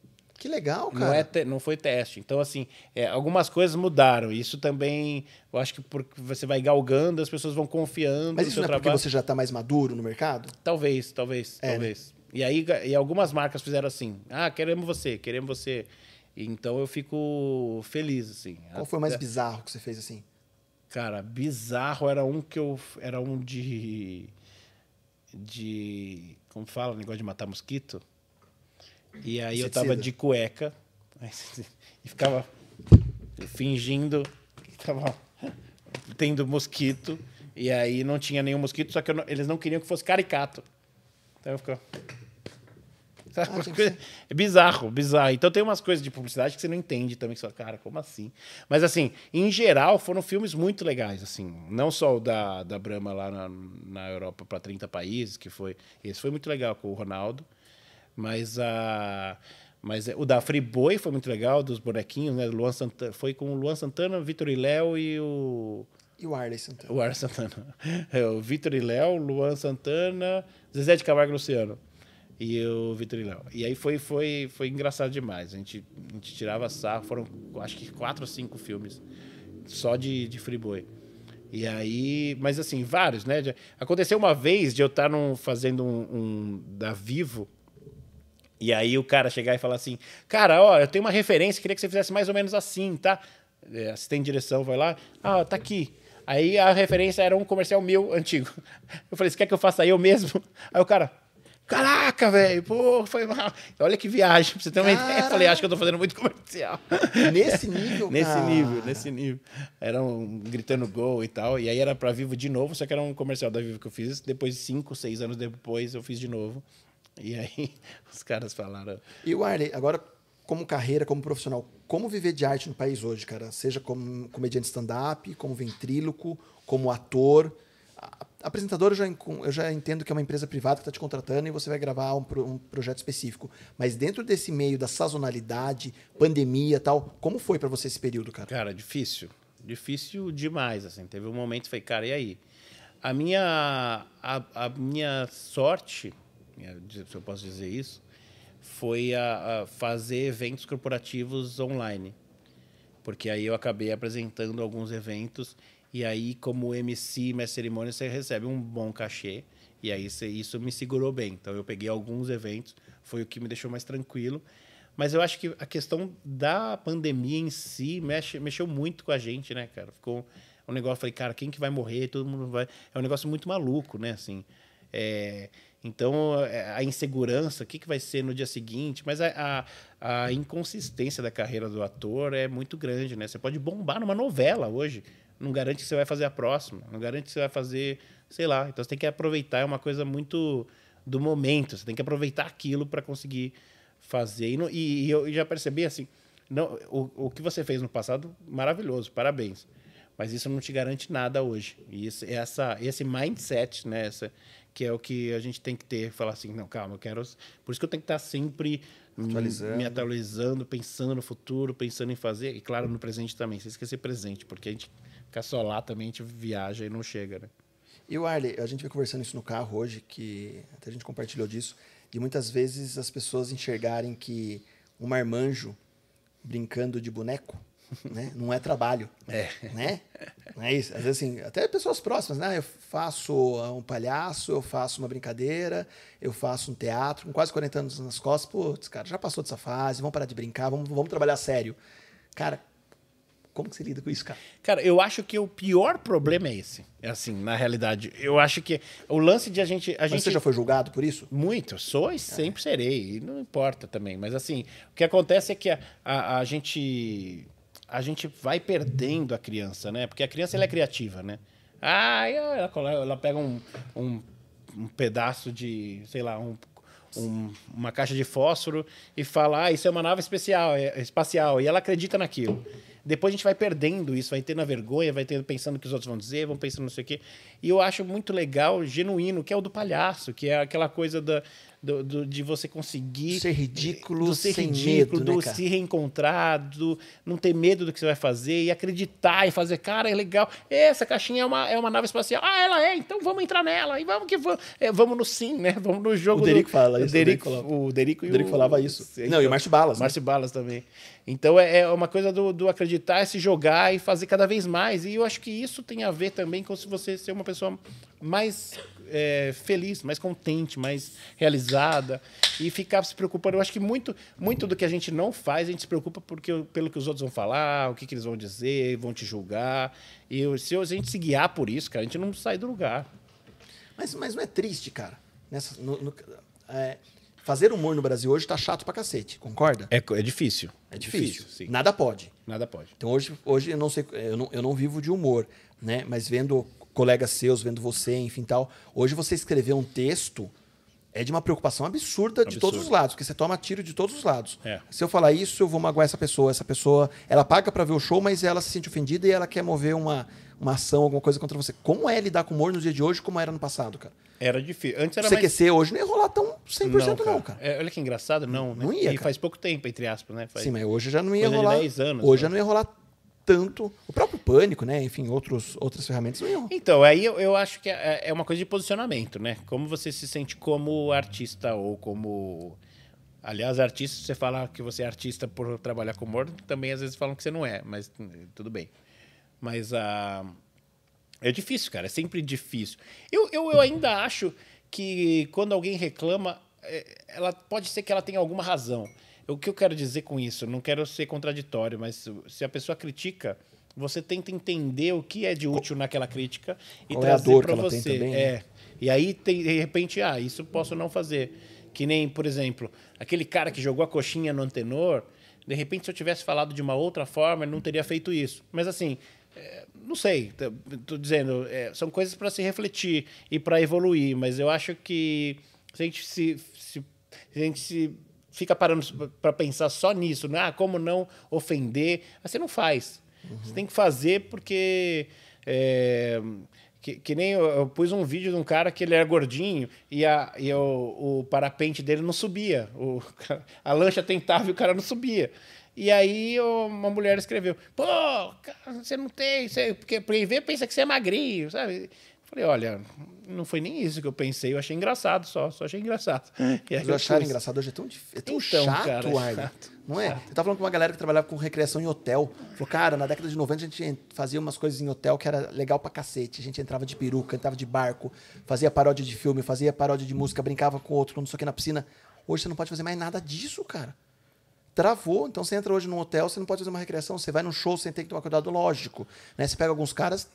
Que legal, cara. Não, é te, não foi teste. Então, assim, é, algumas coisas mudaram. Isso também, eu acho que porque você vai galgando, as pessoas vão confiando. Mas isso não é trabalho. porque você já está mais maduro no mercado? Talvez, talvez, é, né? talvez. Né? E aí, e algumas marcas fizeram assim: ah, queremos você, queremos você. Então eu fico feliz, assim. Qual foi o mais é. bizarro que você fez assim? Cara, bizarro era um que eu. Era um de. De. Como fala? Negócio de matar mosquito? E aí eu tava de cueca e ficava fingindo que tava tendo mosquito. E aí não tinha nenhum mosquito, só que não, eles não queriam que fosse caricato. Então eu ficava. Ah, é bizarro, bizarro. Então tem umas coisas de publicidade que você não entende também, que você fala, cara, como assim? Mas assim, em geral, foram filmes muito legais, assim. Não só o da, da Brahma lá na, na Europa para 30 países, que foi. Esse foi muito legal com o Ronaldo. Mas a. Mas é, o da Friboi foi muito legal, dos bonequinhos, né? Luan Santana, foi com o Luan Santana, Vitor e Léo e o. E o Arley Santana. O Arley Santana. É, o Vitor e Léo, Luan Santana, Zezé de Camargo e Luciano. E o Vitor e Léo. E aí foi, foi, foi engraçado demais. A gente, a gente tirava sarro, foram acho que quatro ou cinco filmes só de, de Friboi. E aí, mas assim, vários, né? Aconteceu uma vez de eu estar tá num, fazendo um, um da Vivo e aí o cara chegar e falar assim, cara, ó, eu tenho uma referência, queria que você fizesse mais ou menos assim, tá? É, assistente de direção vai lá, ah, tá aqui. Aí a referência era um comercial meu antigo. Eu falei, você quer que eu faça eu mesmo? Aí o cara, Caraca, velho, pô, foi mal. Olha que viagem, pra você ter uma Caraca. ideia. Eu falei, ah, acho que eu tô fazendo muito comercial. Nesse nível, Nesse cara. nível, nesse nível. Era um gritando gol e tal. E aí era pra Vivo de novo, só que era um comercial da Vivo que eu fiz. Depois, cinco, seis anos depois, eu fiz de novo. E aí os caras falaram. E o Arley, agora, como carreira, como profissional, como viver de arte no país hoje, cara? Seja como comediante stand-up, como ventríloco, como ator. apresentador, eu já, eu já, entendo que é uma empresa privada que está te contratando e você vai gravar um, um projeto específico. Mas dentro desse meio da sazonalidade, pandemia tal, como foi para você esse período, cara? Cara, difícil. Difícil demais, assim. Teve um momento que falei, cara, e aí? A minha, a, a minha sorte é, se eu posso dizer isso, foi a, a fazer eventos corporativos online. Porque aí eu acabei apresentando alguns eventos e aí, como MC, mestre cerimônia, você recebe um bom cachê. E aí, isso me segurou bem. Então, eu peguei alguns eventos, foi o que me deixou mais tranquilo. Mas eu acho que a questão da pandemia em si mexe, mexeu muito com a gente, né, cara? Ficou um negócio, falei, cara, quem que vai morrer? Todo mundo vai. É um negócio muito maluco, né? Assim, é, então, é, a insegurança, o que, que vai ser no dia seguinte? Mas a, a, a, inconsistência da carreira do ator é muito grande, né? Você pode bombar numa novela hoje, não garante que você vai fazer a próxima, não garante que você vai fazer, sei lá. Então, você tem que aproveitar, é uma coisa muito do momento, você tem que aproveitar aquilo para conseguir fazer. E, e, e, eu já percebi, assim, não, o, o que você fez no passado, maravilhoso, parabéns mas isso não te garante nada hoje. E isso, essa, esse mindset, né? essa, que é o que a gente tem que ter, falar assim, não, calma, eu quero. Por isso que eu tenho que estar sempre atualizando. me atualizando, pensando no futuro, pensando em fazer, e claro, no presente também, sem esquecer presente, porque a gente ficar só lá também, a gente viaja e não chega, né? E o Arley, a gente vai conversando isso no carro hoje, que até a gente compartilhou disso, de muitas vezes as pessoas enxergarem que um marmanjo brincando de boneco né? Não é trabalho. É. Né? Não é isso. Às vezes, assim, até pessoas próximas, né? Ah, eu faço ah, um palhaço, eu faço uma brincadeira, eu faço um teatro, com quase 40 anos nas costas, putz, cara, já passou dessa fase, vamos parar de brincar, vamos, vamos trabalhar sério. Cara, como que você lida com isso, cara? Cara, eu acho que o pior problema é esse. É assim, na realidade. Eu acho que o lance de a gente. A mas gente... você já foi julgado por isso? Muito, sou e sempre é. serei. E não importa também. Mas assim, o que acontece é que a, a, a gente a gente vai perdendo a criança, né? Porque a criança ela é criativa, né? Ah, ela, ela pega um, um, um pedaço de, sei lá, um um, uma caixa de fósforo e fala, ah, isso é uma nave especial, é, espacial, e ela acredita naquilo. Depois a gente vai perdendo isso, vai tendo a vergonha, vai tendo pensando o que os outros vão dizer, vão pensando não sei o quê. E eu acho muito legal, genuíno, que é o do palhaço, que é aquela coisa da, do, do, de você conseguir. Ser ridículo, do ser sem ridículo, medo, né, do né, se reencontrar, do não ter medo do que você vai fazer e acreditar e fazer, cara, é legal. Essa caixinha é uma, é uma nave espacial. Ah, ela é, então vamos entrar nela e vamos que vamos. É, vamos no sim, né? Vamos no jogo. O Derico do, fala isso. Derico, o Derico, o Derico, o falava isso. Não, então, e o então. Márcio Balas. Né? Márcio Balas também. Então é, é uma coisa do, do acreditar, é se jogar e fazer cada vez mais. E eu acho que isso tem a ver também com se você ser uma pessoa mais é, feliz, mais contente, mais realizada. E ficar se preocupando. Eu acho que muito, muito do que a gente não faz, a gente se preocupa porque, pelo que os outros vão falar, o que, que eles vão dizer, vão te julgar. E se a gente se guiar por isso, cara, a gente não sai do lugar. Mas, mas não é triste, cara. Nessa, no, no, é, fazer humor no Brasil hoje tá chato pra cacete, concorda? É, é difícil. É difícil. difícil Nada pode. Nada pode. Então hoje, hoje eu não sei, eu não, eu não vivo de humor, né? Mas vendo colegas seus vendo você, enfim tal. Hoje você escrever um texto é de uma preocupação absurda, de todos os lados, porque você toma tiro de todos os lados. É. Se eu falar isso, eu vou magoar essa pessoa. Essa pessoa, ela paga para ver o show, mas ela se sente ofendida e ela quer mover uma, uma ação, alguma coisa contra você. Como é lidar com o humor no dia de hoje, como era no passado, cara? Era difícil. Antes era CQC mais... hoje não ia rolar tão 100% não, cara. Não, cara. É, olha que engraçado, não. Né? Não ia, E cara. faz pouco tempo, entre aspas, né? Faz... Sim, mas hoje já não ia rolar... 10 anos. Hoje já né? não ia rolar tanto. O próprio pânico, né? Enfim, outros, outras ferramentas. Não então, aí eu, eu acho que é, é uma coisa de posicionamento, né? Como você se sente como artista ou como. Aliás, artista, você fala que você é artista por trabalhar com humor, também às vezes falam que você não é, mas hum, tudo bem. Mas a. Uh, é difícil, cara, é sempre difícil. Eu, eu, eu ainda acho que quando alguém reclama, é, ela pode ser que ela tenha alguma razão. O que eu quero dizer com isso? Não quero ser contraditório, mas se a pessoa critica, você tenta entender o que é de útil naquela crítica e Qual é trazer é para você. Também, né? é. Né? E aí, tem, de repente, ah, isso posso não fazer. Que nem, por exemplo, aquele cara que jogou a coxinha no antenor, de repente, se eu tivesse falado de uma outra forma, ele não teria feito isso. Mas assim, é, não sei, estou dizendo, é, são coisas para se refletir e para evoluir, mas eu acho que se a gente se, se, se, a gente se fica parando para pensar só nisso, né? Ah, como não ofender? você não faz. Uhum. Você tem que fazer porque. É, que, que, nem eu, eu, pus um vídeo de um cara que ele era gordinho e, a, e o, o parapente dele não subia. O, a lancha tentava e o cara não subia. E aí uma mulher escreveu: Pô, você não tem. Você, porque, porque vê, pensa que você é magrinho, sabe? Falei, olha, não foi nem isso que eu pensei, eu achei engraçado só, só achei engraçado. É, e eu achar engraçado hoje é tão difícil, é tão então, chato, cara, é chato, Não é? Chato. Eu tava falando com uma galera que trabalhava com recreação em hotel. Falou, cara, na década de 90 a gente fazia umas coisas em hotel que era legal pra cacete. A gente entrava de peruca, entrava de barco, fazia paródia de filme, fazia paródia de música, brincava com outro, não sei o que na piscina. Hoje você não pode fazer mais nada disso, cara. Travou, então você entra hoje num hotel, você não pode fazer uma recreação, você vai num show, você tem que tomar cuidado, lógico. Né? Você pega alguns caras,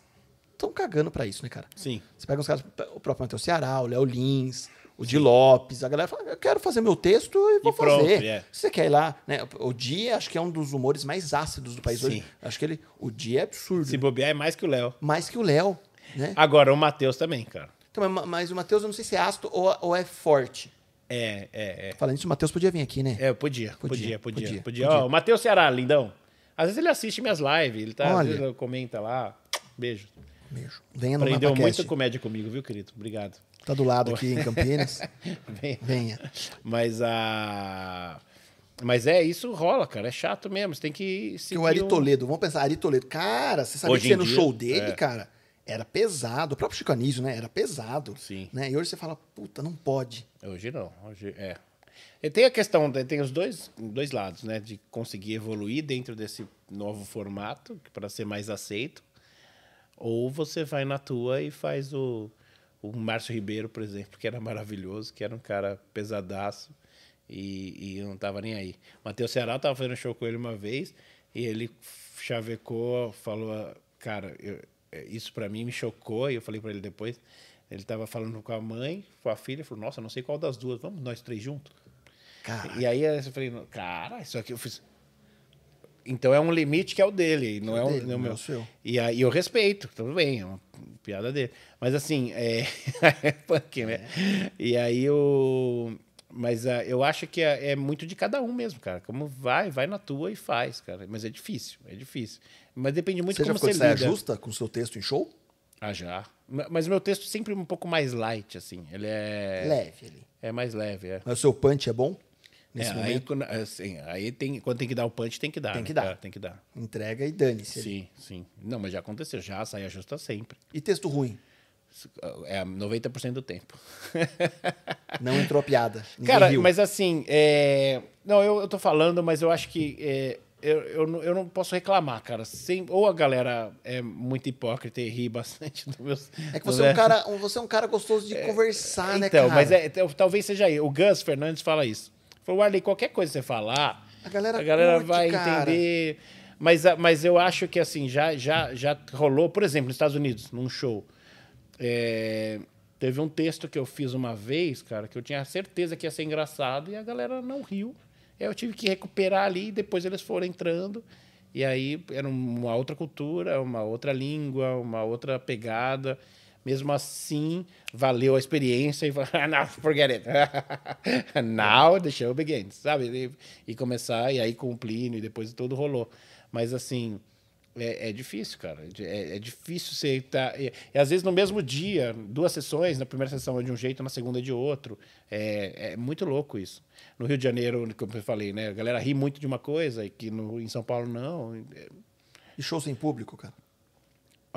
estão cagando para isso, né, cara? Sim. Você pega uns caras, o próprio Matheus Ceará, o Léo Lins, o Sim. Di Lopes, a galera fala, eu quero fazer meu texto e vou e pronto, fazer. É. Você quer ir lá, né? O Dia acho que é um dos humores mais ácidos do país Sim. hoje. Acho que ele, o Dia é absurdo. Se bobear é mais que o Léo. Mais que o Léo, né? Agora o Matheus também, cara. Então, mas o Matheus eu não sei se é ácido ou, ou é forte. É, é, é. Falando isso, o Matheus podia vir aqui, né? É, podia, podia, podia, podia. podia. podia. o Matheus Ceará, lindão. Às vezes ele assiste minhas lives, ele tá, às vezes comenta lá. Beijo. Beijo. Venha no Aprendeu muita comédia comigo, viu, querido? Obrigado. Tá do lado aqui em Campinas. Venha. Venha. Mas a. Mas é, isso rola, cara. É chato mesmo. Você tem que se o Ari Toledo, um... vamos pensar, Ari Toledo. Cara, você sabia que no show dele, é. cara, era pesado. O próprio Chico Anísio, né? Era pesado. Sim. Né? E hoje você fala, puta, não pode. Hoje não. Hoje é. E tem a questão, né, tem os dois, dois lados, né? De conseguir evoluir dentro desse novo formato, para ser mais aceito. Ou você vai na tua e faz o, o Márcio Ribeiro, por exemplo, que era maravilhoso, que era um cara pesadaço e, e não tava nem aí. Matheus Ceará tava fazendo show com ele uma vez e ele chavecou, falou, cara, eu, é, isso para mim me chocou e eu falei para ele depois. Ele tava falando com a mãe, com a filha, falou, nossa, não sei qual das duas, vamos nós três juntos? Caraca. E aí eu falei, cara, isso aqui eu fiz. Então é um limite que é o dele, não é, o, é dele, não é o é meu. Seu. E aí eu respeito, tudo bem, é uma piada dele. Mas assim, é, é punk, né? E aí eu. Mas uh, eu acho que é, é, muito de cada um mesmo, cara. Como vai, vai na tua e faz, cara. Mas é difícil, é difícil. Mas depende muito de como você lida. Você ajusta com o seu texto em show? Ah, já. Mas o meu texto é sempre um pouco mais light, assim. Ele é... Leve, ele. É mais leve, é. Mas o seu punch é bom? É, Nesse é, momento. Aí, quando, assim, aí tem, quando tem que dar o punch, tem que dar. Tem que né? dar. É, tem que dar. Entrega e dane-se. Sim, ali. sim. Não, mas já aconteceu, já sai ajusta sempre. E texto ruim? É 90% é do tempo. Não entrou piada. Cara, riu. mas assim, é... não, eu, eu tô falando, mas eu acho que é... eu, eu, eu não posso reclamar, cara. Sem... Ou a galera é muito hipócrita e ri bastante do meu É que você, é um, cara, você é um cara gostoso de é... conversar, então, né, cara? Então, mas é, é, talvez seja aí. O Gus Fernandes fala isso. Falou, Arley, qualquer coisa que você falar, a galera, a galera curte, vai cara. entender. Mas, ah, mas eu acho que assim, já, já, já rolou, por exemplo, nos Estados Unidos, num show. É, teve um texto que eu fiz uma vez, cara, que eu tinha certeza que ia ser engraçado e a galera não riu. Eu tive que recuperar ali e depois eles foram entrando. E aí era uma outra cultura, uma outra língua, uma outra pegada. Mesmo assim, valeu a experiência e falou, ah, now forget it. now the show begins, sabe? E, começar, e aí com o Plínio, e depois tudo rolou. Mas assim, é, é difícil, cara. É, é difícil você estar. Tá... E, e, às vezes no mesmo dia, duas sessões, na primeira sessão é de um jeito, na segunda é de outro. É, é muito louco isso. No Rio de Janeiro, como eu falei, né? A galera ri muito de uma coisa, e que no, em São Paulo não. E show sem público, cara?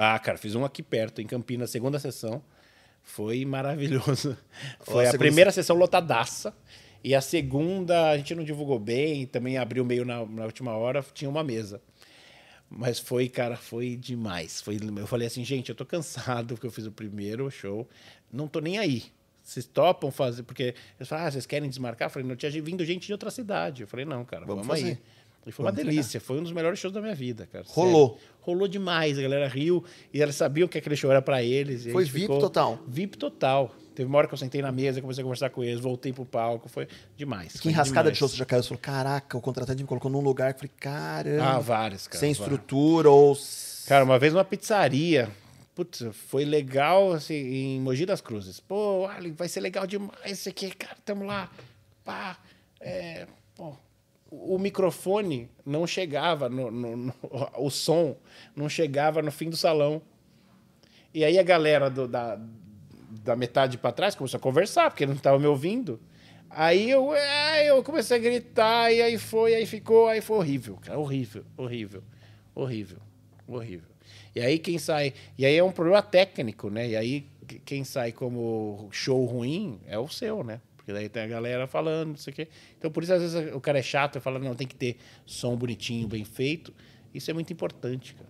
Ah, cara, fiz um aqui perto, em Campinas, segunda sessão. Foi maravilhoso. Foi a, a primeira sessão lotadaça. E a segunda, a gente não divulgou bem, também abriu meio na, na, última hora, tinha uma mesa. Mas foi, cara, foi demais. Foi, eu falei assim, gente, eu tô cansado porque eu fiz o primeiro show. Não tô nem aí. Vocês topam fazer, porque eles falaram, ah, vocês querem desmarcar? Eu falei, não, tinha vindo gente de outra cidade. Eu falei, não, cara, vamos, vamos fazer. aí. E foi uma delícia, pegar. foi um dos melhores shows da minha vida, cara. Rolou. Sério. Rolou demais, a galera riu e elas sabiam que aquele show era para eles. Foi VIP ficou... total. VIP total. Teve uma hora que eu sentei na mesa, comecei a conversar com eles, voltei pro palco, foi demais. Que foi enrascada demais. de show você já caiu? Você falou, caraca, o contratante me colocou num lugar, eu falei, caramba. Ah, várias, cara. Sem estrutura ou... Cara, uma vez uma pizzaria, putz, foi legal, assim, em Mogi das Cruzes. Pô, vai ser legal demais isso aqui, cara, tamo lá, pá, é, o microfone não chegava, no, no, no, o som não chegava no fim do salão. E aí a galera do, da, da metade para trás começou a conversar, porque não estava me ouvindo. Aí eu, é, eu comecei a gritar, e aí foi, aí ficou, aí foi horrível, cara, horrível, horrível, horrível, horrível. E aí quem sai. E aí é um problema técnico, né? E aí quem sai como show ruim é o seu, né? Porque daí tem a galera falando, não sei o quê. Então, por isso, às vezes, o cara é chato e fala, não, tem que ter som bonitinho, bem feito. Isso é muito importante, cara.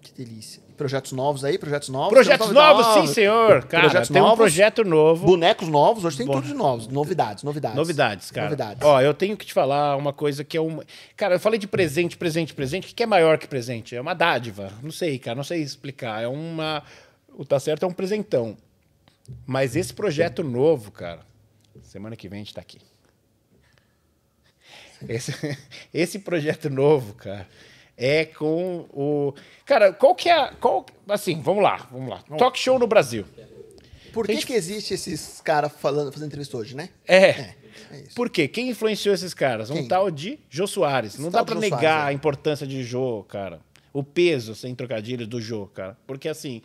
Que delícia. Projetos novos aí? Projetos novos? Projetos novos, novos, sim, senhor. Cara, projetos tem novos, um projeto novo. Bonecos novos, hoje tem Bo... de novos. Novidades, novidades. Novidades, cara. Novidades. Ó, eu tenho que te falar uma coisa que é um Cara, eu falei de presente, presente, presente. O que é maior que presente? É uma dádiva. Não sei, cara, não sei explicar. É uma. O Tá Certo é um presentão. Mas esse projeto novo, cara, Semana que vem a gente está aqui. Esse, esse projeto novo, cara, é com o. Cara, qual que é. Qual, assim, vamos lá, vamos lá. Talk show no Brasil. Por que, gente... que existe esses caras falando, fazendo entrevista hoje, né? É. é. é Por quê? Quem influenciou esses caras? Quem? Um tal de Jô Soares. Esse Não dá para negar Soares, é. a importância de Jô, cara. O peso, sem trocadilhos, do Jô, cara. Porque, assim,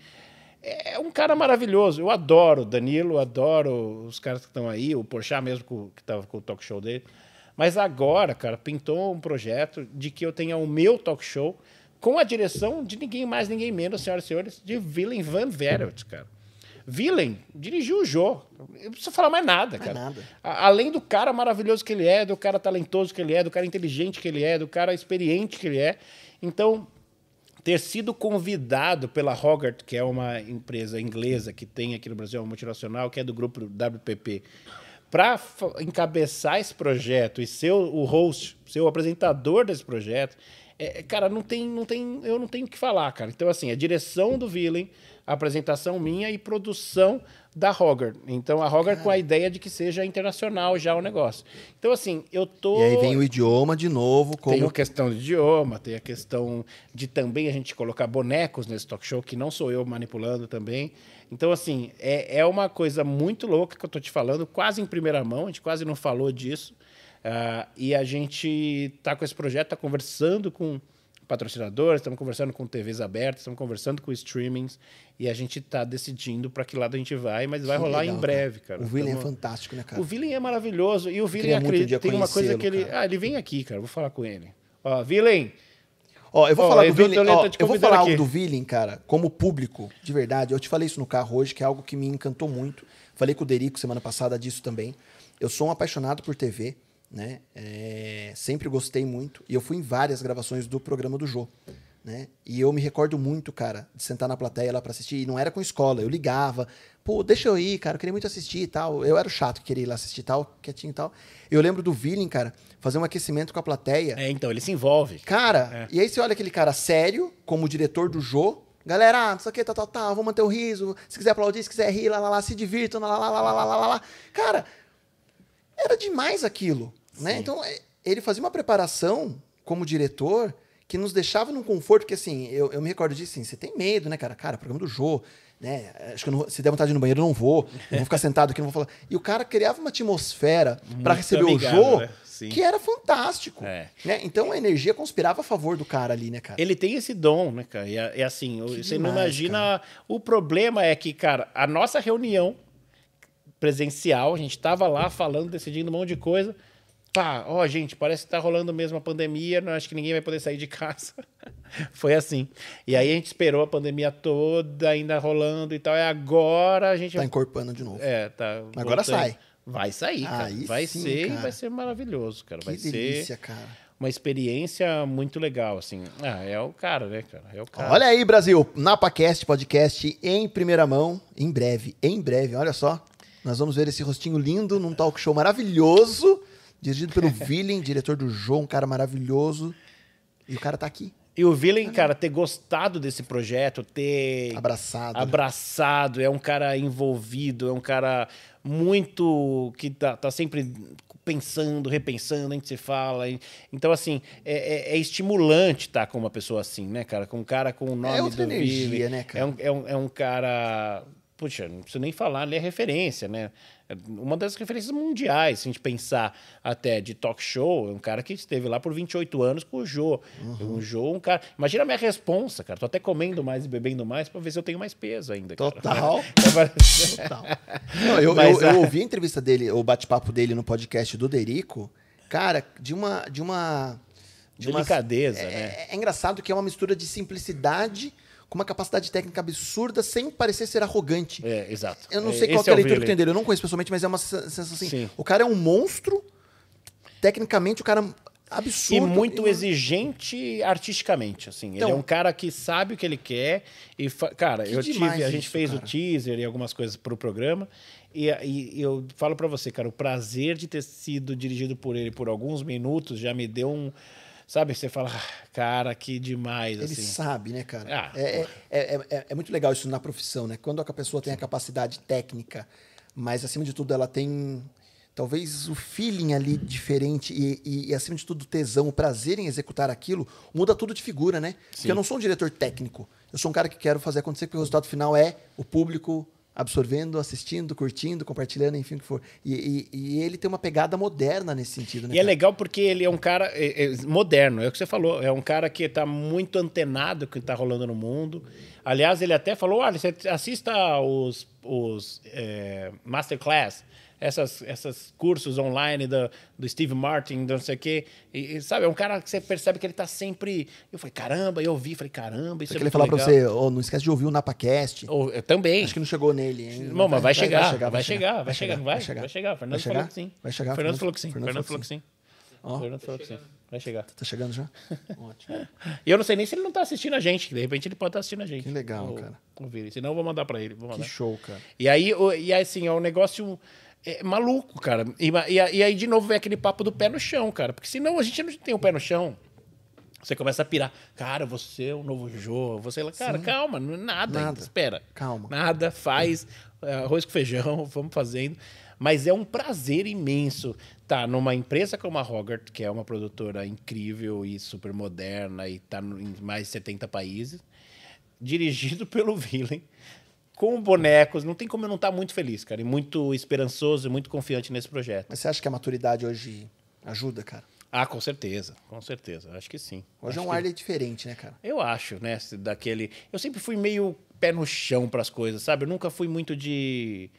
é, é um cara maravilhoso. Eu adoro o Danilo, adoro os caras que estão aí, o Porchat mesmo que estava com o talk show dele. Mas agora, cara, pintou um projeto de que eu tenha o meu talk show com a direção de ninguém mais, ninguém menos, senhoras e senhores, de Willem Van Verert, cara. Willem dirigiu o Jô. Eu não preciso falar mais nada, cara. Nada. além do cara maravilhoso que ele é, do cara talentoso que ele é, do cara inteligente que ele é, do cara experiente que ele é. Então, ter sido convidado pela Hogarth, que é uma empresa inglesa que tem aqui no Brasil, uma multinacional, que é do grupo WPP, para encabeçar esse projeto e ser o host, ser o apresentador desse projeto, é, é, cara, não tem, não tem, eu não tenho o que falar, cara. Então, assim, a direção do Villain, apresentação minha e produção da Hogar. Então, a Hogar com a ideia de que seja internacional já o negócio. Então, assim, eu tô... E aí vem o idioma de novo. Como... Tem a questão de idioma, tem a questão de também a gente colocar bonecos nesse talk show, que não sou eu manipulando também. Então, assim, é, é uma coisa muito louca que eu tô te falando, quase em primeira mão, a gente quase não falou disso. Uh, e a gente tá com esse projeto, tá conversando com patrocinadores, estamos conversando com TVs abertas, estamos conversando com streamings e a gente está decidindo para que lado a gente vai, mas vai rolar legal, em breve, cara. O William então, é fantástico, né, cara? O William é maravilhoso e o William acredita, tem uma coisa que ele, cara. ah, ele vem aqui, cara, vou falar com ele. Ó, William, Ó, eu vou falar do Villain, tá eu vou falar aqui. algo do Villain, cara, como público, de verdade. Eu te falei isso no carro hoje, que é algo que me encantou muito. Falei com o Derico semana passada disso também. Eu sou um apaixonado por TV né? É, sempre gostei muito. E eu fui em várias gravações do programa do Jô. Né? E eu me recordo muito, cara, de sentar na plateia lá para assistir. E não era com escola, eu ligava. Pô, deixa eu ir, cara, eu queria muito assistir e tal. Eu era o chato que queria ir lá assistir tal, quietinho e tal. Eu lembro do Villain, cara, fazer um aquecimento com a plateia. É, então, ele se envolve. Cara, é. e aí você olha aquele cara sério, como diretor do Jô, Galera, não sei o que, tal, tal, tal, vou manter o riso. Se quiser aplaudir, se quiser rir, lá, lá, lá, se divirtam, lá, lá, lá, lá, lá, lá, lá. Cara, era demais aquilo. Né? Então, é, ele fazia uma preparação como diretor que nos deixava num conforto, porque assim, eu, eu me recordo disso, assim, você tem medo, né, cara? Cara, programa do Jô, né? Acho que não, se der vontade de ir no banheiro, eu não vou. Eu vou ficar sentado aqui, não vou falar. E o cara criava uma atmosfera para receber amigável, o Jô né? que era fantástico. É. Né? Então a energia conspirava a favor do cara ali, né, cara? Ele tem esse dom, né, cara? E, é, é assim, que você demais, não imagina. Cara. O problema é que, cara, a nossa reunião presencial, a gente tava lá falando, decidindo um monte de coisa pá, tá, ó, oh, gente, parece que tá rolando mesmo a pandemia, não acho que ninguém vai poder sair de casa. Foi assim. E aí a gente esperou a pandemia toda, ainda rolando e tal. E agora a gente. Tá encorpando de novo. É, tá. Agora voltando. sai. Vai sair, cara. Aí vai sim, ser cara. vai ser maravilhoso, cara. Que vai delícia, ser cara. uma experiência muito legal, assim. Ah, é o cara, né, cara? É o cara. Olha aí, Brasil, NapaCast, podcast em primeira mão, em breve, em breve, olha só. Nós vamos ver esse rostinho lindo num talk show maravilhoso. Dirigido pelo Villain, diretor do João, um cara maravilhoso. E o cara tá aqui. E o Villain, cara, ter gostado desse projeto, ter. Abraçado. Abraçado. É um cara envolvido, é um cara muito. que tá, tá sempre pensando, repensando, a gente se fala. Então, assim, é, é, é estimulante estar tá com uma pessoa assim, né, cara? Com um cara com o é nome é outra do energia, né, cara? É um, é um, é um cara. Puxa, não preciso nem falar, ele é referência, né? É uma das referências mundiais, se a gente pensar até de talk show, é um cara que esteve lá por 28 anos com o Jô. Uhum. Um Jô, um cara. Imagina a minha responsa, cara. Tô até comendo mais e bebendo mais para ver se eu tenho mais peso ainda. Total. Tá Total. Não, eu, Mas, eu, eu, ouvi a entrevista dele, o bate-papo dele no podcast do Derico. Cara, de uma. De uma de Delicadeza, uma, é, né? É, é engraçado que é uma mistura de simplicidade com uma capacidade técnica absurda sem parecer ser arrogante. É, exato. Eu não é, sei qual é a leitura que tem dele, eu não conheço pessoalmente, mas é uma sensação assim. Sim. O cara é um monstro, tecnicamente o cara é absurdo. E muito e... exigente artisticamente, assim. Então, ele é então um cara que sabe o que ele quer. E fa... Cara, eu tive. A gente isso, fez cara. o teaser e algumas coisas para o programa. E, e, eu falo para você, cara, o prazer de ter sido dirigido por ele por alguns minutos já me deu um Sabe? Você fala, ah, cara, que demais. Ele assim. sabe, né, cara? Ah, é, é, é é, é, é, muito legal isso na profissão, né? Quando a pessoa tem a capacidade técnica, mas acima de tudo ela tem talvez o feeling ali diferente e, e, e acima de tudo o tesão, o prazer em executar aquilo, muda tudo de figura, né? Sim. Porque eu não sou um diretor técnico. Eu sou um cara que quero fazer acontecer porque o resultado final é o público, absorvendo, assistindo, curtindo, compartilhando, enfim, o que for. E, e, e ele tem uma pegada moderna nesse sentido, né? E é legal porque ele é um cara é, é moderno, é o que você falou. É um cara que está muito antenado com o que está rolando no mundo. Aliás, ele até falou: olha, ah, você assista os, os é, Masterclass essas, essas cursos online do, do Steve Martin, do não sei o quê. E, e, sabe, é um cara que você percebe que ele tá sempre. Eu falei, caramba, eu ouvi, falei, caramba, isso Porque é ele falar para você, oh, não esquece de ouvir o Napacast. Ou, eu também. Acho que não chegou nele, hein? mas vai, vai, chegar, vai, chegar, vai chegar, vai chegar, vai chegar, vai chegar. Fernando falou que sim. Vai chegar. Fernando falou que sim. Fernando falou que sim. Oh. Fernando falou que sim. Vai chegar. Tá chegando já? Ótimo. E eu não sei nem se ele não tá assistindo a gente. que De repente ele pode estar tá assistindo a gente. Que legal, Ou, cara. ver Senão eu vou mandar pra ele. Mandar. Que show, cara. E aí, e assim, é um negócio é maluco, cara. E, e, e, aí, de novo, vem aquele papo do pé no chão, cara. Porque senão a gente não tem o pé no chão. Você começa a pirar. Cara, você é um novo João, Você é lá, cara, Sim. calma, é nada, nada. espera. Calma. Nada, faz. É, arroz com feijão, vamos fazendo. Mas é um prazer imenso estar tá numa empresa como a Hogarth, que é uma produtora incrível e super moderna e está em mais de 70 países, dirigido pelo Villain, com bonecos. Não tem como eu não estar tá muito feliz, cara. E muito esperançoso e muito confiante nesse projeto. Mas você acha que a maturidade hoje ajuda, cara? Ah, com certeza, com certeza. Acho que sim. Hoje é acho é um que... diferente, né, cara? Eu acho, né? Daquele. Eu sempre fui meio pé no chão para as coisas, sabe? Eu nunca fui muito de,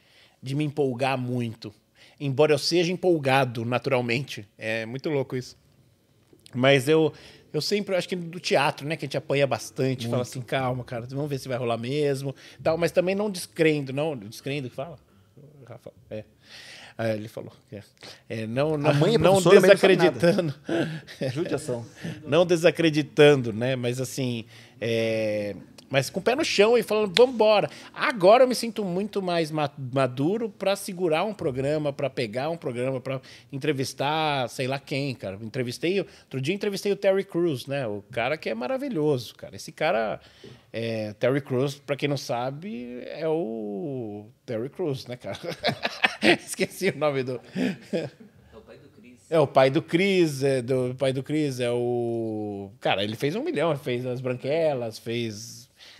de me empolgar muito. Embora eu seja empolgado naturalmente. É muito louco isso. Mas eu, eu sempre, acho que do teatro, né? Que a gente apanha bastante, Muito. fala assim, calma, cara, vamos ver se vai rolar mesmo. tal Mas também não descrendo, não. Descrendo que fala? Rafa, é. Ah, ele falou. É. É, não, não, é não desacreditando. Judiação. não desacreditando, né? Mas assim. É mas com o pé no chão e falando, vamos embora. Agora eu me sinto muito mais maduro para segurar um programa, para pegar um programa, para entrevistar, sei lá quem, cara. Entrevistei, outro dia entrevistei o Terry Crews, né? O cara que é maravilhoso, cara. Esse cara, é, Terry Crews, para quem não sabe, é o Terry Crews, né, cara? Esqueci o nome do. É o pai do Cris, é, é do pai do Cris, é o. Cara, ele fez um milhão, fez as branquelas, fez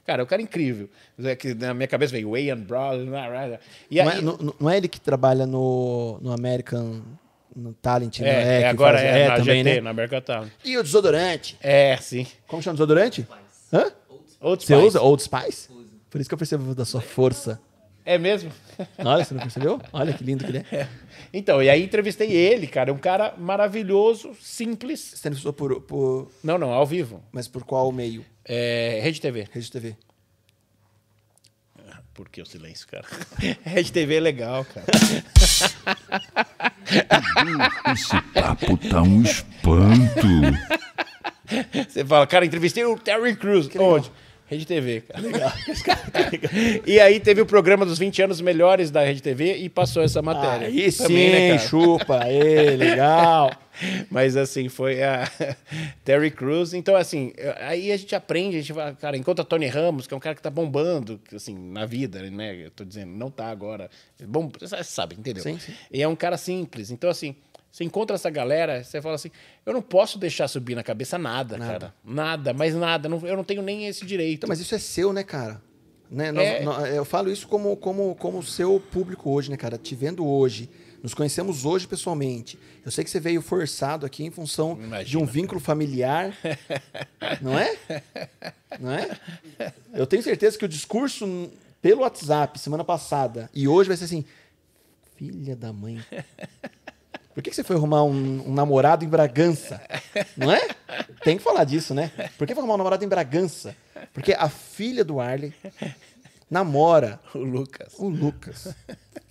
Cara, o cara é incrível. É que na minha cabeça veio Wayan Brown. Né, né, né. E aí, não, é, não, não, é ele que trabalha no, no American no Talent, é, é, é agora faz, é, é, na também, GT, né? na American Talent. E o desodorante? É, sim. Como chama o desodorante? Hã? Old Spice. Você usa Old Spice? Por isso que eu percebo da sua força. É mesmo? Olha, você não percebeu? Olha que lindo que ele é. é. Então, e aí entrevistei ele, cara. Um cara maravilhoso, simples. Você entrevistou por, por. Não, não, ao vivo. Mas por qual meio? É, Rede TV. Rede TV. Ah, por que o silêncio, cara? Rede TV é legal, cara. Esse papo tá um espanto. Você fala, cara, entrevistei o Terry Crews. Onde? Rede TV, cara. Legal. e aí teve o programa dos 20 anos melhores da Rede TV e passou essa matéria. Aí Também, né, sim, né, cara? chupa. Aí, legal. Mas assim, foi a Terry Crews. Então, assim, aí a gente aprende, a gente fala, cara, encontra Tony Ramos, que é um cara que tá bombando, assim, na vida, né? Eu tô dizendo, não tá agora. Bom, você sabe, entendeu? Sim, sim. E é um cara simples. Então, assim, você encontra essa galera, você fala assim: eu não posso deixar subir na cabeça nada, nada. cara. Nada, mas nada. eu não tenho nem esse direito. Então, mas isso é seu, né, cara? Né? É... Nós, nós, eu falo isso como, como, como seu público hoje, né, cara? Te vendo hoje nos conhecemos hoje pessoalmente. Eu sei que você veio forçado aqui em função Imagina. de um vínculo familiar. não é? Não é? Eu tenho certeza que o discurso pelo WhatsApp semana passada e hoje vai ser assim: filha da mãe. Por que, que você foi arrumar um, um, namorado em Bragança? Não é? Tem que falar disso, né? Por que foi arrumar um namorado em Bragança? Porque a filha do Arley namora. O Lucas. O Lucas.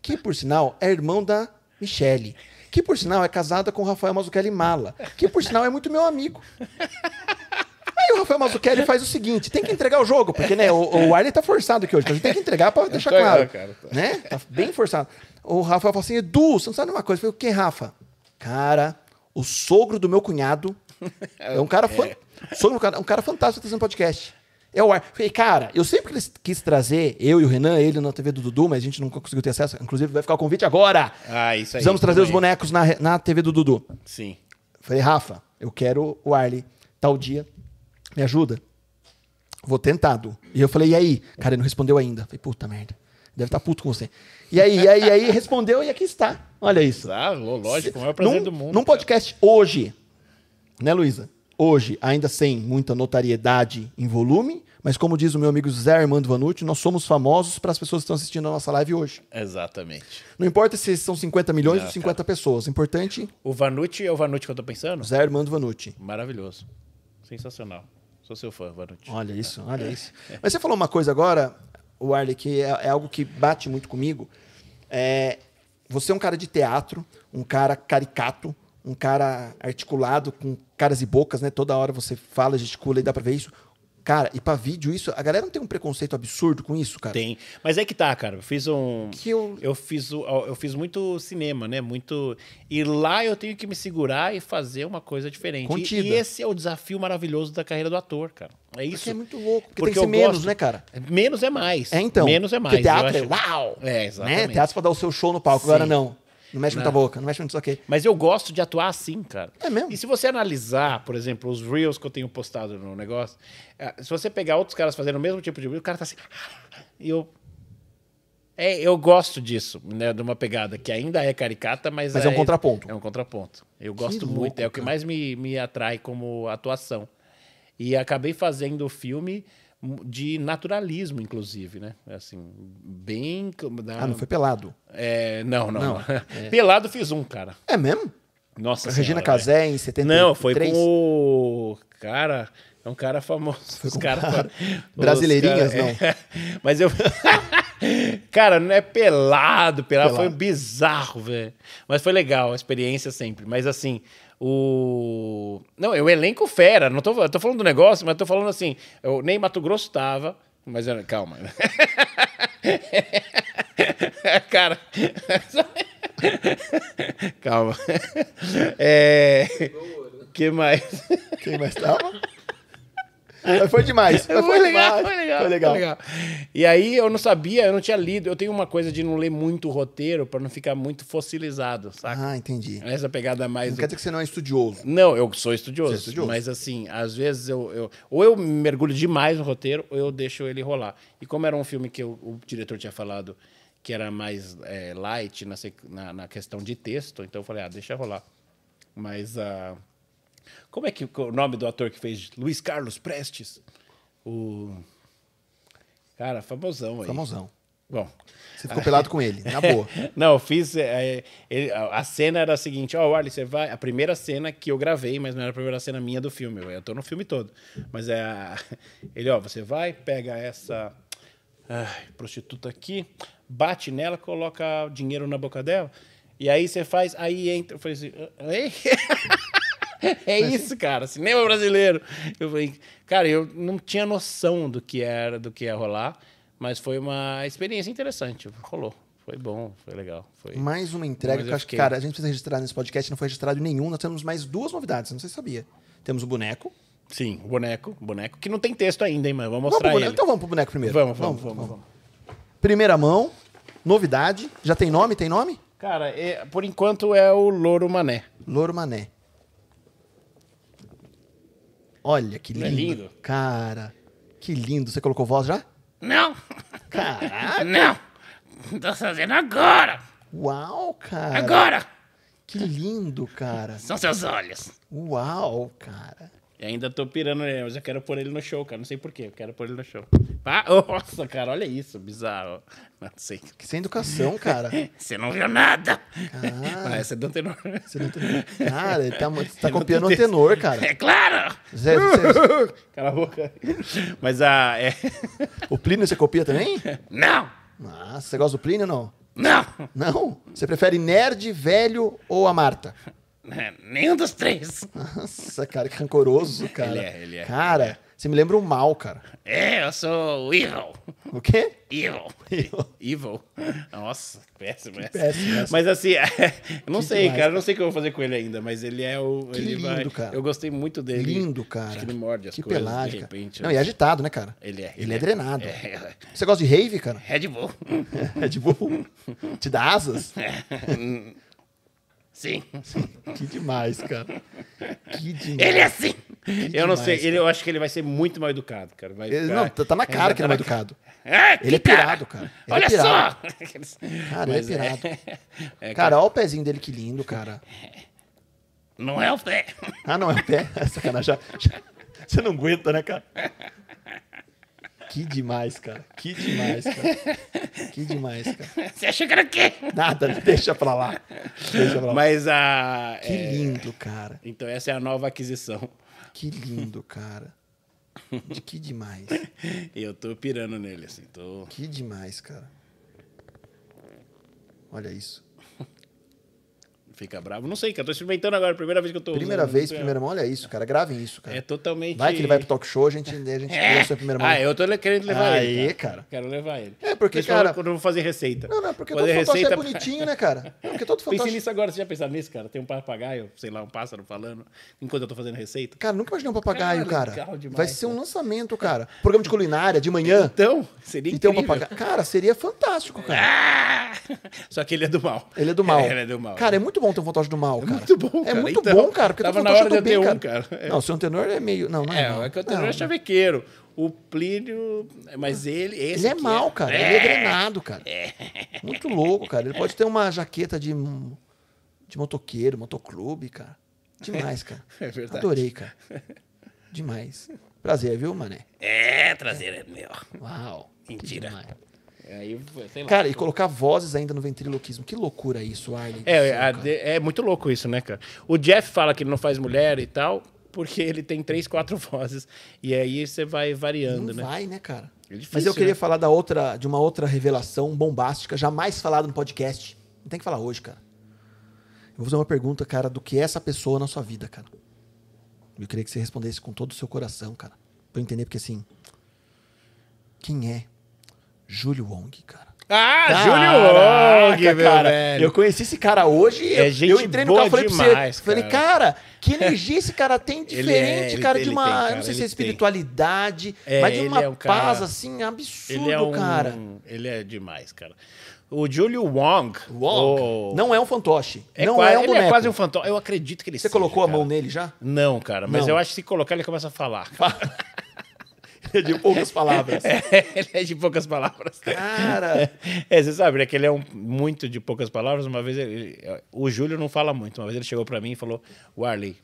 Que, por sinal, é irmão da Michele, que por sinal é casada com o Rafael Mazzucchelli Mala, que por sinal é muito meu amigo. Aí o Rafael Mazzucchelli faz o seguinte: tem que entregar o jogo, porque né, o, o Arley tá forçado aqui hoje, então a gente tem que entregar para deixar claro. cara, tá. Né? Tá bem forçado. O Rafael fala assim: Edu, você não sabe uma coisa? Eu falei, o que, Rafa? Cara, o sogro do meu cunhado é um cara, fan... é. sogro, é um cara fantástico tá fazendo podcast. É o ar. Falei, cara, eu sempre quis trazer, eu e o Renan, ele na TV do Dudu, mas a gente nunca conseguiu ter acesso. Inclusive, vai ficar o convite agora. Ah, isso aí. Precisamos trazer também. os bonecos na, na TV do Dudu. Sim. Falei, Rafa, eu quero o Arley. Tal dia, me ajuda. Vou tentado. E eu falei, e aí? Cara, ele não respondeu ainda. Falei, puta merda. Deve estar tá puto com você. E aí, e aí, e aí, respondeu e aqui está. Olha isso. Ah, lógico, o maior prazer num, do mundo. Num cara. podcast hoje, né, Luísa? hoje, ainda sem muita notariedade em volume, mas como diz o meu amigo Zé Armando Vanucci, nós somos famosos para as pessoas que estão assistindo a nossa live hoje. Exatamente. Não importa se são 50 milhões Não, ou 50 cara. pessoas, o importante... O Vanucci é o Vanucci que eu estou pensando? Zé Armando Vanucci. Maravilhoso. Sensacional. Sou seu fã, Vanucci. Olha isso, olha isso. É. Mas você falou uma coisa agora, o Arley, que é, é algo que bate muito comigo. É, você é um cara de teatro, um cara caricato, um cara articulado com caras e bocas, né? Toda hora você fala, gesticula e dá para ver isso. Cara, e pra vídeo isso, a galera não tem um preconceito absurdo com isso, cara? Tem. Mas é que tá, cara. Eu fiz um. Que eu... Eu, fiz, eu fiz muito cinema, né? Muito. E lá eu tenho que me segurar e fazer uma coisa diferente. Contida. E, e esse é o desafio maravilhoso da carreira do ator, cara. É isso. Porque é muito louco. Porque, porque tem que ser menos, gosto... né, cara? É, menos é mais. É, então. Menos é mais. Porque teatro é acho... é uau! É, né? exatamente. Né? Teatro pra dar o seu show no palco. Sim. Agora não. Não mexe não. Né? muita boca, não mexe muito isso aqui. Mas eu gosto de atuar assim, cara. É mesmo? E se você analisar, por exemplo, os reels que eu tenho postado no negócio, é, se você pegar outros caras fazendo o mesmo tipo de reel, o cara tá assim. E eu. É, eu gosto disso, né? De uma pegada que ainda é caricata, mas. Mas é, é um contraponto. É um contraponto. Eu que gosto louco, muito, cara. é o que mais me, me atrai como atuação. E acabei fazendo o filme de naturalismo, inclusive, né? É assim, bem. Ah, não foi pelado? É, não, não. não. É. Pelado fiz um, cara. É mesmo? Nossa Regina é. Casé é. em 73. Não, foi com o. Cara, é um cara famoso. Foi com cara, cara. Brasileirinhas, cara, não. É, mas eu. cara, não é pelado, pelado, pelado. foi bizarro, velho. Mas foi legal, a experiência sempre. Mas assim, o. Não, eu é elenco fera. Não tô, eu tô falando do negócio, mas tô falando assim. Eu, nem Mato Grosso tava. Mas eu, calma. Cara. calma. É. Né? Que mais? Quem mais tava? Mas foi demais. É mas foi, legal, demais. Foi, legal, foi, legal, foi legal. E aí eu não sabia, eu não tinha lido. Eu tenho uma coisa de não ler muito roteiro para não ficar muito fossilizado, saca? Ah, entendi. Essa pegada mais. Não quer dizer que você não é estudioso. Não, eu sou estudioso. É estudioso. Mas assim, às vezes eu, eu, Ou eu mergulho demais no roteiro, ou eu deixo ele rolar. E como era um filme que eu, o diretor tinha falado que era mais é, light na, na, na, questão de texto, então eu falei, ah, deixa rolar. Mas. Uh como é que o nome do ator que fez? Luiz Carlos Prestes. O. Cara, famosão aí. Famosão. Bom. Você ficou pelado com ele, na boa. Não, eu fiz. É, é ele, a cena era a seguinte: Ó, oh, Arley, você vai. A primeira cena que eu gravei, mas não era a primeira cena minha do filme. Eu, eu tô no filme todo. Mas é. A, ele, ó, você vai, pega essa ai, prostituta aqui, bate nela, coloca dinheiro na boca dela. E aí você faz. Aí entra. Eu falei assim. Ah, ei? é, é isso, cara, cinema brasileiro. Eu falei, cara, eu não tinha noção do que era, do que ia rolar, mas foi uma experiência interessante. Rolou. Foi bom, foi legal. Foi... Mais uma entrega que eu acho que, cara, a gente precisa registrar nesse podcast, não foi registrado nenhum. Nós temos mais duas novidades, não sei se sabia. Temos o boneco. Sim, o boneco, boneco, que não tem texto ainda, hein, mano? Vamos mostrar vamos ele. Então vamos pro boneco primeiro. Vamos, vamos, vamos. vamos, vamos. Primeira mão, novidade. Já tem nome? Tem nome? Cara, é, por enquanto é o Louro Mané. Louro Mané. Olha que é lindo. É lindo. Cara, que lindo. Você colocou voz já? Não. Caraca. Não. Tô fazendo agora. Uau, cara. Agora. Que lindo, cara. São seus olhos. Uau, cara. E ainda tô pirando ele, mas eu quero pôr ele no show, cara. Não sei porquê, eu quero pôr ele no show. Ah, nossa, cara, olha isso, bizarro. Não sei. Que sem educação, cara. Você não viu nada. Ah, você é do tenor. Você não é tem... Cara, ele tá, você tá é copiando o tenor, cara. É claro! Zé, você... Cala a boca. Mas a. Ah, é... O Plínio você copia também? Não! Nossa, você gosta do Plínio ou não? Não! Não? Você prefere nerd, velho ou a Marta? Né? nenhum dos três. Nossa, cara, que rancoroso, cara. Ele é, ele é. Cara, você me lembra um mal, cara. É, eu sou evil. O quê? Evil. Evil. Nossa, péssimo Péssimo essa. Mas assim, eu não que sei, demais, cara, não sei o que eu vou fazer com ele ainda, mas ele é o. Que ele lindo, vai... cara. Eu gostei muito dele. Lindo, cara. Acho que ele morde as que coisas pelagem, de repente. Não, e é agitado, né, cara? Ele é. Ele, ele é, é, drenado. É... Você gosta de rave, cara? Red Bull. Red Bull? Te dá asas? Sim. Que demais, cara. Que demais. Ele é assim. Que eu demais, não sei, ele, eu acho que ele vai ser muito mal educado, cara. Vai, ele, não, tá, tá na cara que ele é mal educado. É, ele é pirado, cara. É olha é pirado. só! Cara, ele é, é pirado. É, cara, cara, olha o pezinho dele, que lindo, cara. Não é o pé. Ah, não é o pé? É sacanagem. Você não aguenta, né, cara? Que demais, cara. Que demais, cara. Que demais, cara. Você achou que era o quê? Nada, deixa pra lá. Deixa pra lá. Mas a. Ah, que é... lindo, cara. Então essa é a nova aquisição. Que lindo, cara. De que demais. Eu tô pirando nele, assim. Tô... Que demais, cara. Olha isso fica bravo. Não sei, cara. Eu tô experimentando agora, primeira vez que eu tô. Primeira usando, vez, primeira mão, olha isso, cara. Gravem isso, cara. É totalmente. Vai que ele vai pro talk show, a gente, a gente é. a primeira mão. Ah, eu tô querendo levar Aê, ele. Aí, cara. Quero levar ele. É, porque, Deixa cara. Quando eu vou fazer receita. Não, não, porque fazer todo receita... é bonitinho, né, cara? É porque todo fantoche. Pense nisso agora, você já pensou nisso, cara? Tem um papagaio, sei lá, um pássaro falando, enquanto eu tô fazendo receita. Cara, nunca imaginei um papagaio, cara. cara. Demais, vai ser um lançamento, cara. Programa de culinária de manhã. Então, seria incrível. Então, um papagaio. Cara, seria fantástico, cara. Ah! Só que ele é do mal. Ele é do mal. Ele é do mal. Cara, né? é muito bom bom ter um fantoche do mal, é cara. É muito bom, é cara. É muito então, bom, cara, porque tava na hora do bem, um, cara. cara. É. Não, o seu tenor é meio. Não, não é. É, não. é que o tenor não. é chavequeiro. O Plínio. Mas ele. ele é mal, é. cara. Ele é, é. drenado, cara. Muito louco, cara. Ele pode ter uma jaqueta de, de motoqueiro, motoclube, cara. Demais, cara. É verdade. Adorei, cara. Demais. Prazer, viu, mané? É, prazer é meu. Uau. Mentira. Aí, sei lá. Cara, e colocar vozes ainda no ventriloquismo. Que loucura isso, Arlen. É, é muito louco isso, né, cara? O Jeff fala que ele não faz mulher e tal, porque ele tem três, quatro vozes. E aí você vai variando, não né? Vai, né, cara? É difícil, Mas eu queria né? falar da outra, de uma outra revelação bombástica, jamais falada no podcast. Não tem que falar hoje, cara. Eu vou fazer uma pergunta, cara, do que é essa pessoa na sua vida, cara. Eu queria que você respondesse com todo o seu coração, cara. Pra eu entender, porque assim. Quem é Júlio Wong, cara. Ah, Caraca, Júlio Wong, cara. Velho. Eu conheci esse cara hoje. É eu, gente eu entrei no carro e falei demais, pra você. Falei, cara, que energia esse cara tem é, diferente, ele é, cara, de uma. Tem, cara, não sei se é espiritualidade, é, mas de uma é um cara, paz, assim, é absurdo, ele um, cara. Ele é demais, cara. O Júlio Wong. Wong. Não é um fantoche. É não quase, é um boneco. Ele é quase um fantoche. Eu acredito que ele Você seja, colocou cara. a mão nele já? Não, cara. Mas não. eu acho que se colocar, ele começa a falar. Cara. É de poucas palavras. É, ele é de poucas palavras. Cara! É, você sabe, É Que ele é um, muito de poucas palavras. Uma vez ele, o Júlio não fala muito. Uma vez ele chegou para mim e falou: Warley,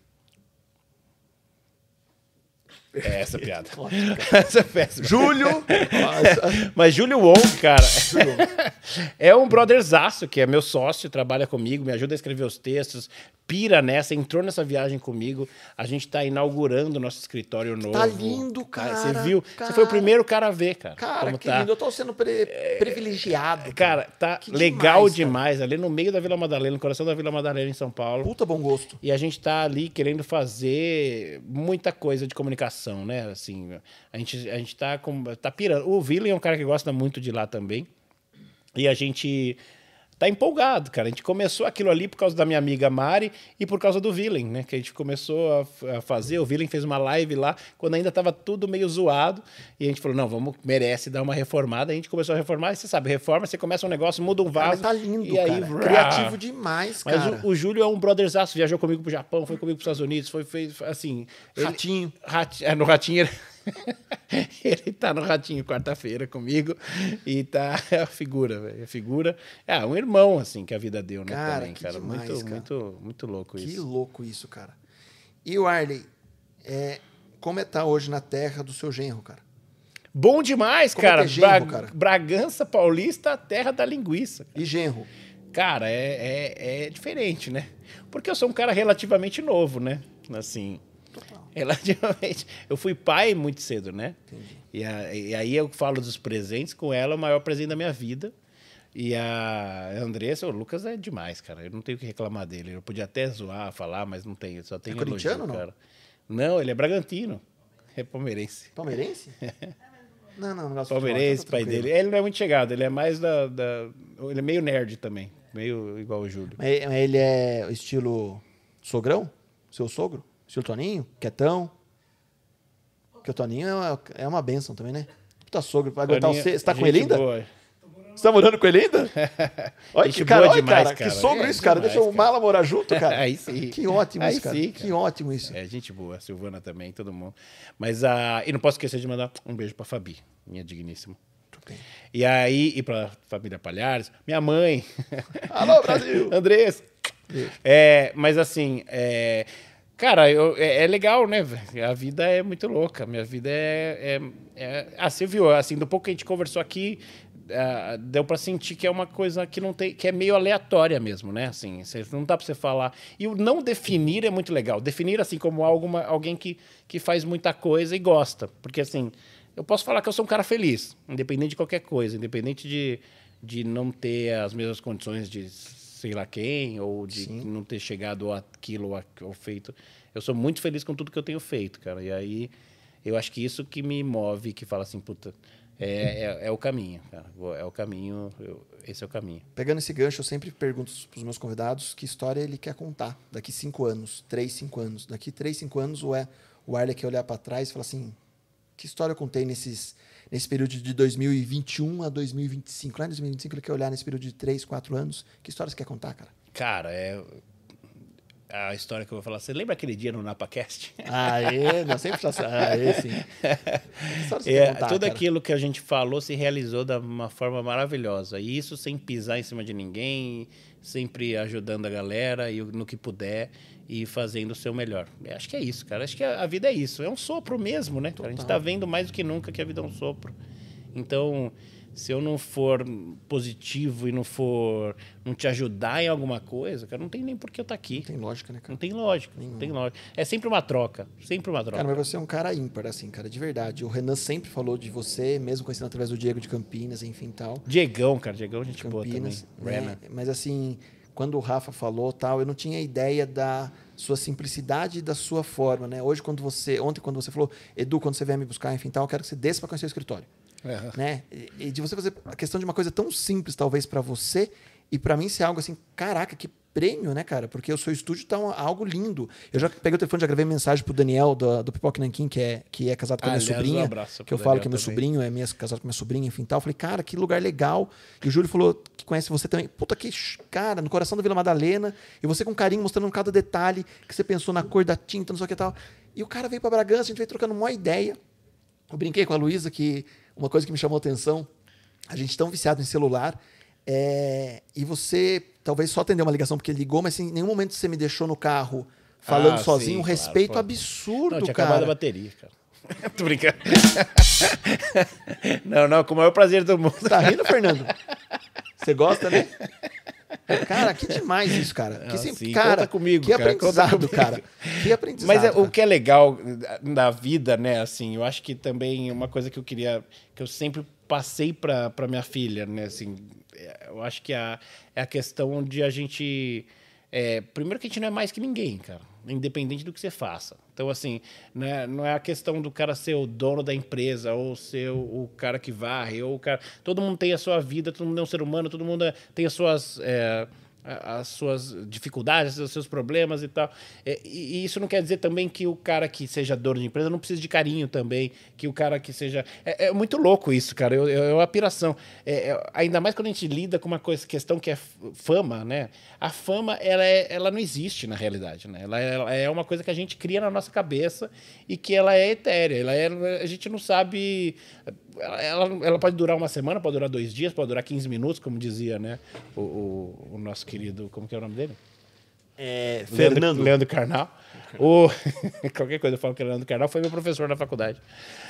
é essa piada. essa é péssima. Júlio. Mas Júlio Wong, cara. é um brotherzaço, que é meu sócio, trabalha comigo, me ajuda a escrever os textos, pira nessa, entrou nessa viagem comigo. A gente tá inaugurando o nosso escritório tá novo. Tá lindo, cara. Você viu? Cara, você foi o primeiro cara a ver, cara. Cara, como que tá. lindo. Eu tô sendo pre é, é, privilegiado. Cara, cara tá que legal demais, demais. Ali no meio da Vila Madalena, no coração da Vila Madalena, em São Paulo. Puta bom gosto. E a gente tá ali querendo fazer muita coisa de comunicação né? Assim, a gente, a gente tá, com, tá pirando. O Villain é um cara que gosta muito de lá também. E a gente tá empolgado, cara. A gente começou aquilo ali por causa da minha amiga Mari e por causa do Villain, né? Que a gente começou a, a fazer. O Villain fez uma live lá quando ainda estava tudo meio zoado. E a gente falou: não, vamos, merece dar uma reformada. A gente começou a reformar. E você sabe, reforma, você começa um negócio, muda um vaso. Cara, tá lindo, e aí, cara. Criativo demais, cara. Mas o, o, Júlio é um brotherzaço. Viajou comigo pro Japão, foi comigo pros Estados Unidos, foi, fez, assim. Ele, ratinho. Rat, é, no Ratinho. Ele... ele tá no Ratinho quarta-feira comigo e tá é a figura, velho. É a figura. É, um irmão, assim, que a vida deu, né? Cara, também, cara. Demais, muito, cara. muito, muito louco que isso. Que louco isso, cara. E o Arley, é, como é tá hoje na terra do seu genro, cara? Bom demais, como é cara. É genro, Bra cara. Bragança Paulista, terra da linguiça. Cara. E genro? Cara, é, é, é diferente, né? Porque eu sou um cara relativamente novo, né? Assim, Relativamente. Eu fui pai muito cedo, né? E, a, e aí eu falo dos presentes com ela, é o maior presente da minha vida. E a Andressa, o Lucas é demais, cara. Eu não tenho o que reclamar dele. Eu podia até zoar, falar, mas não tem. Só tem é elogio, corintiano, cara. não? Não, ele é bragantino. É palmeirense. Palmeirense? É. não, não, não gosto Palmeirense, de futebol, tá pai dele. Ele não é muito chegado, ele é mais da, da. Ele é meio nerd também. Meio igual o Júlio. Mas ele é estilo sogrão? Seu sogro? Estilo Toninho, quietão. Porque o Toninho é uma, é uma benção também, né? Puta sogro, vai aguentar o Você tá é com ele ainda? É. Você tá morando com ele ainda? Olha que cara, olha, demais, cara, cara, que sogro é, isso, cara. Demais, Deixa o Mala morar junto, cara. Aí sim. Que ótimo isso, cara. Sim, cara. Que ótimo isso. É, gente boa, Silvana também, todo mundo. Mas, uh, e não posso esquecer de mandar um beijo pra Fabi, minha digníssima. E aí, e pra família Palhares, minha mãe. Alô, Brasil! Andrés! É, mas assim, é, Cara, eu, é, é, legal, né? A vida é muito louca. Minha vida é. é, é... Ah, você viu, assim, do pouco que a gente conversou aqui, ah, deu para sentir que é uma coisa que não tem. que é meio aleatória mesmo, né? Assim, não dá para você falar. E o não definir é muito legal. Definir, assim, como alguma, alguém que, que faz muita coisa e gosta. Porque, assim, eu posso falar que eu sou um cara feliz, independente de qualquer coisa, independente de, de não ter as mesmas condições de sei lá quem, ou de Sim. não ter chegado aquilo ou, feito. Eu sou muito feliz com tudo que eu tenho feito, cara. E aí eu acho que isso que me move, que fala assim, puta, é, é, é, o caminho, cara. É o caminho, eu, esse é o caminho. Pegando esse gancho, eu sempre pergunto para os meus convidados que história ele quer contar daqui cinco anos, três, cinco anos. Daqui três, cinco anos, o, é, o Arley quer olhar para trás e falar assim: que história eu contei nesses nesse período de 2021 a 2025. Lá em 2025 ele quer olhar nesse período de 3, 4 anos. Que história você quer contar, cara? Cara, é a história que eu vou falar. Você lembra aquele dia no NapaCast? Ah, é? Não, sempre precisa... Ah, é, sim. É, contar, tudo cara? aquilo que a gente falou se realizou de uma forma maravilhosa. E isso sem pisar em cima de ninguém, sempre ajudando a galera e no que puder e fazendo o seu melhor. Eu é, acho que é isso, cara. acho que a, a, vida é isso. É um sopro mesmo, né? A gente está vendo mais do que nunca que a vida é um sopro. Então, se eu não for positivo e não for não te ajudar em alguma coisa, cara, não tem nem por que eu estar tá aqui. Não tem lógica, né, cara? Não tem lógica, Nenhum. não tem lógica. É sempre uma troca, sempre uma troca. Cara, mas você é um cara ímpar, assim, cara, de verdade. O Renan sempre falou de você, mesmo conhecendo através do Diego de Campinas, enfim, tal. Diegão, cara, Diegão, é gente Campinas, boa também. Né? Renan. Mas, assim, quando o Rafa falou tal, eu não tinha ideia da sua simplicidade e da sua forma, né? Hoje quando você, ontem quando você falou, Edu, quando você vier me buscar, enfim, tal, eu quero que você desça para conhecer o escritório, é. né? E, e de você fazer a questão de uma coisa tão simples talvez para você e para mim ser algo assim, caraca, que prêmio, né, cara? Porque o seu estúdio tá um, algo lindo. Eu já peguei o telefone, já gravei mensagem pro Daniel do, do Pipoque Nanquim, que é, que é casado com a ah, minha aliás, sobrinha. Um abraço que eu falo que é meu também. sobrinho, é minha, casado com minha sobrinha, enfim tal. Eu falei, cara, que lugar legal. E o Júlio falou que conhece você também. Puta que cara, no coração da Vila Madalena. E você com carinho mostrando cada detalhe que você pensou na cor da tinta, não sei o que tal. E o cara veio para Bragança, a gente veio trocando uma ideia. Eu brinquei com a Luísa que uma coisa que me chamou a atenção, a gente tão viciado em celular, é, e você talvez só atender uma ligação porque ligou, mas em nenhum momento você me deixou no carro falando ah, sozinho. Sim, um respeito claro. absurdo, Não, tinha cara. acabado a bateria, cara. Tô brincando. não, não, com o maior prazer do mundo. Tá rindo, Fernando? Você gosta, né? Cara, que demais isso, cara. Que ah, sempre, cara, comigo, que cara, aprendizado, cara. Que aprendizado. Mas é, o que é legal na vida, né, assim, eu acho que também uma coisa que eu queria que eu sempre passei para minha filha, né, assim, é, eu acho que a, é a questão de a gente. É, primeiro que a gente não é mais que ninguém, cara. Independente do que você faça. Então, assim, né, não é a questão do cara ser o dono da empresa, ou ser o, o, cara que varre, ou o cara. Todo mundo tem a sua vida, todo mundo é um ser humano, todo mundo é, tem as suas. É, as suas dificuldades, os seus problemas e tal. É, e, isso não quer dizer também que o cara que seja dono de empresa não precisa de carinho também, que o cara que seja. É, é muito louco isso, cara. Eu, eu, é uma piração. É, é, ainda mais quando a gente lida com uma coisa, questão que é fama, né? A fama, ela, é, ela não existe na realidade, né? Ela, ela, é uma coisa que a gente cria na nossa cabeça e que ela é etérea. Ela é, a gente não sabe ela, ela, ela, pode durar uma semana, pode durar dois dias, pode durar 15 minutos, como dizia, né? O, o, o nosso querido. Como que é o nome dele? É, Leandro, Fernando. Leandro Carnal. O, qualquer coisa eu falo que o é Leandro Carnal foi meu professor na faculdade.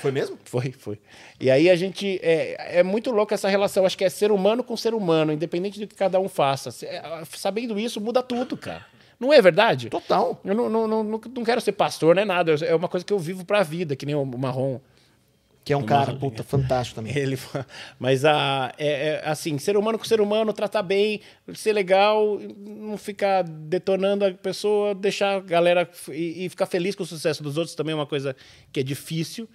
Foi mesmo? Foi, foi. E aí a gente. É, é muito louco essa relação. Acho que é ser humano com ser humano, independente do que cada um faça. É, sabendo isso, muda tudo, cara. Não é verdade? Total. Eu não, não, não, não quero ser pastor, não é nada. É uma coisa que eu vivo pra vida, que nem o Marrom que é um cara, puta, fantástico também. Ele, mas a, é, é, assim, ser humano com ser humano, tratar bem, ser legal, não ficar detonando a pessoa, deixar a galera e, e ficar feliz com o sucesso dos outros também é uma coisa que é difícil,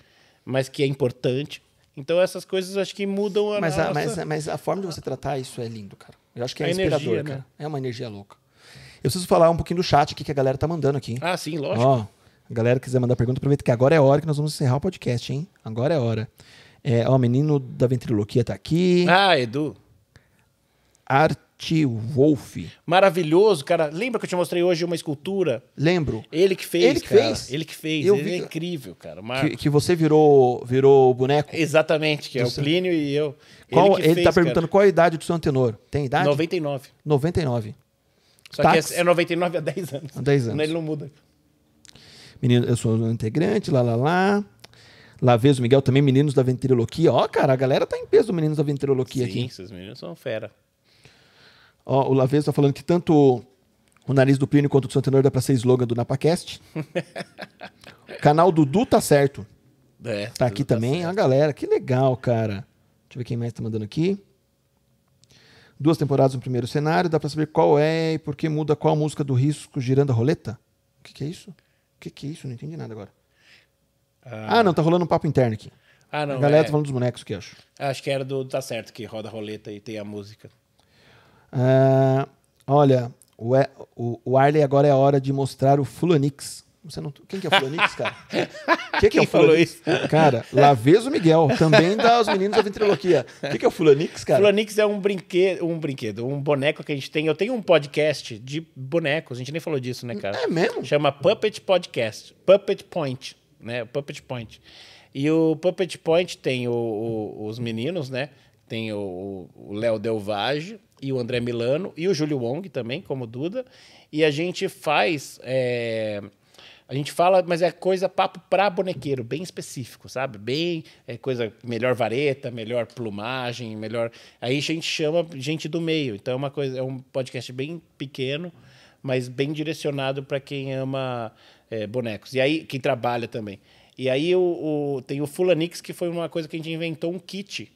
mas que é importante. Então essas coisas acho que mudam a mas nossa... A, mas, mas, a forma de você tratar isso é lindo, cara. Eu acho que é a inspirador, energia, né? cara. É uma energia louca. Eu preciso falar um pouquinho do chat aqui que a galera tá mandando aqui. Ah, sim, lógico. Ó, a galera quiser mandar pergunta, aproveita que agora é hora que nós vamos encerrar o podcast, hein? Agora é hora. É, ó, o menino da ventriloquia tá aqui. Ah, Edu. Art Wolf. Maravilhoso, cara. Lembra que eu te mostrei hoje uma escultura? Lembro. Ele que fez, Ele que cara. fez. Ele que fez. Eu Ele vi... é incrível, cara. Que, que, você virou virou boneco. Exatamente, que é o seu... Plínio e eu. Qual, ele, que ele tá fez, tá perguntando cara. qual a idade do seu antenor. Tem idade? 99. 99. Só Tax? que é 99 é há 10 anos. Há 10 anos. Ele não muda menino, eu sou um integrante, lá, lá, lá. Lavezo Miguel também, Meninos da Ventriloquia. Ó, cara, a galera tá em peso Meninos da Ventriloquia Sim, aqui. Sim, esses meninos são fera. Ó, o Lavezo tá falando que tanto o Nariz do Plínio quanto o do Santenor dá é pra ser slogan do Napacast. canal Dudu tá certo. É, tá aqui tá também. Certo. A galera, que legal, cara. Deixa eu ver quem mais tá mandando aqui. Duas temporadas no primeiro cenário, dá pra saber qual é e por que muda qual música do risco girando a roleta? O que, que é isso? O que, que é isso? Não entendi nada agora. Ah, ah não, tá rolando um papo interno aqui. Ah, não. A galera é... tá falando dos bonecos que acho. Acho que era do Tá Certo, que roda a roleta e tem a música. Ah, olha, o, o, o Arley agora é a hora de mostrar o Fulanix. Você não... Quem que é o Fulanix, cara? Quem, que é o Fulanix? Cara, Laveso Miguel, também dá os meninos da ventriloquia. Quem que é o Fulanix, cara? Fulanix é um brinquedo, um brinquedo, um boneco que a gente tem. Eu tenho um podcast de bonecos, a gente nem falou disso, né, cara? É mesmo? Chama Puppet Podcast, Puppet Point, né? Puppet Point. E o Puppet Point tem o, o, os meninos, né? Tem o Léo Delvage e o André Milano e o Júlio Wong também, como Duda. E a gente faz é, a gente fala, mas é coisa papo para bonequeiro, bem específico, sabe? Bem é coisa melhor vareta, melhor plumagem, melhor. Aí a gente chama gente do meio. Então é uma coisa, é um podcast bem pequeno, mas bem direcionado para quem ama é, bonecos. E aí quem trabalha também. E aí o, o, tem o Fulanix que foi uma coisa que a gente inventou um kit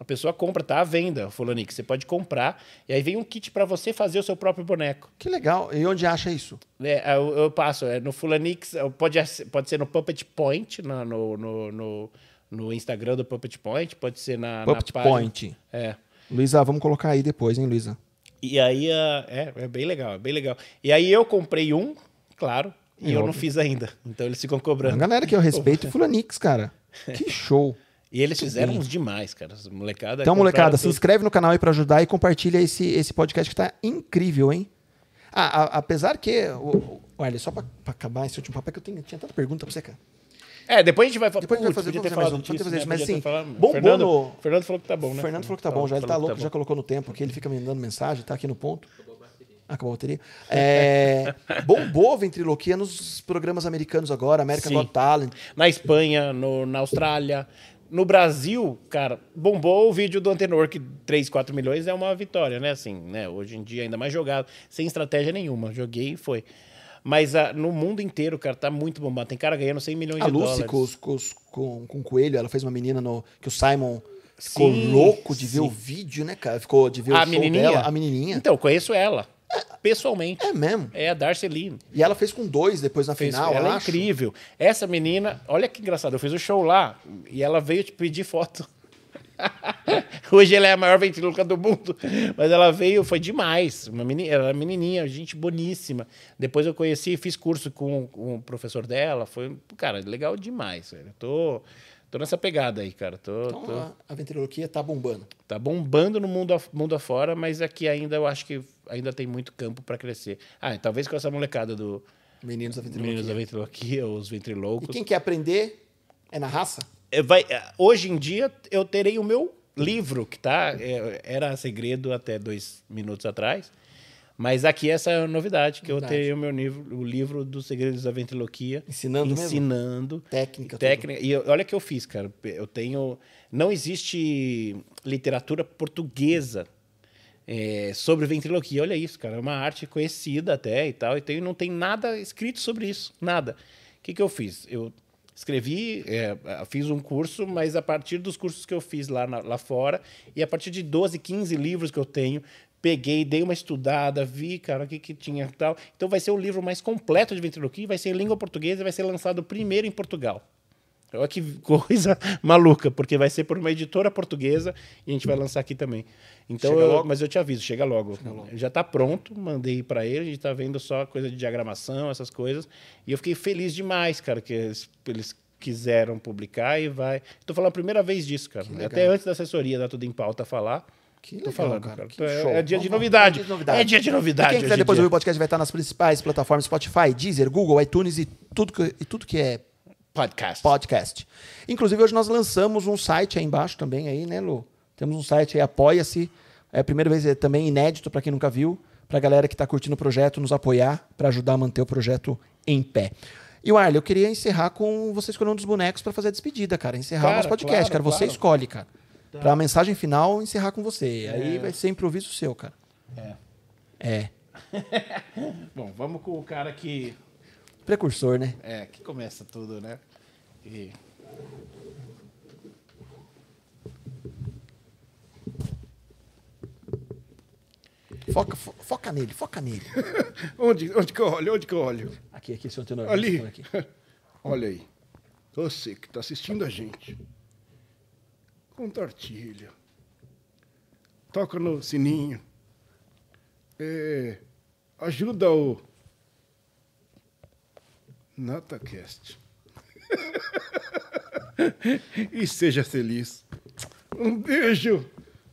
a pessoa compra, tá à venda, Fulanix. Você pode comprar. E aí vem um kit para você fazer o seu próprio boneco. Que legal. E onde acha isso? É, é eu, eu passo. É no Fulanix. É, pode, pode ser no Puppet Point, na, no, no, no, no, Instagram do Puppet Point. Pode ser na. Puppet na Point. É. Luísa, vamos colocar aí depois, hein, Luísa? E aí, é, é bem legal, é bem legal. E aí eu comprei um, claro, e, é e eu não fiz ainda. Então eles ficam cobrando. A galera que eu respeito, Fulanix, cara. Que show. E eles fizeram uns demais, cara. As molecada então, molecada, tudo. se inscreve no canal aí para ajudar e compartilha esse, esse podcast que tá incrível, hein? Ah, a, apesar que. olha, só para acabar esse último papo, é que eu tenho, tinha tanta pergunta para você, cara. É, depois a gente vai falar. Depois a gente vai fazer, podia ter mais um, disso, fazer né? isso, mas sim né? bom Fernando, no... Fernando falou que tá bom, né? Fernando falou que tá bom, já ele tá, tá louco, tá já colocou no tempo aqui, ele fica me mandando mensagem, tá aqui no ponto. Acabou a bateria. É, bombou ventriloquia nos programas americanos agora, American Sim. Got Talent. Na Espanha, no, na Austrália, no Brasil, cara, bombou o vídeo do Antenor, que 3, 4 milhões é uma vitória, né? Assim, né? Hoje em dia, ainda mais jogado, sem estratégia nenhuma. Joguei e foi. Mas ah, no mundo inteiro, cara, tá muito bombado. Tem cara ganhando 100 milhões a de Lucy, dólares. A Lucy com, com, o Coelho, ela fez uma menina no, que o Simon ficou sim, louco de sim. ver o vídeo, né, cara? Ficou de ver a o show menininha. dela. A menininha. Então, eu conheço ela pessoalmente. É mesmo? É a Darcy Lynn. E ela fez com dois depois na fez, final, Ela é incrível. Essa menina, olha que engraçado, eu fiz o um show lá e ela veio te pedir foto. Hoje ela é a maior ventiluca do mundo, mas ela veio, foi demais. Uma menina, ela era é menininha, gente boníssima. Depois eu conheci, fiz curso com, com o professor dela, foi, cara, legal demais. Eu tô tô nessa pegada aí, cara. Tô, então tô... A, a ventriloquia tá bombando. Tá bombando no mundo, mundo afora, mas aqui ainda eu acho que ainda tem muito campo para crescer. Ah, talvez com essa molecada do. Meninos da ventriloquia. Meninos da ventriloquia, os ventrilocos. E quem quer aprender é na raça? É, vai, é, hoje em dia eu terei o meu livro, que tá, é, era segredo até dois minutos atrás. Mas aqui essa é a novidade, que novidade. eu tenho o meu livro, o livro dos segredos da ventriloquia. Ensinando Ensinando. Mesmo? Técnica. Técnica. Tudo. E olha o que eu fiz, cara. Eu tenho... Não existe literatura portuguesa é, sobre ventriloquia. Olha isso, cara. É uma arte conhecida até e tal. E não tem nada escrito sobre isso. Nada. O que, que eu fiz? Eu escrevi, é, fiz um curso, mas a partir dos cursos que eu fiz lá, na, lá fora, e a partir de 12, 15 livros que eu tenho peguei, dei uma estudada, vi, cara, o que, que tinha e tal. Então vai ser o livro mais completo de ventriloquia, vai ser em língua portuguesa e vai ser lançado primeiro em Portugal. Olha que coisa maluca, porque vai ser por uma editora portuguesa e a gente vai lançar aqui também. Então, eu, mas eu te aviso, chega logo. Chega logo. Já está pronto, mandei para ele, a gente está vendo só coisa de diagramação, essas coisas. E eu fiquei feliz demais, cara, que eles, eles quiseram publicar e vai. Estou falando a primeira vez disso, cara. Até antes da assessoria dar Tudo em Pauta falar que legal, Tô falando, cara. É, é, é, dia de novidade. É dia de novidade. quem quiser depois ouvir o podcast vai estar nas principais plataformas Spotify, Deezer, Google, iTunes e tudo que, e tudo que é podcast. podcast. Inclusive, hoje nós lançamos um site aí embaixo também, aí, né, Lu? Temos um site aí, apoia-se. É a primeira vez é também inédito para quem nunca viu, para a galera que está curtindo o projeto nos apoiar, para ajudar a manter o projeto em pé. E o Arley, eu queria encerrar com você escolhendo um dos bonecos para fazer a despedida, cara. Encerrar claro, o nosso podcast, claro, cara. Você escolhe, cara. Para tá. pra mensagem final encerrar com você. É. Aí vai ser improviso seu, cara. É. É. Bom, vamos com o cara que. Precursor, né? É, que começa tudo, né? E... Foca, fo, foca nele, foca nele. onde, onde que eu olho? Onde que eu olho? Aqui, aqui, seu antenor. Ali. Aqui. Olha aí. Você que está assistindo a gente compartilha. Toca no sininho. É, ajuda o NataCast. e seja feliz. Um beijo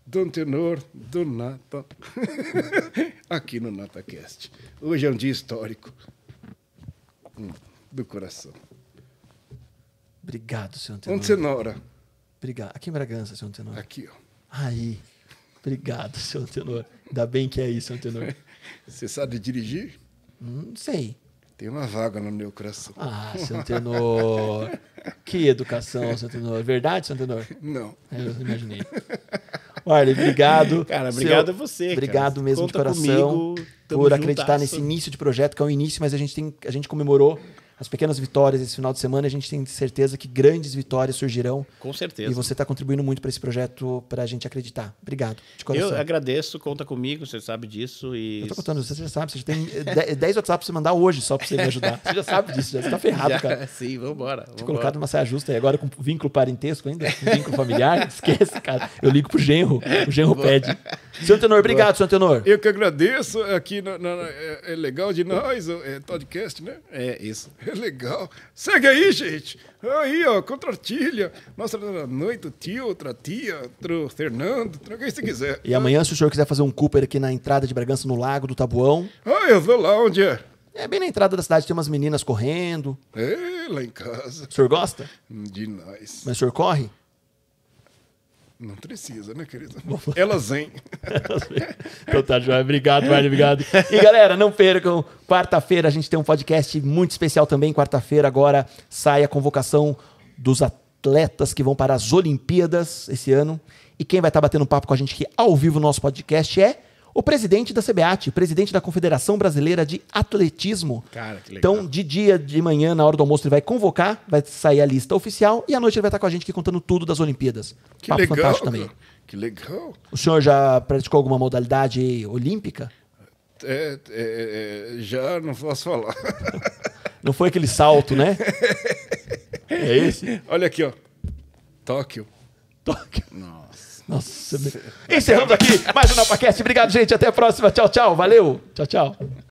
do Tenor, do Nata, aqui no NataCast. Hoje é um dia histórico hum, do coração. Obrigado, senhor Tenor. Obrigado. Aqui em Bragança, seu Antenor. Aqui, ó. Aí. Obrigado, seu Antenor. Ainda bem que é isso, Antenor. Você sabe dirigir? Não hum, sei. Tem uma vaga no meu coração. Ah, seu Antenor. que educação, seu Antenor. É verdade, seu Antenor? Não. É, eu imaginei. Olha, obrigado. Cara, obrigado seu... a você. Obrigado cara. mesmo Conta de coração comigo, por acreditar juntasso. nesse início de projeto, que é um início, mas a gente, tem, a gente comemorou as pequenas vitórias esse final de semana, a gente tem certeza que grandes vitórias surgirão. Com certeza. E você está contribuindo muito para esse projeto, para a gente acreditar. Obrigado. Eu agradeço, conta comigo, você sabe disso. E... Eu estou contando, você já sabe, você já tem 10 WhatsApp para você mandar hoje só para você me ajudar. Você já sabe disso, já está ferrado, já, cara. Sim, vambora. vambora. Te colocado numa saia justa e agora com vínculo parentesco ainda, vínculo familiar, esquece, cara. Eu ligo pro genro, o genro pede. Seu Tenor, obrigado, Boa. seu Tenor. Eu que agradeço, aqui no, no, é, é, legal de nós, é podcast, né? É isso. É legal. Segue aí, gente. Aí, ó, contratilha. Nossa noite, o tio, outra tia, outro Fernando, quem você quiser. E amanhã, se o senhor quiser fazer um Cooper aqui na entrada de Bragança, no Lago do Tabuão. Ah, eu vou lá onde é. É bem na entrada da cidade, tem umas meninas correndo. É, lá em casa. O senhor gosta? Hum, de nós. Mas o senhor corre? Não precisa, né, querida? Elas vêm. então tá, João. Obrigado, Marlon. Obrigado. E galera, não percam. Quarta-feira a gente tem um podcast muito especial também. Quarta-feira agora sai a convocação dos atletas que vão para as Olimpíadas esse ano. E quem vai estar tá batendo papo com a gente aqui ao vivo no nosso podcast é o presidente da CBAT, presidente da Confederação Brasileira de Atletismo. Cara, que então, legal. Então, de dia, de manhã, na hora do almoço, ele vai convocar, vai sair a lista oficial e à noite ele vai estar com a gente aqui contando tudo das Olimpíadas. Que Papo legal, fantástico também. Que legal. O senhor já praticou alguma modalidade olímpica? É, é, é, já não posso falar. Não foi aquele salto, né? É esse? Olha aqui, ó. Tóquio. Tóquio. Não. Nossa, encerrando aqui mais um NapaCast. Obrigado, gente. Até a próxima. Tchau, tchau. Valeu. Tchau, tchau.